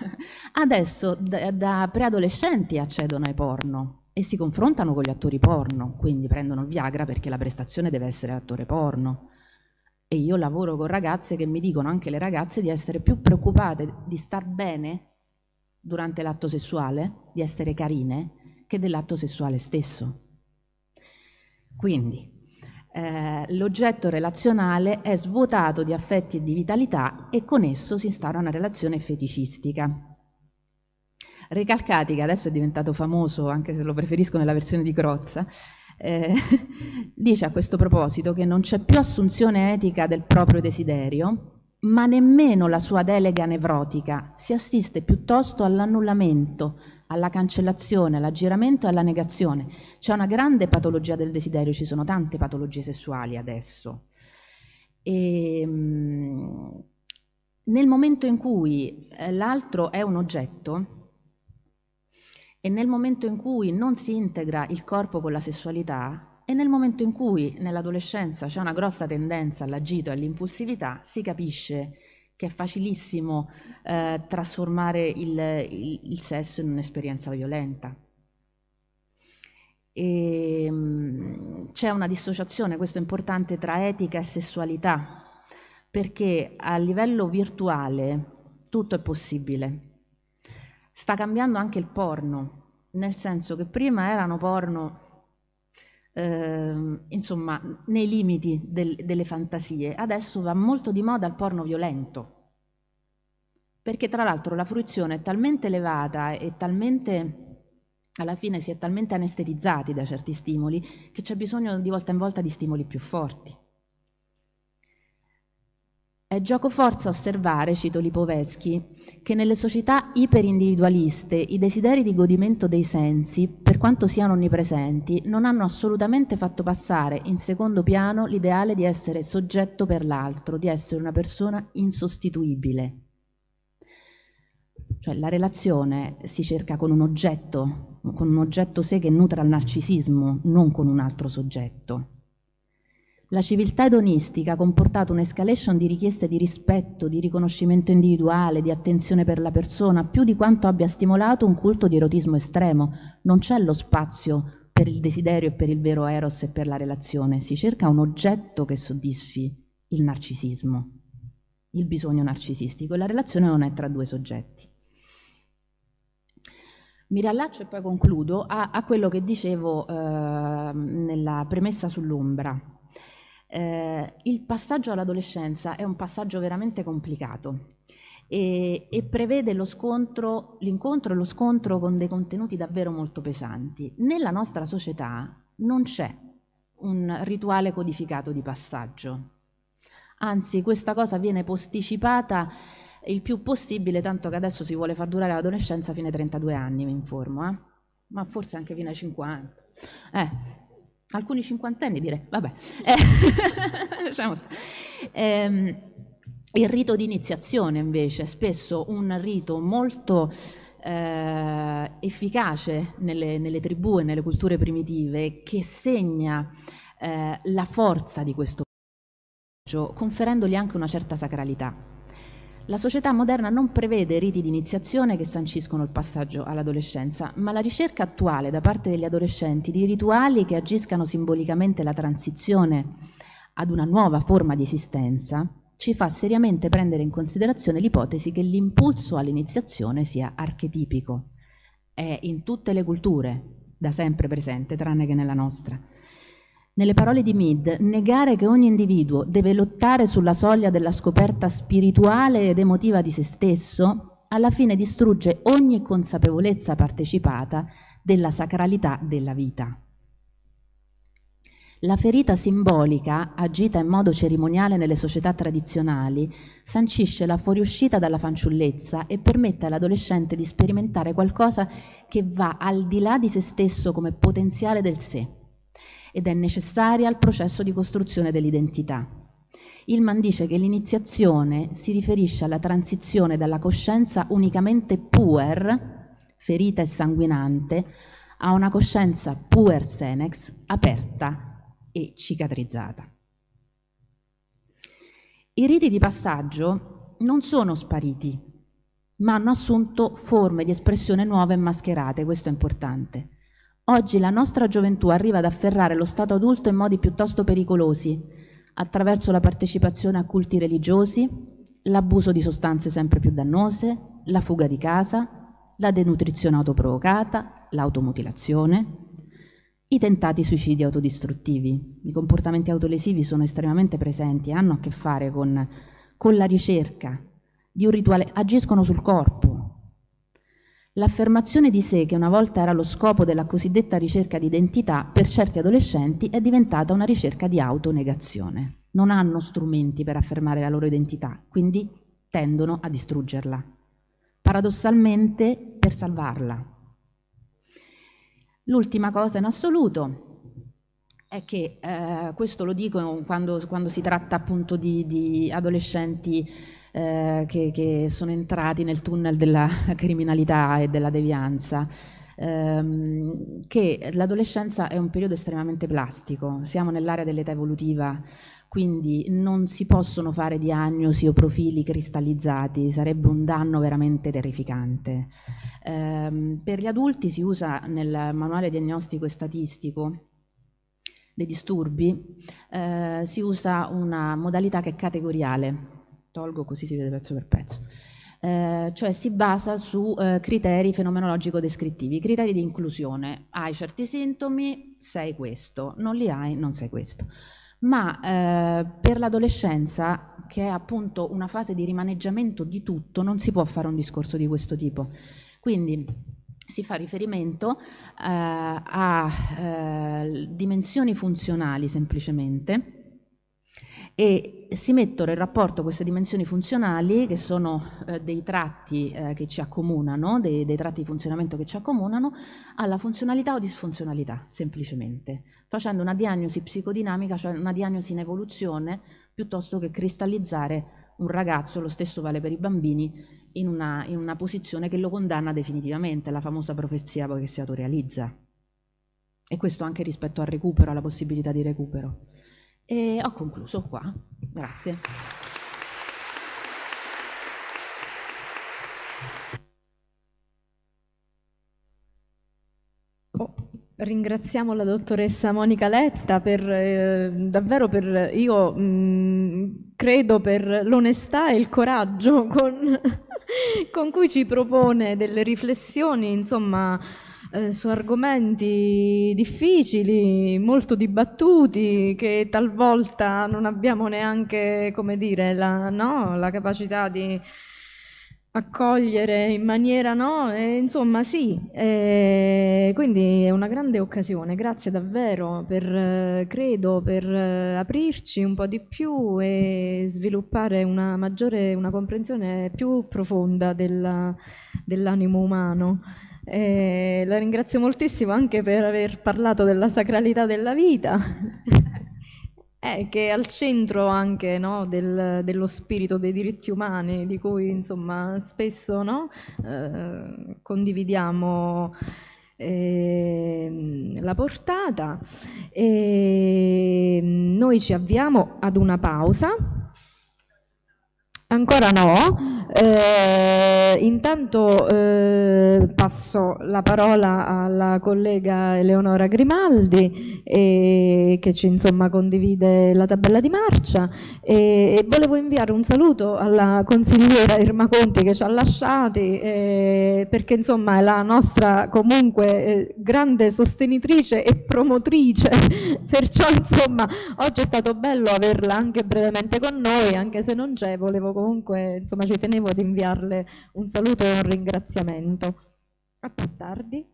Adesso da, da preadolescenti accedono ai porno e si confrontano con gli attori porno, quindi prendono il Viagra perché la prestazione deve essere attore porno. E io lavoro con ragazze che mi dicono, anche le ragazze, di essere più preoccupate di star bene durante l'atto sessuale, di essere carine, che dell'atto sessuale stesso. Quindi eh, l'oggetto relazionale è svuotato di affetti e di vitalità e con esso si instaura una relazione feticistica. Recalcati, che adesso è diventato famoso, anche se lo preferisco nella versione di Crozza, eh, dice a questo proposito che non c'è più assunzione etica del proprio desiderio, ma nemmeno la sua delega nevrotica, si assiste piuttosto all'annullamento alla cancellazione, all'aggiramento e alla negazione. C'è una grande patologia del desiderio, ci sono tante patologie sessuali adesso. E, ehm, nel momento in cui eh, l'altro è un oggetto, e nel momento in cui non si integra il corpo con la sessualità e nel momento in cui nell'adolescenza c'è una grossa tendenza all'agito e all'impulsività, si capisce che è facilissimo eh, trasformare il, il, il, sesso in un'esperienza violenta. Ehm, c'è una dissociazione, questo è importante, tra etica e sessualità, perché a livello virtuale tutto è possibile. Sta cambiando anche il porno, nel senso che prima erano porno eh, insomma, nei limiti del, delle fantasie. Adesso va molto di moda il porno violento, perché tra l'altro la fruizione è talmente elevata e talmente alla fine si è talmente anestetizzati da certi stimoli che c'è bisogno di volta in volta di stimoli più forti. È gioco forza osservare, cito Lipoveschi, che nelle società iperindividualiste i desideri di godimento dei sensi, per quanto siano onnipresenti, non hanno assolutamente fatto passare in secondo piano l'ideale di essere soggetto per l'altro, di essere una persona insostituibile. Cioè la relazione si cerca con un oggetto, con un oggetto sé che nutra il narcisismo, non con un altro soggetto. La civiltà edonistica ha comportato un'escalation di richieste di rispetto, di riconoscimento individuale, di attenzione per la persona, più di quanto abbia stimolato un culto di erotismo estremo. Non c'è lo spazio per il desiderio e per il vero eros e per la relazione, si cerca un oggetto che soddisfi il narcisismo, il bisogno narcisistico, e la relazione non è tra due soggetti. Mi riallaccio e poi concludo a, a quello che dicevo eh, nella premessa sull'ombra. Eh, il passaggio all'adolescenza è un passaggio veramente complicato e, e prevede l'incontro e lo scontro con dei contenuti davvero molto pesanti. Nella nostra società non c'è un rituale codificato di passaggio, anzi questa cosa viene posticipata il più possibile, tanto che adesso si vuole far durare l'adolescenza fino ai 32 anni, mi informo, eh? ma forse anche fino ai 50. Eh, alcuni cinquantenni direi, vabbè, eh, lasciamo ehm, il rito di iniziazione invece è spesso un rito molto eh, efficace nelle, nelle, tribù e nelle culture primitive che segna eh, la forza di questo viaggio, conferendogli anche una certa sacralità. La società moderna non prevede riti di iniziazione che sanciscono il passaggio all'adolescenza, ma la ricerca attuale da parte degli adolescenti di rituali che agiscano simbolicamente la transizione ad una nuova forma di esistenza ci fa seriamente prendere in considerazione l'ipotesi che l'impulso all'iniziazione sia archetipico. È in tutte le culture da sempre presente, tranne che nella nostra. Nelle parole di Mead, negare che ogni individuo deve lottare sulla soglia della scoperta spirituale ed emotiva di se stesso, alla fine distrugge ogni consapevolezza partecipata della sacralità della vita. La ferita simbolica, agita in modo cerimoniale nelle società tradizionali, sancisce la fuoriuscita dalla fanciullezza e permette all'adolescente di sperimentare qualcosa che va al di là di se stesso come potenziale del sé ed è necessaria al processo di costruzione dell'identità. Ilman dice che l'iniziazione si riferisce alla transizione dalla coscienza unicamente puer, ferita e sanguinante, a una coscienza puer senex, aperta e cicatrizzata. I riti di passaggio non sono spariti, ma hanno assunto forme di espressione nuove e mascherate, questo è importante. Oggi la nostra gioventù arriva ad afferrare lo stato adulto in modi piuttosto pericolosi, attraverso la partecipazione a culti religiosi, l'abuso di sostanze sempre più dannose, la fuga di casa, la denutrizione autoprovocata, l'automutilazione, i tentati suicidi autodistruttivi. I comportamenti autolesivi sono estremamente presenti hanno a che fare con, con la ricerca di un rituale, agiscono sul corpo, L'affermazione di sé, che una volta era lo scopo della cosiddetta ricerca di identità, per certi adolescenti è diventata una ricerca di autonegazione. Non hanno strumenti per affermare la loro identità, quindi tendono a distruggerla. Paradossalmente, per salvarla. L'ultima cosa in assoluto è che, eh, questo lo dico quando, quando, si tratta appunto di, di adolescenti eh, che, che, sono entrati nel tunnel della criminalità e della devianza, ehm, che l'adolescenza è un periodo estremamente plastico, siamo nell'area dell'età evolutiva, quindi non si possono fare diagnosi o profili cristallizzati, sarebbe un danno veramente terrificante. Ehm, per gli adulti si usa nel manuale diagnostico e statistico dei disturbi, eh, si usa una modalità che è categoriale, tolgo così si vede pezzo per pezzo. Eh, cioè si basa su eh, criteri fenomenologico-descrittivi, criteri di inclusione. Hai certi sintomi, sei questo, non li hai, non sei questo. Ma eh, per l'adolescenza, che è appunto una fase di rimaneggiamento di tutto, non si può fare un discorso di questo tipo. Quindi si fa riferimento eh, a eh, dimensioni funzionali semplicemente, e si mettono in rapporto queste dimensioni funzionali, che sono eh, dei tratti eh, che ci accomunano, dei, dei, tratti di funzionamento che ci accomunano, alla funzionalità o disfunzionalità, semplicemente, facendo una diagnosi psicodinamica, cioè una diagnosi in evoluzione, piuttosto che cristallizzare un ragazzo, lo stesso vale per i bambini, in una, in una posizione che lo condanna definitivamente, la famosa profezia che si autorealizza. E questo anche rispetto al recupero, alla possibilità di recupero. E ho concluso qua. Grazie. Oh, ringraziamo la dottoressa Monica Letta per eh, davvero per io mh, mm, credo per l'onestà e il coraggio con, con cui ci propone delle riflessioni, insomma, eh, su argomenti difficili, molto dibattuti, che talvolta non abbiamo neanche, come dire, la, no, la capacità di accogliere in maniera no, e, insomma sì, e, quindi è una grande occasione, grazie davvero per, eh, credo, per eh, aprirci un po' di più e sviluppare una maggiore, una comprensione più profonda della, dell'animo umano. Eh, la ringrazio moltissimo anche per aver parlato della sacralità della vita, eh, che è al centro anche no, del, dello spirito dei diritti umani, di cui insomma, spesso no, eh, condividiamo ehm, la portata. E noi ci avviamo ad una pausa. Ancora no, eh, intanto eh, passo la parola alla collega Eleonora Grimaldi eh, che ci insomma, condivide la tabella di marcia e, volevo inviare un saluto alla consigliera Irma Conti che ci ha lasciati eh, perché insomma è la nostra comunque eh, grande sostenitrice e promotrice, perciò insomma oggi è stato bello averla anche brevemente con noi anche se non c'è volevo comunque comunque insomma ci tenevo ad inviarle un saluto e un ringraziamento. A più tardi.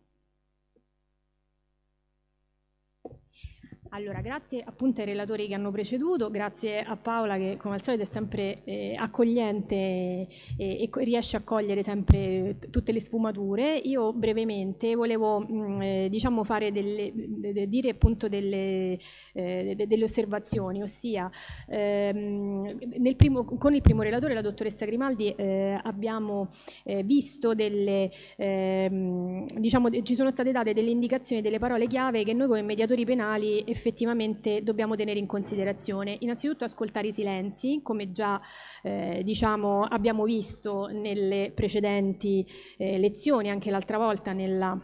Allora, grazie appunto ai relatori che hanno preceduto, grazie a Paola che come al solito è sempre eh, accogliente e, e, riesce a cogliere sempre tutte le sfumature. Io brevemente volevo mm, eh, diciamo fare delle, de, de, dire appunto delle, eh, de, delle osservazioni, ossia ehm, primo, con il primo relatore, la dottoressa Grimaldi, eh, abbiamo eh, visto delle, ehm, diciamo, ci sono state date delle indicazioni, delle parole chiave che noi come mediatori penali effettivamente effettivamente dobbiamo tenere in considerazione. Innanzitutto ascoltare i silenzi, come già eh, diciamo, abbiamo visto nelle precedenti eh, lezioni, anche l'altra volta nella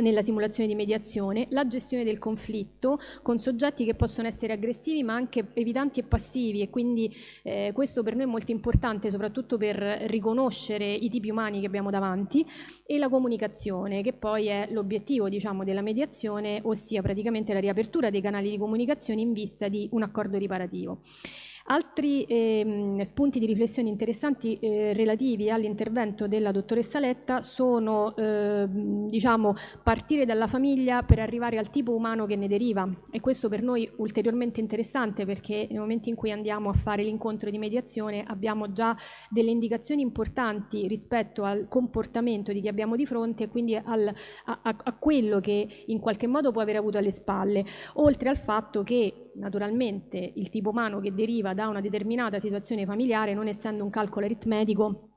nella simulazione di mediazione, la gestione del conflitto con soggetti che possono essere aggressivi ma anche evitanti e passivi e quindi eh, questo per noi è molto importante soprattutto per riconoscere i tipi umani che abbiamo davanti e la comunicazione che poi è l'obiettivo diciamo, della mediazione ossia praticamente la riapertura dei canali di comunicazione in vista di un accordo riparativo. Altri ehm, spunti di riflessione interessanti eh, relativi all'intervento della dottoressa Letta sono eh, diciamo, partire dalla famiglia per arrivare al tipo umano che ne deriva e questo per noi ulteriormente interessante perché nel momento in cui andiamo a fare l'incontro di mediazione abbiamo già delle indicazioni importanti rispetto al comportamento di chi abbiamo di fronte e quindi al, a, a quello che in qualche modo può aver avuto alle spalle, oltre al fatto che naturalmente il tipo umano che deriva da una determinata situazione familiare, non essendo un calcolo aritmetico,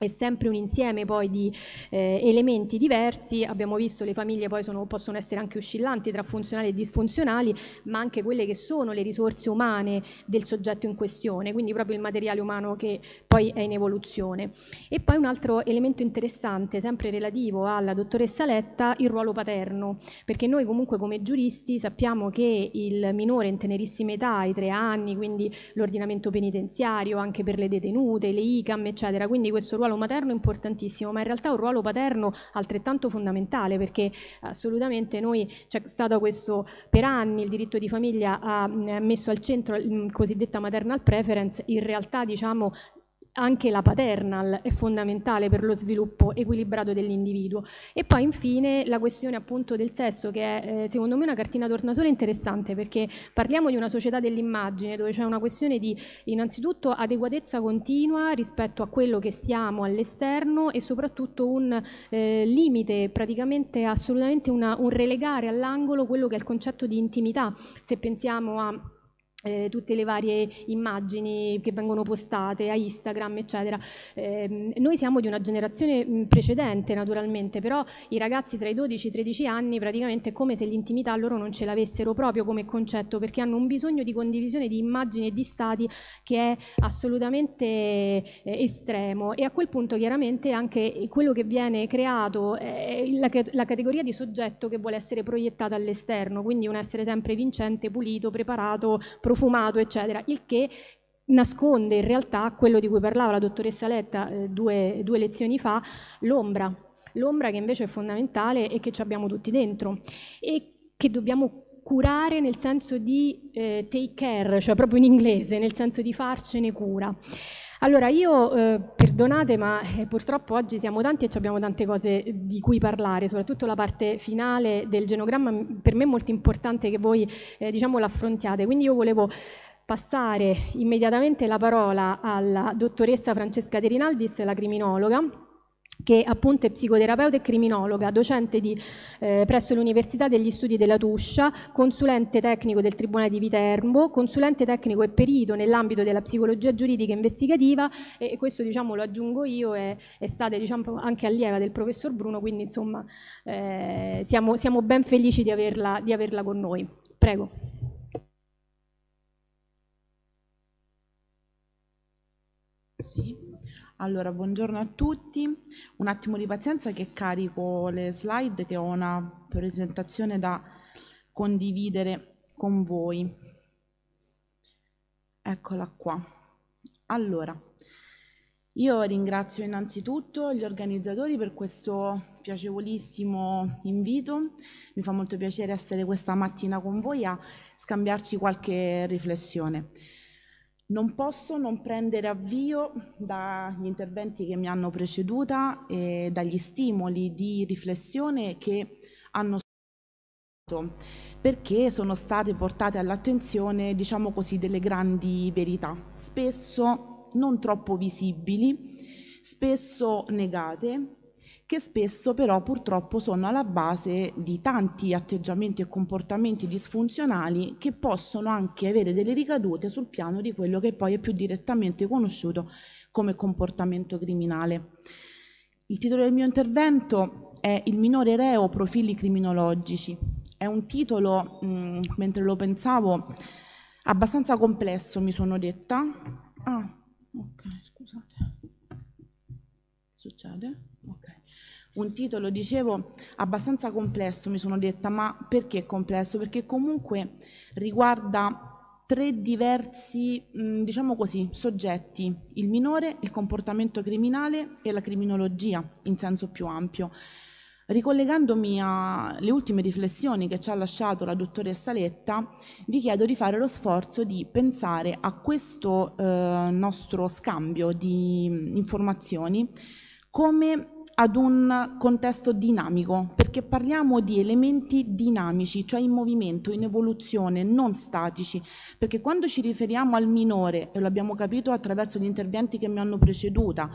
è sempre un insieme poi di eh, elementi diversi, abbiamo visto le famiglie poi sono, possono essere anche oscillanti tra funzionali e disfunzionali, ma anche quelle che sono le risorse umane del soggetto in questione, quindi proprio il materiale umano che poi è in evoluzione. E poi un altro elemento interessante, sempre relativo alla dottoressa Letta, il ruolo paterno, perché noi comunque come giuristi sappiamo che il minore in tenerissima età, i tre anni, quindi l'ordinamento penitenziario, anche per le detenute, le ICAM, eccetera, quindi questo ruolo ruolo materno importantissimo, ma in realtà un ruolo paterno altrettanto fondamentale perché assolutamente noi c'è stato questo per anni il diritto di famiglia ha mm, messo al centro il mm, cosiddetta maternal preference, in realtà diciamo anche la paternal è fondamentale per lo sviluppo equilibrato dell'individuo. E poi infine la questione appunto del sesso che è eh, secondo me una cartina tornasole interessante perché parliamo di una società dell'immagine dove c'è una questione di innanzitutto adeguatezza continua rispetto a quello che siamo all'esterno e soprattutto un eh, limite praticamente assolutamente una, un relegare all'angolo quello che è il concetto di intimità se pensiamo a eh, tutte le varie immagini che vengono postate a Instagram, eccetera. Eh, noi siamo di una generazione precedente, naturalmente, però i ragazzi tra i 12 e i 13 anni praticamente è come se l'intimità loro non ce l'avessero proprio come concetto, perché hanno un bisogno di condivisione di immagini e di stati che è assolutamente eh, estremo e a quel punto chiaramente anche quello che viene creato è la, la categoria di soggetto che vuole essere proiettato all'esterno, quindi un essere sempre vincente, pulito, preparato, profumato, eccetera, il che nasconde in realtà quello di cui parlava la dottoressa Letta eh, due, due lezioni fa, l'ombra, l'ombra che invece è fondamentale e che ci abbiamo tutti dentro e che dobbiamo curare nel senso di eh, take care, cioè proprio in inglese, nel senso di farcene cura. Allora, io, eh, perdonate, ma eh, purtroppo oggi siamo tanti e abbiamo tante cose di cui parlare, soprattutto la parte finale del genogramma, per me è molto importante che voi, eh, diciamo, l'affrontiate. Quindi io volevo passare immediatamente la parola alla dottoressa Francesca Terinaldis, la criminologa, che appunto è psicoterapeuta e criminologa, docente di, eh, presso l'Università degli Studi della Tuscia, consulente tecnico del Tribunale di Viterbo, consulente tecnico e perito nell'ambito della psicologia giuridica investigativa e, e questo diciamo, lo aggiungo io, è, è stata diciamo, anche allieva del professor Bruno, quindi insomma eh, siamo, siamo, ben felici di averla, di averla con noi. Prego. Sì. Allora, buongiorno a tutti. Un attimo di pazienza che carico le slide che ho una presentazione da condividere con voi. Eccola qua. Allora, io ringrazio innanzitutto gli organizzatori per questo piacevolissimo invito. Mi fa molto piacere essere questa mattina con voi a scambiarci qualche riflessione. Non posso non prendere avvio dagli interventi che mi hanno preceduta e dagli stimoli di riflessione che hanno sottolineato, perché sono state portate all'attenzione, diciamo così, delle grandi verità, spesso non troppo visibili, spesso negate che spesso però purtroppo sono alla base di tanti atteggiamenti e comportamenti disfunzionali che possono anche avere delle ricadute sul piano di quello che poi è più direttamente conosciuto come comportamento criminale. Il titolo del mio intervento è Il minore reo profili criminologici. È un titolo, mh, mm, mentre lo pensavo, abbastanza complesso, mi sono detta. Ah, ok, scusate. Succede? un titolo, dicevo, abbastanza complesso, mi sono detta, ma perché complesso? Perché comunque riguarda tre diversi, mm, diciamo così, soggetti, il minore, il comportamento criminale e la criminologia in senso più ampio. Ricollegandomi alle ultime riflessioni che ci ha lasciato la dottoressa Letta, vi chiedo di fare lo sforzo di pensare a questo eh, nostro scambio di mm, informazioni come ad un contesto dinamico, perché parliamo di elementi dinamici, cioè in movimento, in evoluzione, non statici, perché quando ci riferiamo al minore, e lo abbiamo capito attraverso gli interventi che mi hanno preceduta,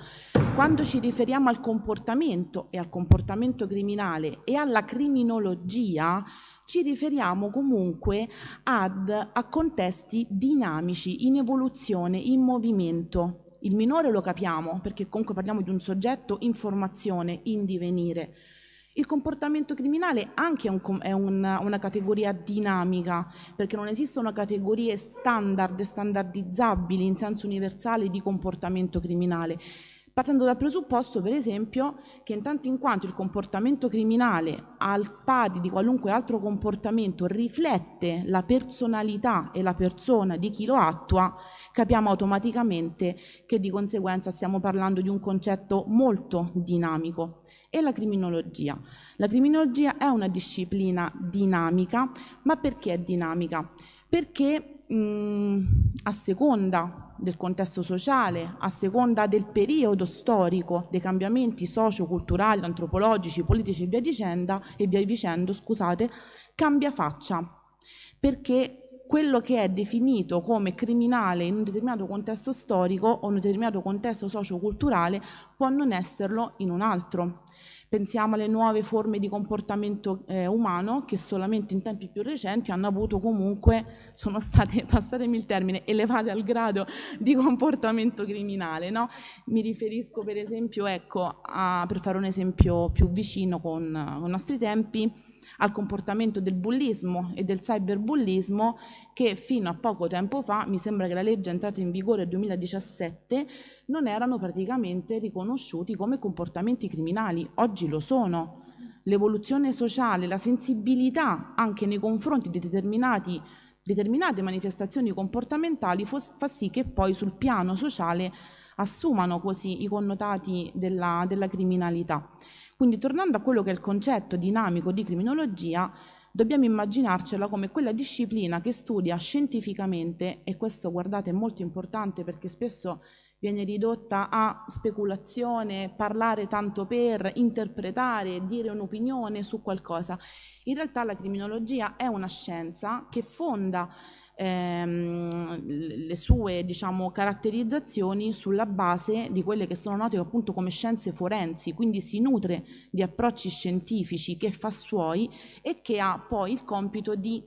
quando ci riferiamo al comportamento e al comportamento criminale e alla criminologia, ci riferiamo comunque ad, a contesti dinamici, in evoluzione, in movimento. Il minore lo capiamo perché comunque parliamo di un soggetto in formazione, in divenire. Il comportamento criminale anche è, un, è un, una categoria dinamica, perché non esistono categorie standard, standardizzabili in senso universale di comportamento criminale partendo dal presupposto, per esempio, che intanto in quanto il comportamento criminale al pari di qualunque altro comportamento riflette la personalità e la persona di chi lo attua, capiamo automaticamente che di conseguenza stiamo parlando di un concetto molto dinamico. E la criminologia. La criminologia è una disciplina dinamica, ma perché è dinamica? Perché mh, mhmm, a seconda del contesto sociale, a seconda del periodo storico, dei cambiamenti socio-culturali, antropologici, politici e via dicendo, e via dicendo scusate, cambia faccia, perché quello che è definito come criminale in un determinato contesto storico o in un determinato contesto socio-culturale può non esserlo in un altro. Pensiamo alle nuove forme di comportamento eh, umano che solamente in tempi più recenti hanno avuto comunque, sono state, passatemi il termine, elevate al grado di comportamento criminale. No? Mi riferisco per esempio, ecco, a, per fare un esempio più vicino con, con i nostri tempi, al comportamento del bullismo e del cyberbullismo che fino a poco tempo fa, mi sembra che la legge è entrata in vigore nel 2017, non erano praticamente riconosciuti come comportamenti criminali. Oggi lo sono. L'evoluzione sociale, la sensibilità anche nei confronti di determinati determinate manifestazioni comportamentali fa sì che poi sul piano sociale assumano così i connotati della, della criminalità. Quindi tornando a quello che è il concetto dinamico di criminologia, dobbiamo immaginarcela come quella disciplina che studia scientificamente, e questo guardate è molto importante perché spesso viene ridotta a speculazione, parlare tanto per, interpretare, dire un'opinione su qualcosa. In realtà la criminologia è una scienza che fonda ehm, le sue diciamo, caratterizzazioni sulla base di quelle che sono note appunto come scienze forensi, quindi si nutre di approcci scientifici che fa suoi e che ha poi il compito di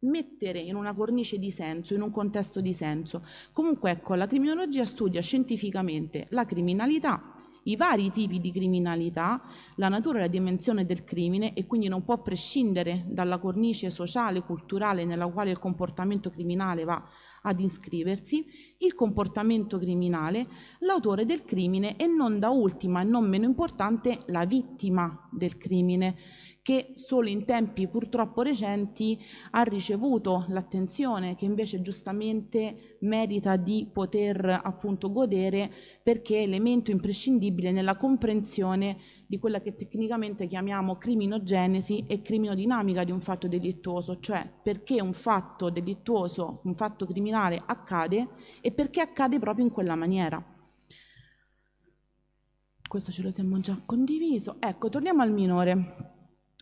mettere in una cornice di senso, in un contesto di senso. Comunque ecco, la criminologia studia scientificamente la criminalità, i vari tipi di criminalità, la natura e la dimensione del crimine e quindi non può prescindere dalla cornice sociale e culturale nella quale il comportamento criminale va ad iscriversi, il comportamento criminale, l'autore del crimine e non da ultima e non meno importante la vittima del crimine che solo in tempi purtroppo recenti ha ricevuto l'attenzione che invece giustamente merita di poter appunto godere perché è elemento imprescindibile nella comprensione di quella che tecnicamente chiamiamo criminogenesi e criminodinamica di un fatto delittuoso, cioè perché un fatto delittuoso, un fatto criminale accade e perché accade proprio in quella maniera questo ce lo siamo già condiviso. Ecco, torniamo al minore.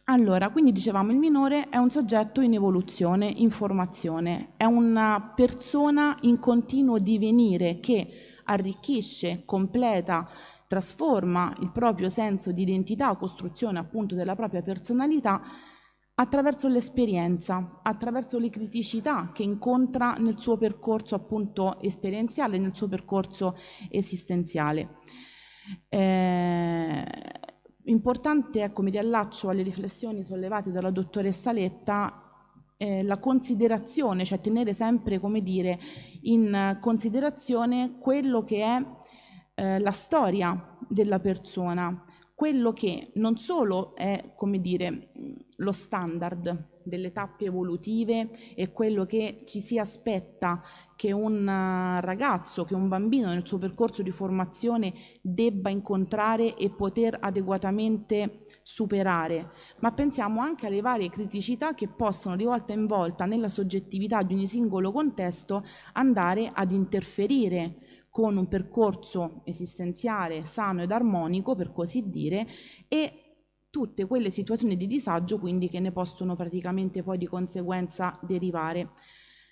Allora, quindi dicevamo il minore è un soggetto in evoluzione, in formazione, è una persona in continuo divenire che arricchisce, completa, trasforma il proprio senso di identità, costruzione appunto della propria personalità attraverso l'esperienza, attraverso le criticità che incontra nel suo percorso appunto esperienziale, nel suo percorso esistenziale. Eh, Importante, ecco, mi riallaccio alle riflessioni sollevate dalla dottoressa Letta, eh, la considerazione, cioè tenere sempre, come dire, in considerazione quello che è eh, la storia della persona, quello che non solo è, come dire, lo standard delle tappe evolutive e quello che ci si aspetta che un eh, ragazzo, che un bambino nel suo percorso di formazione debba incontrare e poter adeguatamente superare, ma pensiamo anche alle varie criticità che possono di volta in volta nella soggettività di ogni singolo contesto andare ad interferire con un percorso esistenziale sano ed armonico, per così dire, e tutte quelle situazioni di disagio quindi che ne possono praticamente poi di conseguenza derivare.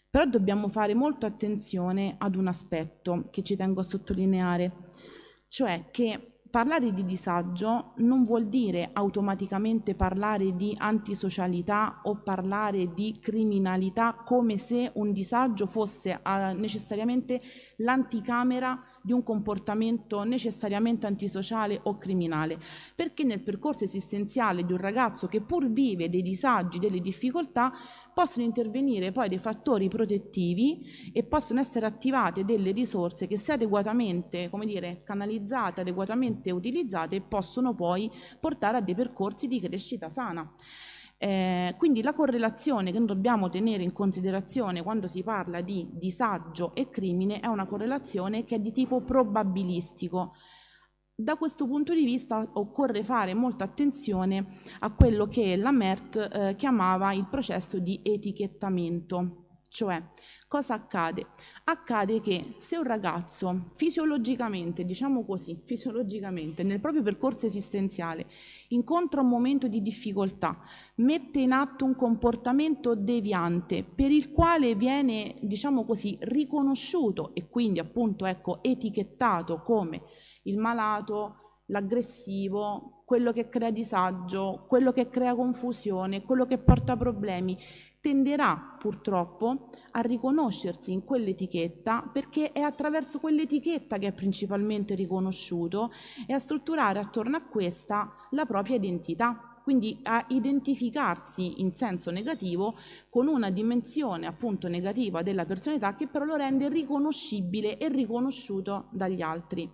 Però dobbiamo fare molto attenzione ad un aspetto che ci tengo a sottolineare, cioè che parlare di disagio non vuol dire automaticamente parlare di antisocialità o parlare di criminalità come se un disagio fosse eh, necessariamente l'anticamera di un comportamento necessariamente antisociale o criminale, perché nel percorso esistenziale di un ragazzo che pur vive dei disagi, delle difficoltà, possono intervenire poi dei fattori protettivi e possono essere attivate delle risorse che se adeguatamente, come dire, canalizzate, adeguatamente utilizzate, possono poi portare a dei percorsi di crescita sana. Eh, quindi la correlazione che dobbiamo tenere in considerazione quando si parla di disagio e crimine è una correlazione che è di tipo probabilistico. Da questo punto di vista occorre fare molta attenzione a quello che la MERT eh, chiamava il processo di etichettamento, cioè cosa accade? Accade che se un ragazzo fisiologicamente, diciamo così, fisiologicamente nel proprio percorso esistenziale incontra un momento di difficoltà, mette in atto un comportamento deviante per il quale viene, diciamo così, riconosciuto e quindi appunto ecco, etichettato come il malato, l'aggressivo, quello che crea disagio, quello che crea confusione, quello che porta problemi, tenderà purtroppo a riconoscersi in quell'etichetta perché è attraverso quell'etichetta che è principalmente riconosciuto e a strutturare attorno a questa la propria identità, quindi a identificarsi in senso negativo con una dimensione appunto negativa della personalità che però lo rende riconoscibile e riconosciuto dagli altri.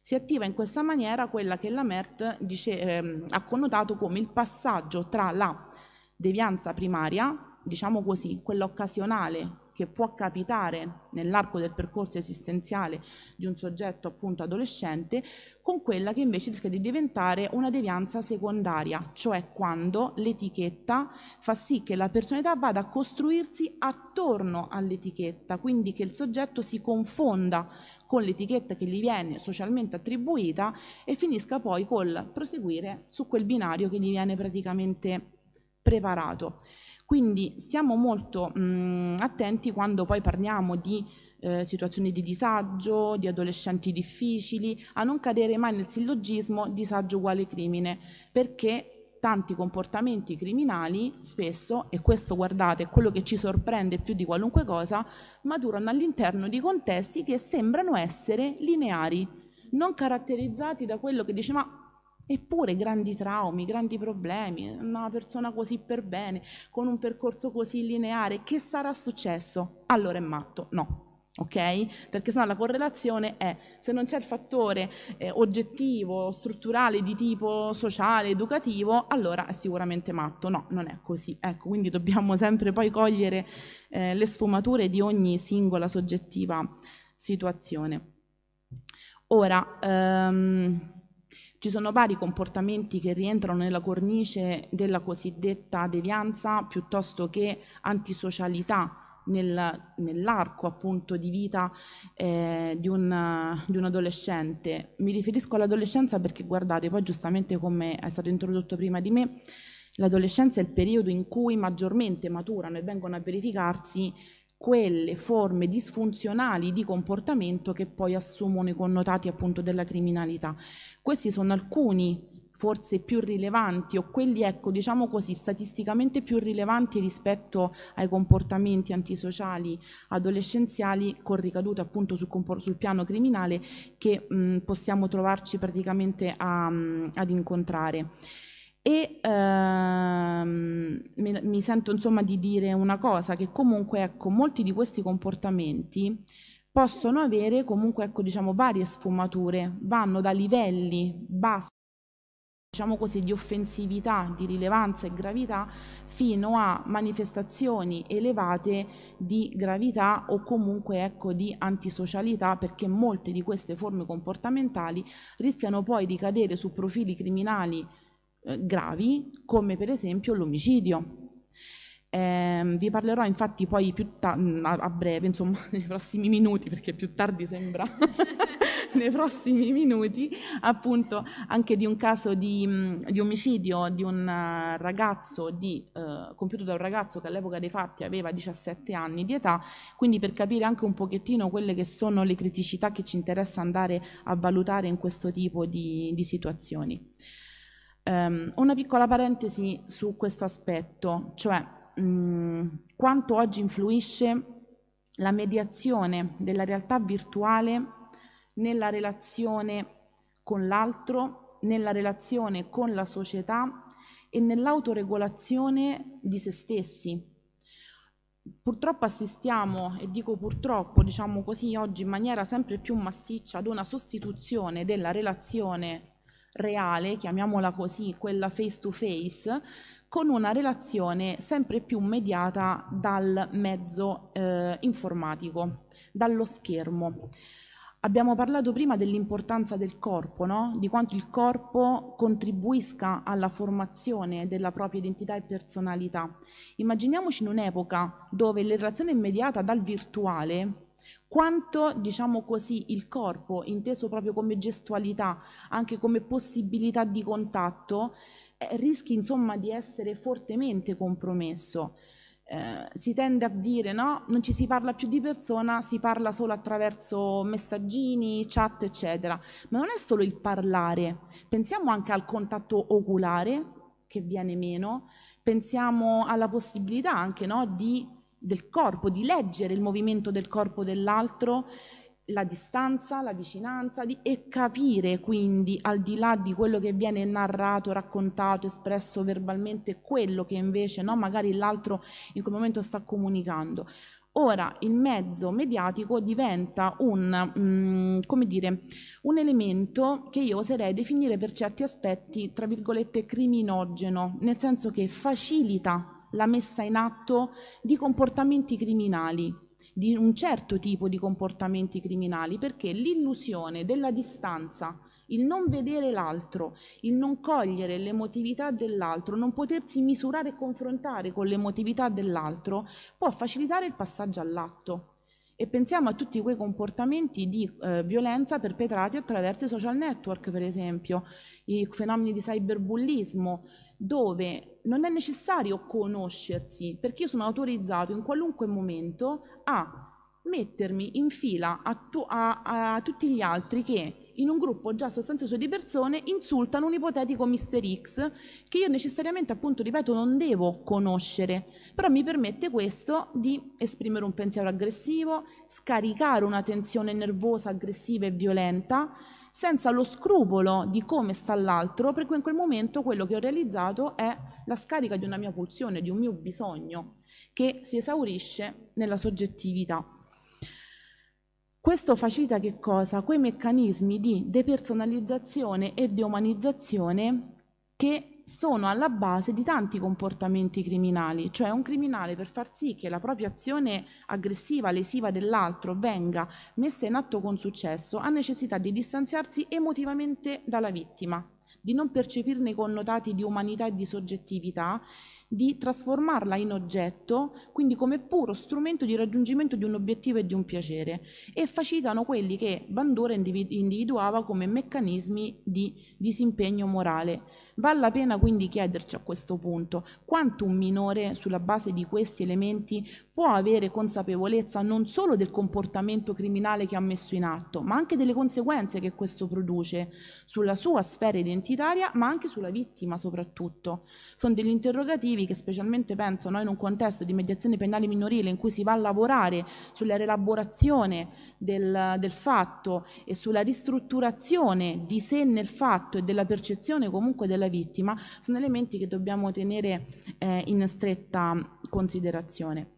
Si attiva in questa maniera quella che la MERT dice, eh, ha connotato come il passaggio tra la devianza primaria, diciamo così, quella occasionale che può capitare nell'arco del percorso esistenziale di un soggetto appunto adolescente, con quella che invece rischia di diventare una devianza secondaria, cioè quando l'etichetta fa sì che la personalità vada a costruirsi attorno all'etichetta, quindi che il soggetto si confonda con l'etichetta che gli viene socialmente attribuita e finisca poi col proseguire su quel binario che gli viene praticamente preparato. Quindi stiamo molto mh, mm, attenti quando poi parliamo di eh, situazioni di disagio, di adolescenti difficili, a non cadere mai nel sillogismo disagio uguale crimine, perché tanti comportamenti criminali spesso, e questo guardate è quello che ci sorprende più di qualunque cosa, maturano all'interno di contesti che sembrano essere lineari, non caratterizzati da quello che dice ma Eppure grandi traumi, grandi problemi, una persona così per bene, con un percorso così lineare, che sarà successo? Allora è matto, no. Ok? Perché sennò la correlazione è se non c'è il fattore eh, oggettivo, strutturale di tipo sociale, educativo, allora è sicuramente matto. No, non è così. Ecco, quindi dobbiamo sempre poi cogliere eh, le sfumature di ogni singola soggettiva situazione. Ora, um, ci sono vari comportamenti che rientrano nella cornice della cosiddetta devianza piuttosto che antisocialità nel, nell'arco appunto di vita eh, di, un, di, un, adolescente. Mi riferisco all'adolescenza perché guardate, poi giustamente come è stato introdotto prima di me, l'adolescenza è il periodo in cui maggiormente maturano e vengono a verificarsi quelle forme disfunzionali di comportamento che poi assumono i connotati appunto della criminalità. Questi sono alcuni forse più rilevanti o quelli ecco diciamo così statisticamente più rilevanti rispetto ai comportamenti antisociali adolescenziali con ricadute appunto sul, sul piano criminale che mh, possiamo trovarci praticamente a, mh, ad incontrare e ehm, mi, mi, sento insomma di dire una cosa che comunque ecco molti di questi comportamenti possono avere comunque ecco diciamo varie sfumature vanno da livelli bassi diciamo così di offensività di rilevanza e gravità fino a manifestazioni elevate di gravità o comunque ecco di antisocialità perché molte di queste forme comportamentali rischiano poi di cadere su profili criminali eh, gravi come per esempio l'omicidio. Eh, vi parlerò infatti poi mm, a, a breve, insomma nei prossimi minuti, perché più tardi sembra nei prossimi minuti, appunto anche di un caso di, mm, di omicidio di un eh, ragazzo di, eh, compiuto da un ragazzo che all'epoca dei fatti aveva 17 anni di età, quindi per capire anche un pochettino quelle che sono le criticità che ci interessa andare a valutare in questo tipo di, di situazioni. Um, una piccola parentesi su questo aspetto, cioè mh, mm, quanto oggi influisce la mediazione della realtà virtuale nella relazione con l'altro, nella relazione con la società e nell'autoregolazione di se stessi. Purtroppo assistiamo, e dico purtroppo, diciamo così oggi in maniera sempre più massiccia, ad una sostituzione della relazione reale, chiamiamola così, quella face to face, con una relazione sempre più mediata dal mezzo eh, informatico, dallo schermo. Abbiamo parlato prima dell'importanza del corpo, no? di quanto il corpo contribuisca alla formazione della propria identità e personalità. Immaginiamoci in un'epoca dove l'irrazione immediata dal virtuale quanto diciamo così il corpo inteso proprio come gestualità, anche come possibilità di contatto, eh, rischi insomma di essere fortemente compromesso. Eh, si tende a dire no, non ci si parla più di persona, si parla solo attraverso messaggini, chat, eccetera. Ma non è solo il parlare, pensiamo anche al contatto oculare che viene meno, pensiamo alla possibilità anche no, di del corpo, di leggere il movimento del corpo dell'altro, la distanza, la vicinanza di, e capire quindi al di là di quello che viene narrato, raccontato, espresso verbalmente, quello che invece no, magari l'altro in quel momento sta comunicando. Ora il mezzo mediatico diventa un, um, come dire, un elemento che io oserei definire per certi aspetti, tra virgolette, criminogeno, nel senso che facilita la messa in atto di comportamenti criminali, di un certo tipo di comportamenti criminali, perché l'illusione della distanza, il non vedere l'altro, il non cogliere l'emotività dell'altro, non potersi misurare e confrontare con l'emotività dell'altro, può facilitare il passaggio all'atto. E pensiamo a tutti quei comportamenti di eh, violenza perpetrati attraverso i social network, per esempio, i fenomeni di cyberbullismo, dove non è necessario conoscersi, perché io sono autorizzato in qualunque momento a mettermi in fila a, tu, a, a tutti gli altri che in un gruppo già sostanzioso di persone insultano un ipotetico Mr. X che io necessariamente, appunto, ripeto, non devo conoscere, però mi permette questo di esprimere un pensiero aggressivo, scaricare una tensione nervosa, aggressiva e violenta senza lo scrupolo di come sta l'altro, per cui in quel momento quello che ho realizzato è la scarica di una mia pulsione, di un mio bisogno, che si esaurisce nella soggettività. Questo facilita che cosa? Quei meccanismi di depersonalizzazione e deumanizzazione che sono alla base di tanti comportamenti criminali, cioè un criminale per far sì che la propria azione aggressiva, lesiva dell'altro venga messa in atto con successo, ha necessità di distanziarsi emotivamente dalla vittima, di non percepirne i connotati di umanità e di soggettività, di trasformarla in oggetto, quindi come puro strumento di raggiungimento di un obiettivo e di un piacere, e facilitano quelli che Bandura individuava come meccanismi di disimpegno morale Vale la pena quindi chiederci a questo punto quanto un minore sulla base di questi elementi può avere consapevolezza non solo del comportamento criminale che ha messo in atto, ma anche delle conseguenze che questo produce sulla sua sfera identitaria, ma anche sulla vittima soprattutto. Sono degli interrogativi che specialmente penso noi in un contesto di mediazione penale minorile in cui si va a lavorare sulla rielaborazione del, del fatto e sulla ristrutturazione di sé nel fatto e della percezione comunque della singola vittima, sono elementi che dobbiamo tenere eh, in stretta considerazione.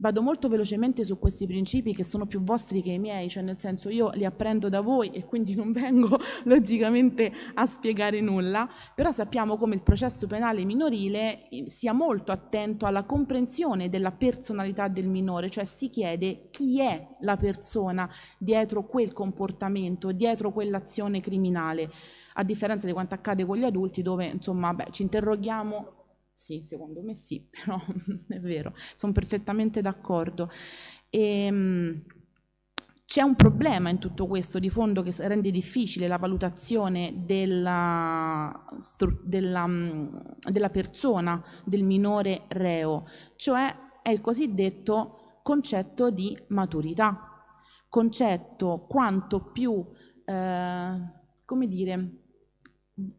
Vado molto velocemente su questi principi che sono più vostri che i miei, cioè nel senso io li apprendo da voi e quindi non vengo logicamente a spiegare nulla, però sappiamo come il processo penale minorile eh, sia molto attento alla comprensione della personalità del minore, cioè si chiede chi è la persona dietro quel comportamento, dietro quell'azione criminale a differenza di quanto accade con gli adulti dove insomma beh, ci interroghiamo sì, secondo me sì, però è vero, sono perfettamente d'accordo. Ehm, c'è un problema in tutto questo di fondo che rende difficile la valutazione della, della, della persona, del minore reo, cioè è il cosiddetto concetto di maturità, concetto quanto più, eh, come dire,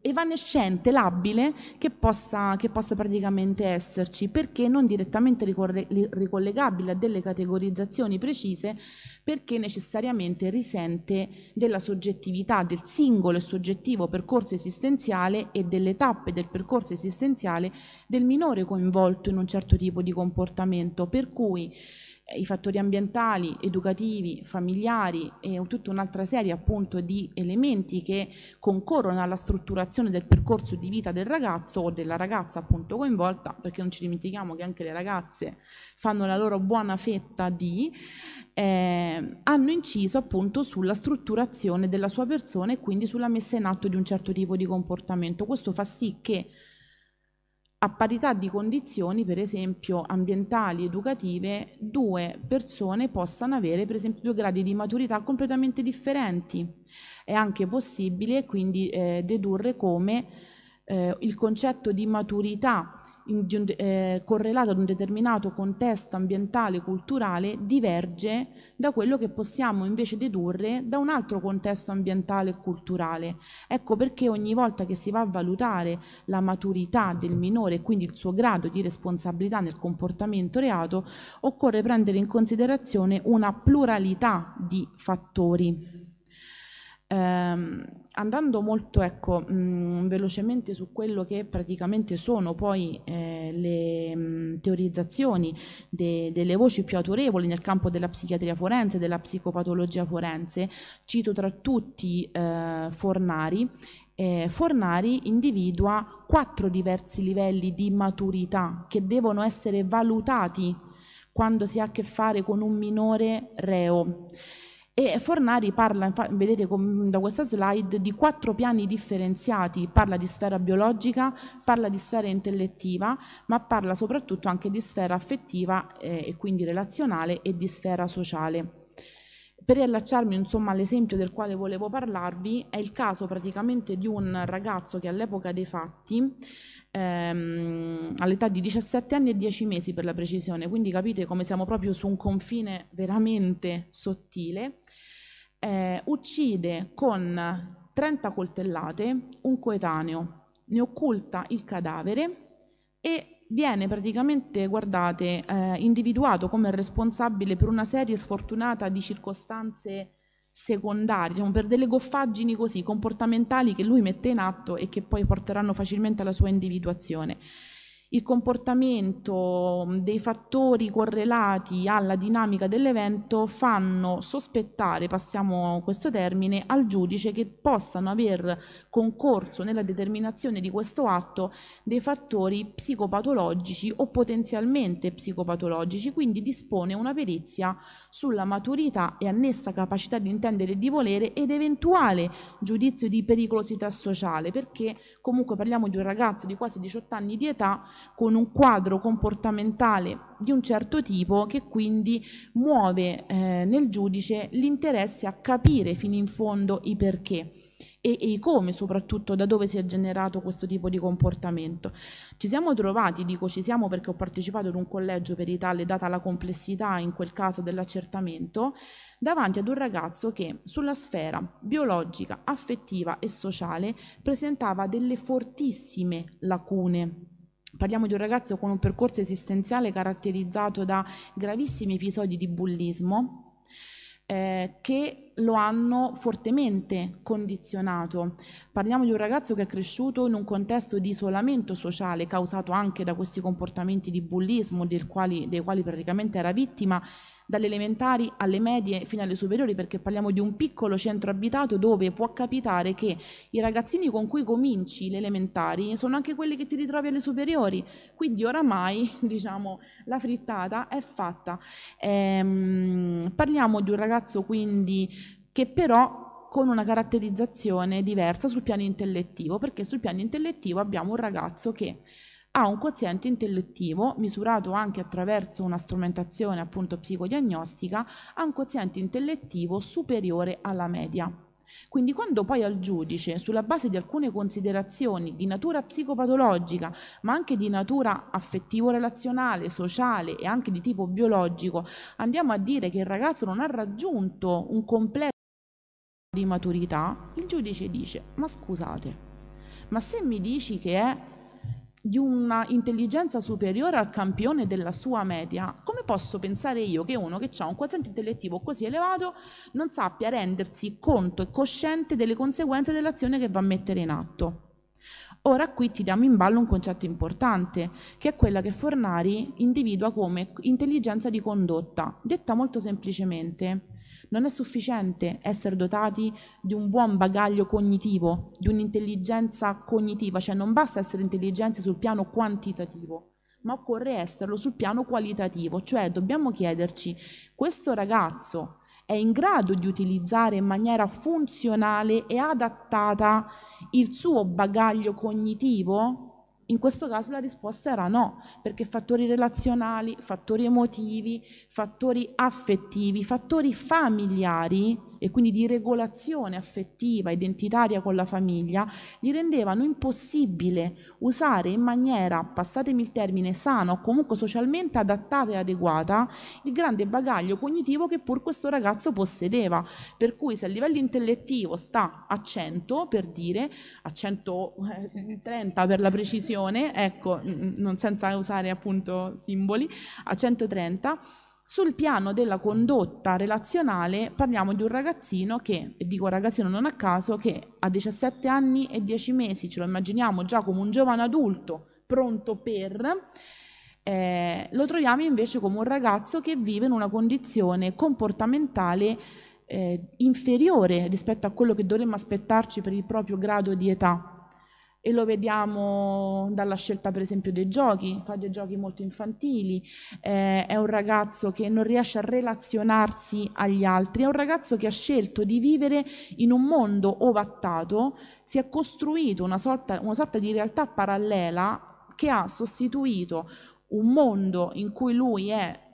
evanescente, labile che possa, che possa, praticamente esserci, perché non direttamente ricollegabile a delle categorizzazioni precise, perché necessariamente risente della soggettività del singolo e soggettivo percorso esistenziale e delle tappe del percorso esistenziale del minore coinvolto in un certo tipo di comportamento, per cui i fattori ambientali, educativi, familiari e tutta un'altra serie appunto di elementi che concorrono alla strutturazione del percorso di vita del ragazzo o della ragazza appunto coinvolta, perché non ci dimentichiamo che anche le ragazze fanno la loro buona fetta di, eh, hanno inciso appunto sulla strutturazione della sua persona e quindi sulla messa in atto di un certo tipo di comportamento. Questo fa sì che a parità di condizioni, per esempio ambientali, educative, due persone possano avere per esempio due gradi di maturità completamente differenti. È anche possibile quindi eh, dedurre come eh, il concetto di maturità in, un, eh, correlato ad un determinato contesto ambientale, culturale, diverge da quello che possiamo invece dedurre da un altro contesto ambientale e culturale. Ecco perché ogni volta che si va a valutare la maturità del minore quindi il suo grado di responsabilità nel comportamento reato, occorre prendere in considerazione una pluralità di fattori. Ehm, andando molto ecco, mh, mm, velocemente su quello che praticamente sono poi eh, le mh, mm, teorizzazioni de, delle voci più autorevoli nel campo della psichiatria forense, della psicopatologia forense, cito tra tutti eh, Fornari. Eh, Fornari individua quattro diversi livelli di maturità che devono essere valutati quando si ha a che fare con un minore reo. E Fornari parla, vedete da questa slide, di quattro piani differenziati, parla di sfera biologica, parla di sfera intellettiva, ma parla soprattutto anche di sfera affettiva eh, e quindi relazionale e di sfera sociale. Per riallacciarmi insomma all'esempio del quale volevo parlarvi, è il caso praticamente di un ragazzo che all'epoca dei fatti Ehm, all'età di 17 anni e 10 mesi per la precisione, quindi capite come siamo proprio su un confine veramente sottile, eh, uccide con 30 coltellate un coetaneo, ne occulta il cadavere e viene praticamente, guardate, eh, individuato come responsabile per una serie sfortunata di circostanze secondarie, diciamo, per delle goffaggini così comportamentali che lui mette in atto e che poi porteranno facilmente alla sua individuazione il comportamento dei fattori correlati alla dinamica dell'evento fanno sospettare, passiamo questo termine, al giudice che possano aver concorso nella determinazione di questo atto dei fattori psicopatologici o potenzialmente psicopatologici, quindi dispone una perizia sulla maturità e annessa capacità di intendere e di volere ed eventuale giudizio di pericolosità sociale, perché comunque parliamo di un ragazzo di quasi 18 anni di età con un quadro comportamentale di un certo tipo che quindi muove eh, nel giudice l'interesse a capire fino in fondo i perché e, e come soprattutto da dove si è generato questo tipo di comportamento. Ci siamo trovati, dico ci siamo perché ho partecipato ad un collegio per Italia data la complessità in quel caso dell'accertamento, davanti ad un ragazzo che sulla sfera biologica, affettiva e sociale presentava delle fortissime lacune Parliamo di un ragazzo con un percorso esistenziale caratterizzato da gravissimi episodi di bullismo, eh, che lo hanno fortemente condizionato. Parliamo di un ragazzo che è cresciuto in un contesto di isolamento sociale causato anche da questi comportamenti di bullismo quali, dei quali praticamente era vittima dalle elementari alle medie fino alle superiori, perché parliamo di un piccolo centro abitato dove può capitare che i ragazzini con cui cominci le elementari sono anche quelli che ti ritrovi alle superiori. Quindi oramai, diciamo, la frittata è fatta. Ehm, parliamo di un ragazzo quindi che però con una caratterizzazione diversa sul piano intellettivo, perché sul piano intellettivo abbiamo un ragazzo che ha un quoziente intellettivo, misurato anche attraverso una strumentazione appunto psicodiagnostica, ha un quoziente intellettivo superiore alla media. Quindi quando poi al giudice, sulla base di alcune considerazioni di natura psicopatologica, ma anche di natura affettivo-relazionale, sociale e anche di tipo biologico, andiamo a dire che il ragazzo non ha raggiunto un completo di maturità, il giudice dice, ma scusate, ma se mi dici che è di un'intelligenza superiore al campione della sua media, come posso pensare io che uno che ha un quoziente intellettivo così elevato non sappia rendersi conto e cosciente delle conseguenze dell'azione che va a mettere in atto? Ora qui tiriamo in ballo un concetto importante, che è quella che Fornari individua come intelligenza di condotta. Detta molto semplicemente, non è sufficiente essere dotati di un buon bagaglio cognitivo, di un'intelligenza cognitiva, cioè non basta essere intelligenti sul piano quantitativo, ma occorre esserlo sul piano qualitativo, cioè dobbiamo chiederci, questo ragazzo è in grado di utilizzare in maniera funzionale e adattata il suo bagaglio cognitivo? In questo caso la risposta era no, perché fattori relazionali, fattori emotivi, fattori affettivi, fattori familiari e quindi di regolazione affettiva, identitaria con la famiglia, gli rendevano impossibile usare in maniera, passatemi il termine, sana o comunque socialmente adattata e adeguata il grande bagaglio cognitivo che pur questo ragazzo possedeva. Per cui se a livello intellettivo sta a 100, per dire, a 130 eh, per la precisione, ecco, non senza usare appunto simboli, a 130, sul piano della condotta relazionale parliamo di un ragazzino che, e dico ragazzino non a caso, che a 17 anni e 10 mesi, ce lo immaginiamo già come un giovane adulto pronto per, eh, lo troviamo invece come un ragazzo che vive in una condizione comportamentale eh, inferiore rispetto a quello che dovremmo aspettarci per il proprio grado di età e lo vediamo dalla scelta per esempio dei giochi, fa dei giochi molto infantili, eh, è un ragazzo che non riesce a relazionarsi agli altri, è un ragazzo che ha scelto di vivere in un mondo ovattato, si è costruito una sorta, una sorta di realtà parallela che ha sostituito un mondo in cui lui è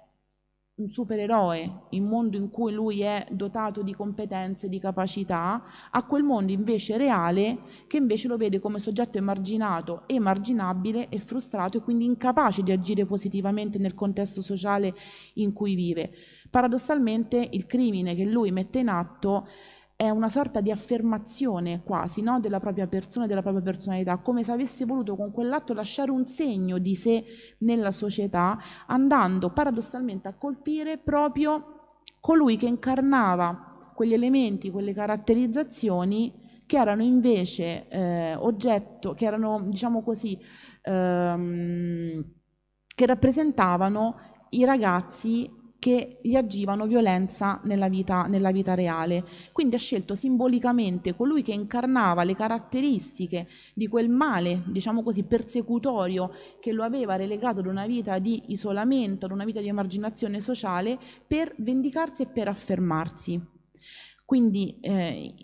un supereroe, il mondo in cui lui è dotato di competenze, di capacità, a quel mondo invece reale che invece lo vede come soggetto emarginato, emarginabile e frustrato e quindi incapace di agire positivamente nel contesto sociale in cui vive. Paradossalmente il crimine che lui mette in atto è una sorta di affermazione quasi no? della propria persona e della propria personalità, come se avesse voluto con quell'atto lasciare un segno di sé nella società, andando paradossalmente a colpire proprio colui che incarnava quegli elementi, quelle caratterizzazioni che erano invece eh, oggetto, che erano diciamo così, ehm, che rappresentavano i ragazzi che gli agivano violenza nella vita, nella vita reale. Quindi ha scelto simbolicamente colui che incarnava le caratteristiche di quel male, diciamo così, persecutorio che lo aveva relegato ad una vita di isolamento, ad una vita di emarginazione sociale, per vendicarsi e per affermarsi. Quindi eh,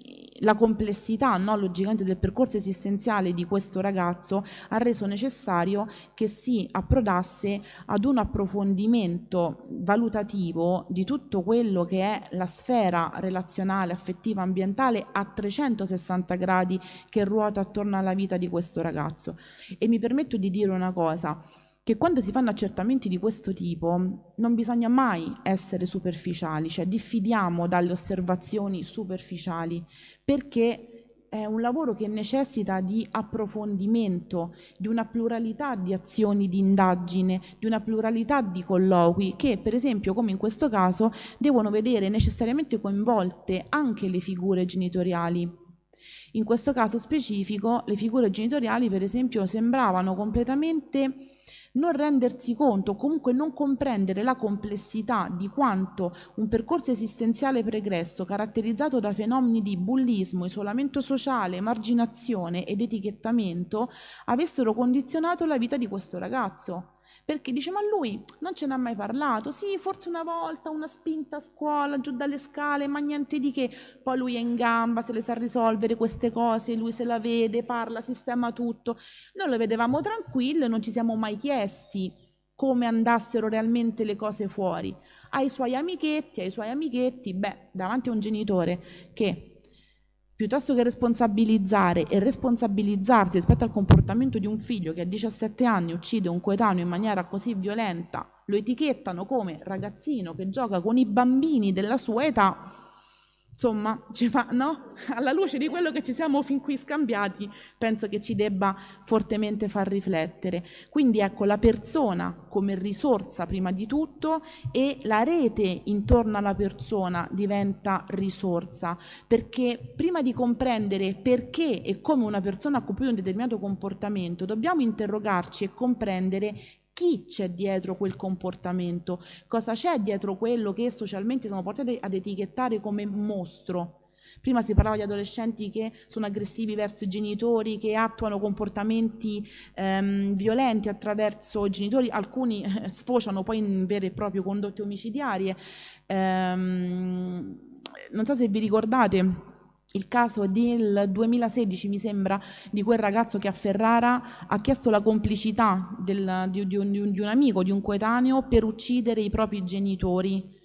la complessità no, logicamente del percorso esistenziale di questo ragazzo ha reso necessario che si approdasse ad un approfondimento valutativo di tutto quello che è la sfera relazionale, affettiva, ambientale a 360 gradi che ruota attorno alla vita di questo ragazzo. E mi permetto di dire una cosa, che quando si fanno accertamenti di questo tipo non bisogna mai essere superficiali, cioè diffidiamo dalle osservazioni superficiali perché è un lavoro che necessita di approfondimento, di una pluralità di azioni di indagine, di una pluralità di colloqui che per esempio come in questo caso devono vedere necessariamente coinvolte anche le figure genitoriali in questo caso specifico le figure genitoriali per esempio sembravano completamente non rendersi conto, comunque non comprendere la complessità di quanto un percorso esistenziale pregresso caratterizzato da fenomeni di bullismo, isolamento sociale, marginazione ed etichettamento avessero condizionato la vita di questo ragazzo perché dice ma lui non ce n'ha mai parlato, sì forse una volta una spinta a scuola giù dalle scale ma niente di che, poi lui è in gamba, se le sa risolvere queste cose, lui se la vede, parla, sistema tutto, noi lo vedevamo tranquillo e non ci siamo mai chiesti come andassero realmente le cose fuori, ai suoi amichetti, ai suoi amichetti, beh davanti a un genitore che piuttosto che responsabilizzare e responsabilizzarsi rispetto al comportamento di un figlio che a 17 anni uccide un coetaneo in maniera così violenta, lo etichettano come ragazzino che gioca con i bambini della sua età, Insomma, fa, no? alla luce di quello che ci siamo fin qui scambiati, penso che ci debba fortemente far riflettere. Quindi ecco la persona come risorsa prima di tutto e la rete intorno alla persona diventa risorsa, perché prima di comprendere perché e come una persona ha compiuto un determinato comportamento, dobbiamo interrogarci e comprendere chi c'è dietro quel comportamento, cosa c'è dietro quello che socialmente siamo portati ad etichettare come mostro. Prima si parlava di adolescenti che sono aggressivi verso i genitori, che attuano comportamenti ehm, violenti attraverso i genitori, alcuni eh, sfociano poi in vere e proprie condotte omicidiarie. Ehm, non so se vi ricordate il caso del 2016, mi sembra, di quel ragazzo che a Ferrara ha chiesto la complicità del, di, di, un, di, un, amico, di un coetaneo, per uccidere i propri genitori.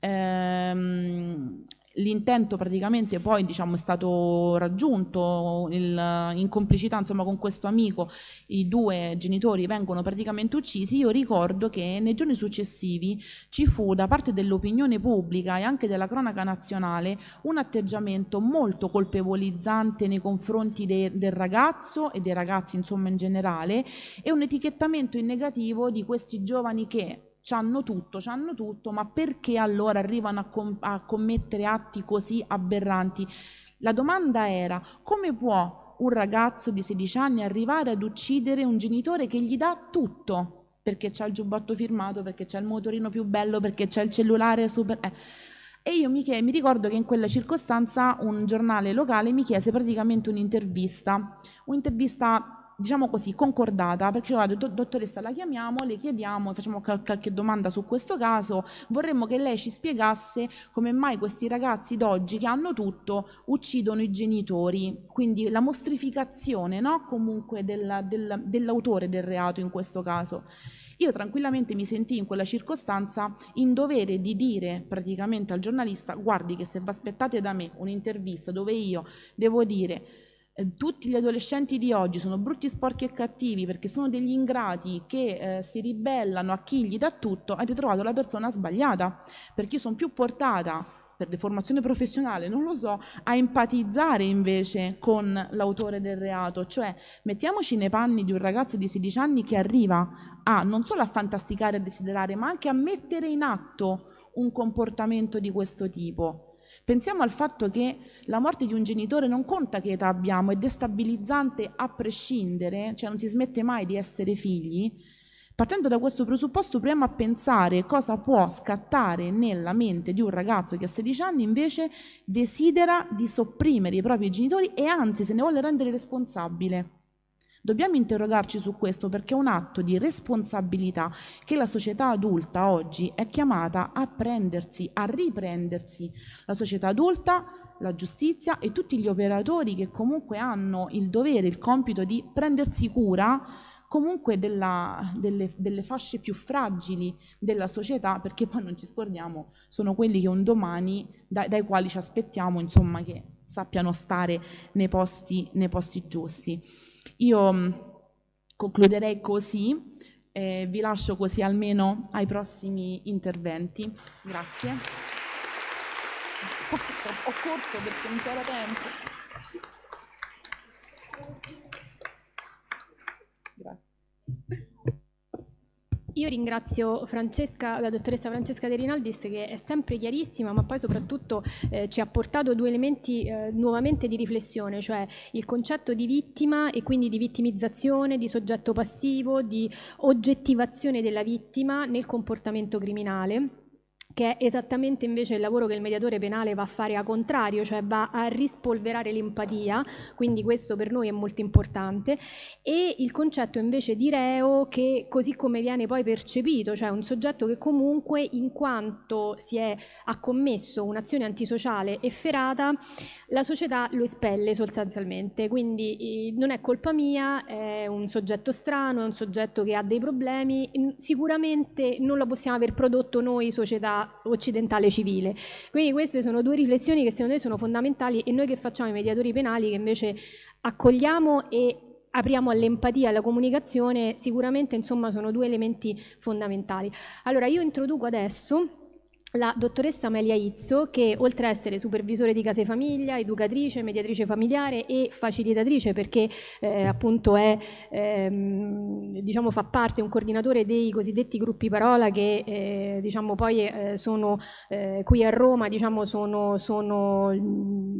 Ehm, l'intento praticamente poi diciamo, è stato raggiunto il, in complicità insomma, con questo amico i due genitori vengono praticamente uccisi io ricordo che nei giorni successivi ci fu da parte dell'opinione pubblica e anche della cronaca nazionale un atteggiamento molto colpevolizzante nei confronti de, del ragazzo e dei ragazzi insomma in generale e un etichettamento in negativo di questi giovani che hanno tutto, hanno tutto, ma perché allora arrivano a, com- a commettere atti così aberranti? La domanda era come può un ragazzo di 16 anni arrivare ad uccidere un genitore che gli dà tutto? Perché c'è il giubbotto firmato, perché c'è il motorino più bello, perché c'è il cellulare super... Eh. E io mi, chied- mi ricordo che in quella circostanza un giornale locale mi chiese praticamente un'intervista, un'intervista diciamo così, concordata, perché la do dottoressa la chiamiamo, le chiediamo, facciamo qualche domanda su questo caso, vorremmo che lei ci spiegasse come mai questi ragazzi d'oggi che hanno tutto uccidono i genitori, quindi la mostrificazione no? comunque dell'autore del, dell del reato in questo caso. Io tranquillamente mi sentì in quella circostanza in dovere di dire praticamente al giornalista, guardi che se vi aspettate da me un'intervista dove io devo dire eh, tutti gli adolescenti di oggi sono brutti, sporchi e cattivi perché sono degli ingrati che eh, si ribellano a chi gli dà tutto, avete trovato la persona sbagliata, perché io sono più portata per deformazione professionale, non lo so, a empatizzare invece con l'autore del reato, cioè mettiamoci nei panni di un ragazzo di 16 anni che arriva a non solo a fantasticare e desiderare, ma anche a mettere in atto un comportamento di questo tipo Pensiamo al fatto che la morte di un genitore non conta che età abbiamo, è destabilizzante a prescindere, cioè non si smette mai di essere figli. Partendo da questo presupposto proviamo a pensare cosa può scattare nella mente di un ragazzo che a 16 anni invece desidera di sopprimere i propri genitori e anzi se ne vuole rendere responsabile. Dobbiamo interrogarci su questo perché è un atto di responsabilità che la società adulta oggi è chiamata a prendersi, a riprendersi. La società adulta la giustizia e tutti gli operatori che comunque hanno il dovere, il compito di prendersi cura comunque della, delle, delle, fasce più fragili della società, perché poi non ci scordiamo, sono quelli che un domani, dai, dai quali ci aspettiamo insomma, che sappiano stare nei posti, nei posti giusti. Io mm, concluderei così, eh, vi lascio così almeno ai prossimi interventi. Grazie. Ho corso perché non c'era tempo. Io ringrazio Francesca, la dottoressa Francesca De Rinaldis che è sempre chiarissima ma poi soprattutto eh, ci ha portato due elementi eh, nuovamente di riflessione, cioè il concetto di vittima e quindi di vittimizzazione, di soggetto passivo, di oggettivazione della vittima nel comportamento criminale che è esattamente invece il lavoro che il mediatore penale va a fare a contrario, cioè va a rispolverare l'empatia, quindi questo per noi è molto importante, e il concetto invece di reo che così come viene poi percepito, cioè un soggetto che comunque in quanto si è, ha commesso un'azione antisociale efferata, la società lo espelle sostanzialmente, quindi eh, non è colpa mia, è un soggetto strano, è un soggetto che ha dei problemi, sicuramente non lo possiamo aver prodotto noi società occidentale civile. Quindi queste sono due riflessioni che secondo me sono fondamentali e noi che facciamo i mediatori penali che invece accogliamo e apriamo all'empatia, alla comunicazione, sicuramente insomma sono due elementi fondamentali. Allora io introduco adesso la dottoressa Amelia Izzo che oltre ad essere supervisore di case famiglia, educatrice, mediatrice familiare e facilitatrice perché eh, appunto è, ehm, diciamo, fa parte, un coordinatore dei cosiddetti gruppi parola che eh, diciamo, poi eh, sono eh, qui a Roma, diciamo, sono, sono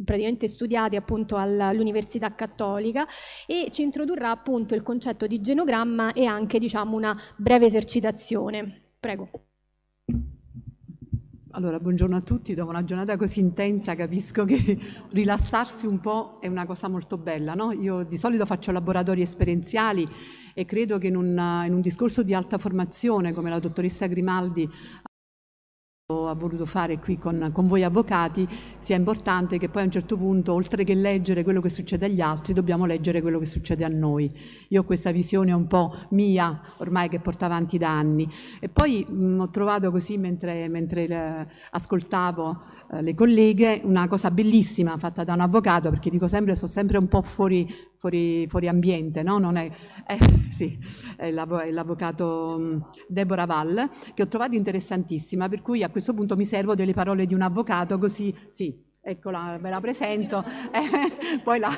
praticamente studiati appunto all'Università Cattolica e ci introdurrà appunto il concetto di genogramma e anche diciamo, una breve esercitazione. Prego. Allora, buongiorno a tutti, dopo una giornata così intensa capisco che rilassarsi un po' è una cosa molto bella, no? Io di solito faccio laboratori esperienziali e credo che in un, in un discorso di alta formazione, come la dottoressa Grimaldi ha voluto fare qui con, con, voi avvocati sia importante che poi a un certo punto oltre che leggere quello che succede agli altri dobbiamo leggere quello che succede a noi io ho questa visione un po' mia ormai che porta avanti da anni e poi mh, mm, ho trovato così mentre, mentre le, eh, ascoltavo eh, le colleghe una cosa bellissima fatta da un avvocato perché dico sempre sono sempre un po' fuori, fuori, fuori ambiente no? non è, eh, sì, è l'avvocato mm, Deborah Vall che ho trovato interessantissima per cui a questo questo punto mi servo delle parole di un avvocato, così sì, eccola, ve la presento, eh, poi la,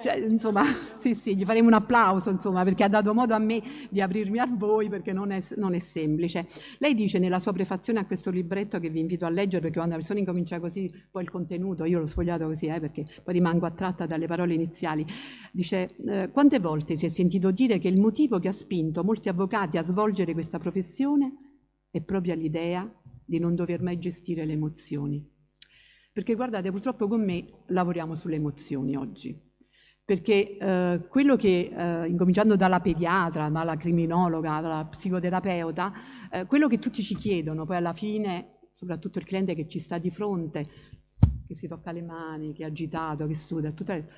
cioè, insomma, sì, sì, gli faremo un applauso, insomma, perché ha dato modo a me di aprirmi a voi, perché non è, non è semplice. Lei dice nella sua prefazione a questo libretto che vi invito a leggere, perché quando la persona incomincia così, poi il contenuto, io l'ho sfogliato così, eh, perché poi rimango attratta dalle parole iniziali, dice, eh, quante volte si è sentito dire che il motivo che ha spinto molti avvocati a svolgere questa professione è proprio l'idea di non dover mai gestire le emozioni. Perché guardate, purtroppo con me lavoriamo sulle emozioni oggi. Perché eh, quello che, eh, incominciando dalla pediatra, dalla criminologa, dalla psicoterapeuta, eh, quello che tutti ci chiedono, poi alla fine, soprattutto il cliente che ci sta di fronte, che si tocca le mani, che è agitato, che studia, tutto il resto,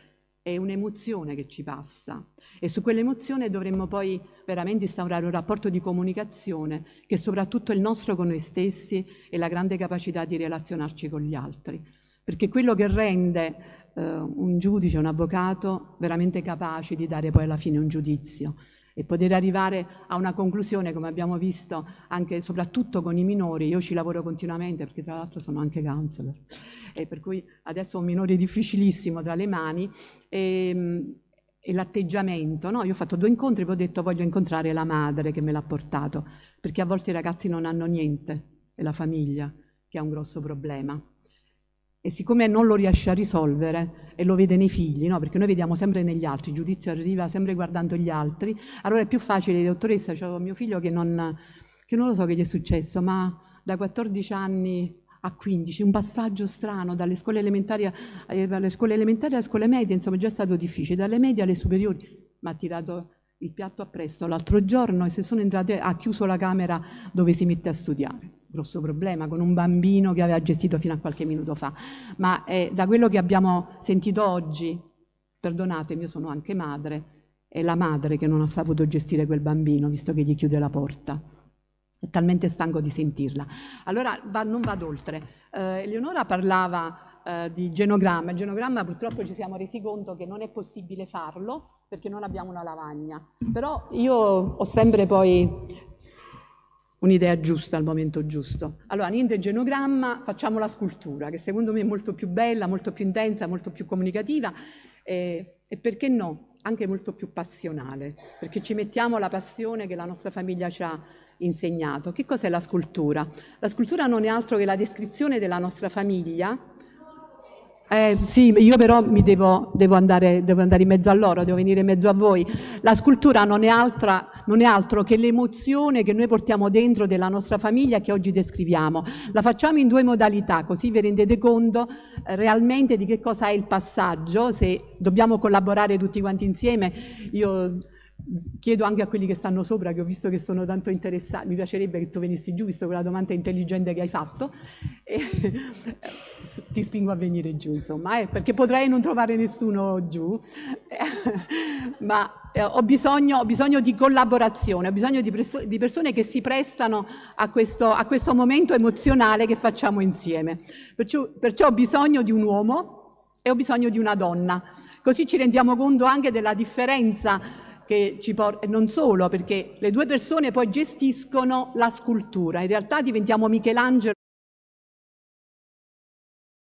è un'emozione che ci passa e su quell'emozione dovremmo poi veramente instaurare un rapporto di comunicazione che è soprattutto il nostro con noi stessi e la grande capacità di relazionarci con gli altri, perché quello che rende eh, un giudice, un avvocato veramente capace di dare poi alla fine un giudizio e poter arrivare a una conclusione, come abbiamo visto anche soprattutto con i minori, io ci lavoro continuamente perché tra l'altro sono anche counselor, e per cui adesso ho un minore difficilissimo tra le mani, e, ehm, e l'atteggiamento, no? Io ho fatto due incontri e poi ho detto voglio incontrare la madre che me l'ha portato, perché a volte i ragazzi non hanno niente, è la famiglia che ha un grosso problema e siccome non lo riesce a risolvere e lo vede nei figli, no? perché noi vediamo sempre negli altri, il giudizio arriva sempre guardando gli altri, allora è più facile, dottoressa, c'è mio figlio che non, che non lo so che gli è successo, ma da 14 anni a 15, un passaggio strano dalle scuole elementari, eh, alle scuole elementari alle scuole medie, insomma è già stato difficile, dalle medie alle superiori, ma ha tirato il piatto appresso l'altro giorno e se sono entrate ha chiuso la camera dove si mette a studiare grosso problema con un bambino che aveva gestito fino a qualche minuto fa. Ma eh, da quello che abbiamo sentito oggi, perdonatemi, io sono anche madre, è la madre che non ha saputo gestire quel bambino, visto che gli chiude la porta. È talmente stanco di sentirla. Allora va, non vado oltre. Eh, Eleonora parlava eh, di genogramma. Il genogramma purtroppo ci siamo resi conto che non è possibile farlo, perché non abbiamo una lavagna. Mm. Però io ho sempre poi un'idea giusta al momento giusto. Allora, niente genogramma, facciamo la scultura, che secondo me è molto più bella, molto più intensa, molto più comunicativa e, eh, e perché no? anche molto più passionale, perché ci mettiamo la passione che la nostra famiglia ci ha insegnato. Che cos'è la scultura? La scultura non è altro che la descrizione della nostra famiglia eh, sì, io però devo, devo, andare, devo, andare, in mezzo a loro, devo venire in mezzo a voi. La scultura non è, altra, non è altro che l'emozione che noi portiamo dentro della nostra famiglia che oggi descriviamo. La facciamo in due modalità, così vi rendete conto eh, realmente di che cosa è il passaggio, se dobbiamo collaborare tutti quanti insieme. Io chiedo anche a quelli che stanno sopra, che ho visto che sono tanto interessati, mi piacerebbe che tu venissi giù, visto quella domanda intelligente che hai fatto, e, ti spingo a venire giù, insomma, eh, perché potrei non trovare nessuno giù, ma eh, ho, bisogno, ho, bisogno, di collaborazione, ho bisogno di, preso, di persone che si prestano a questo, a questo, momento emozionale che facciamo insieme. Perciò, perciò ho bisogno di un uomo e ho bisogno di una donna. Così ci rendiamo conto anche della differenza che ci porta, non solo perché le due persone poi gestiscono la scultura, in realtà diventiamo Michelangelo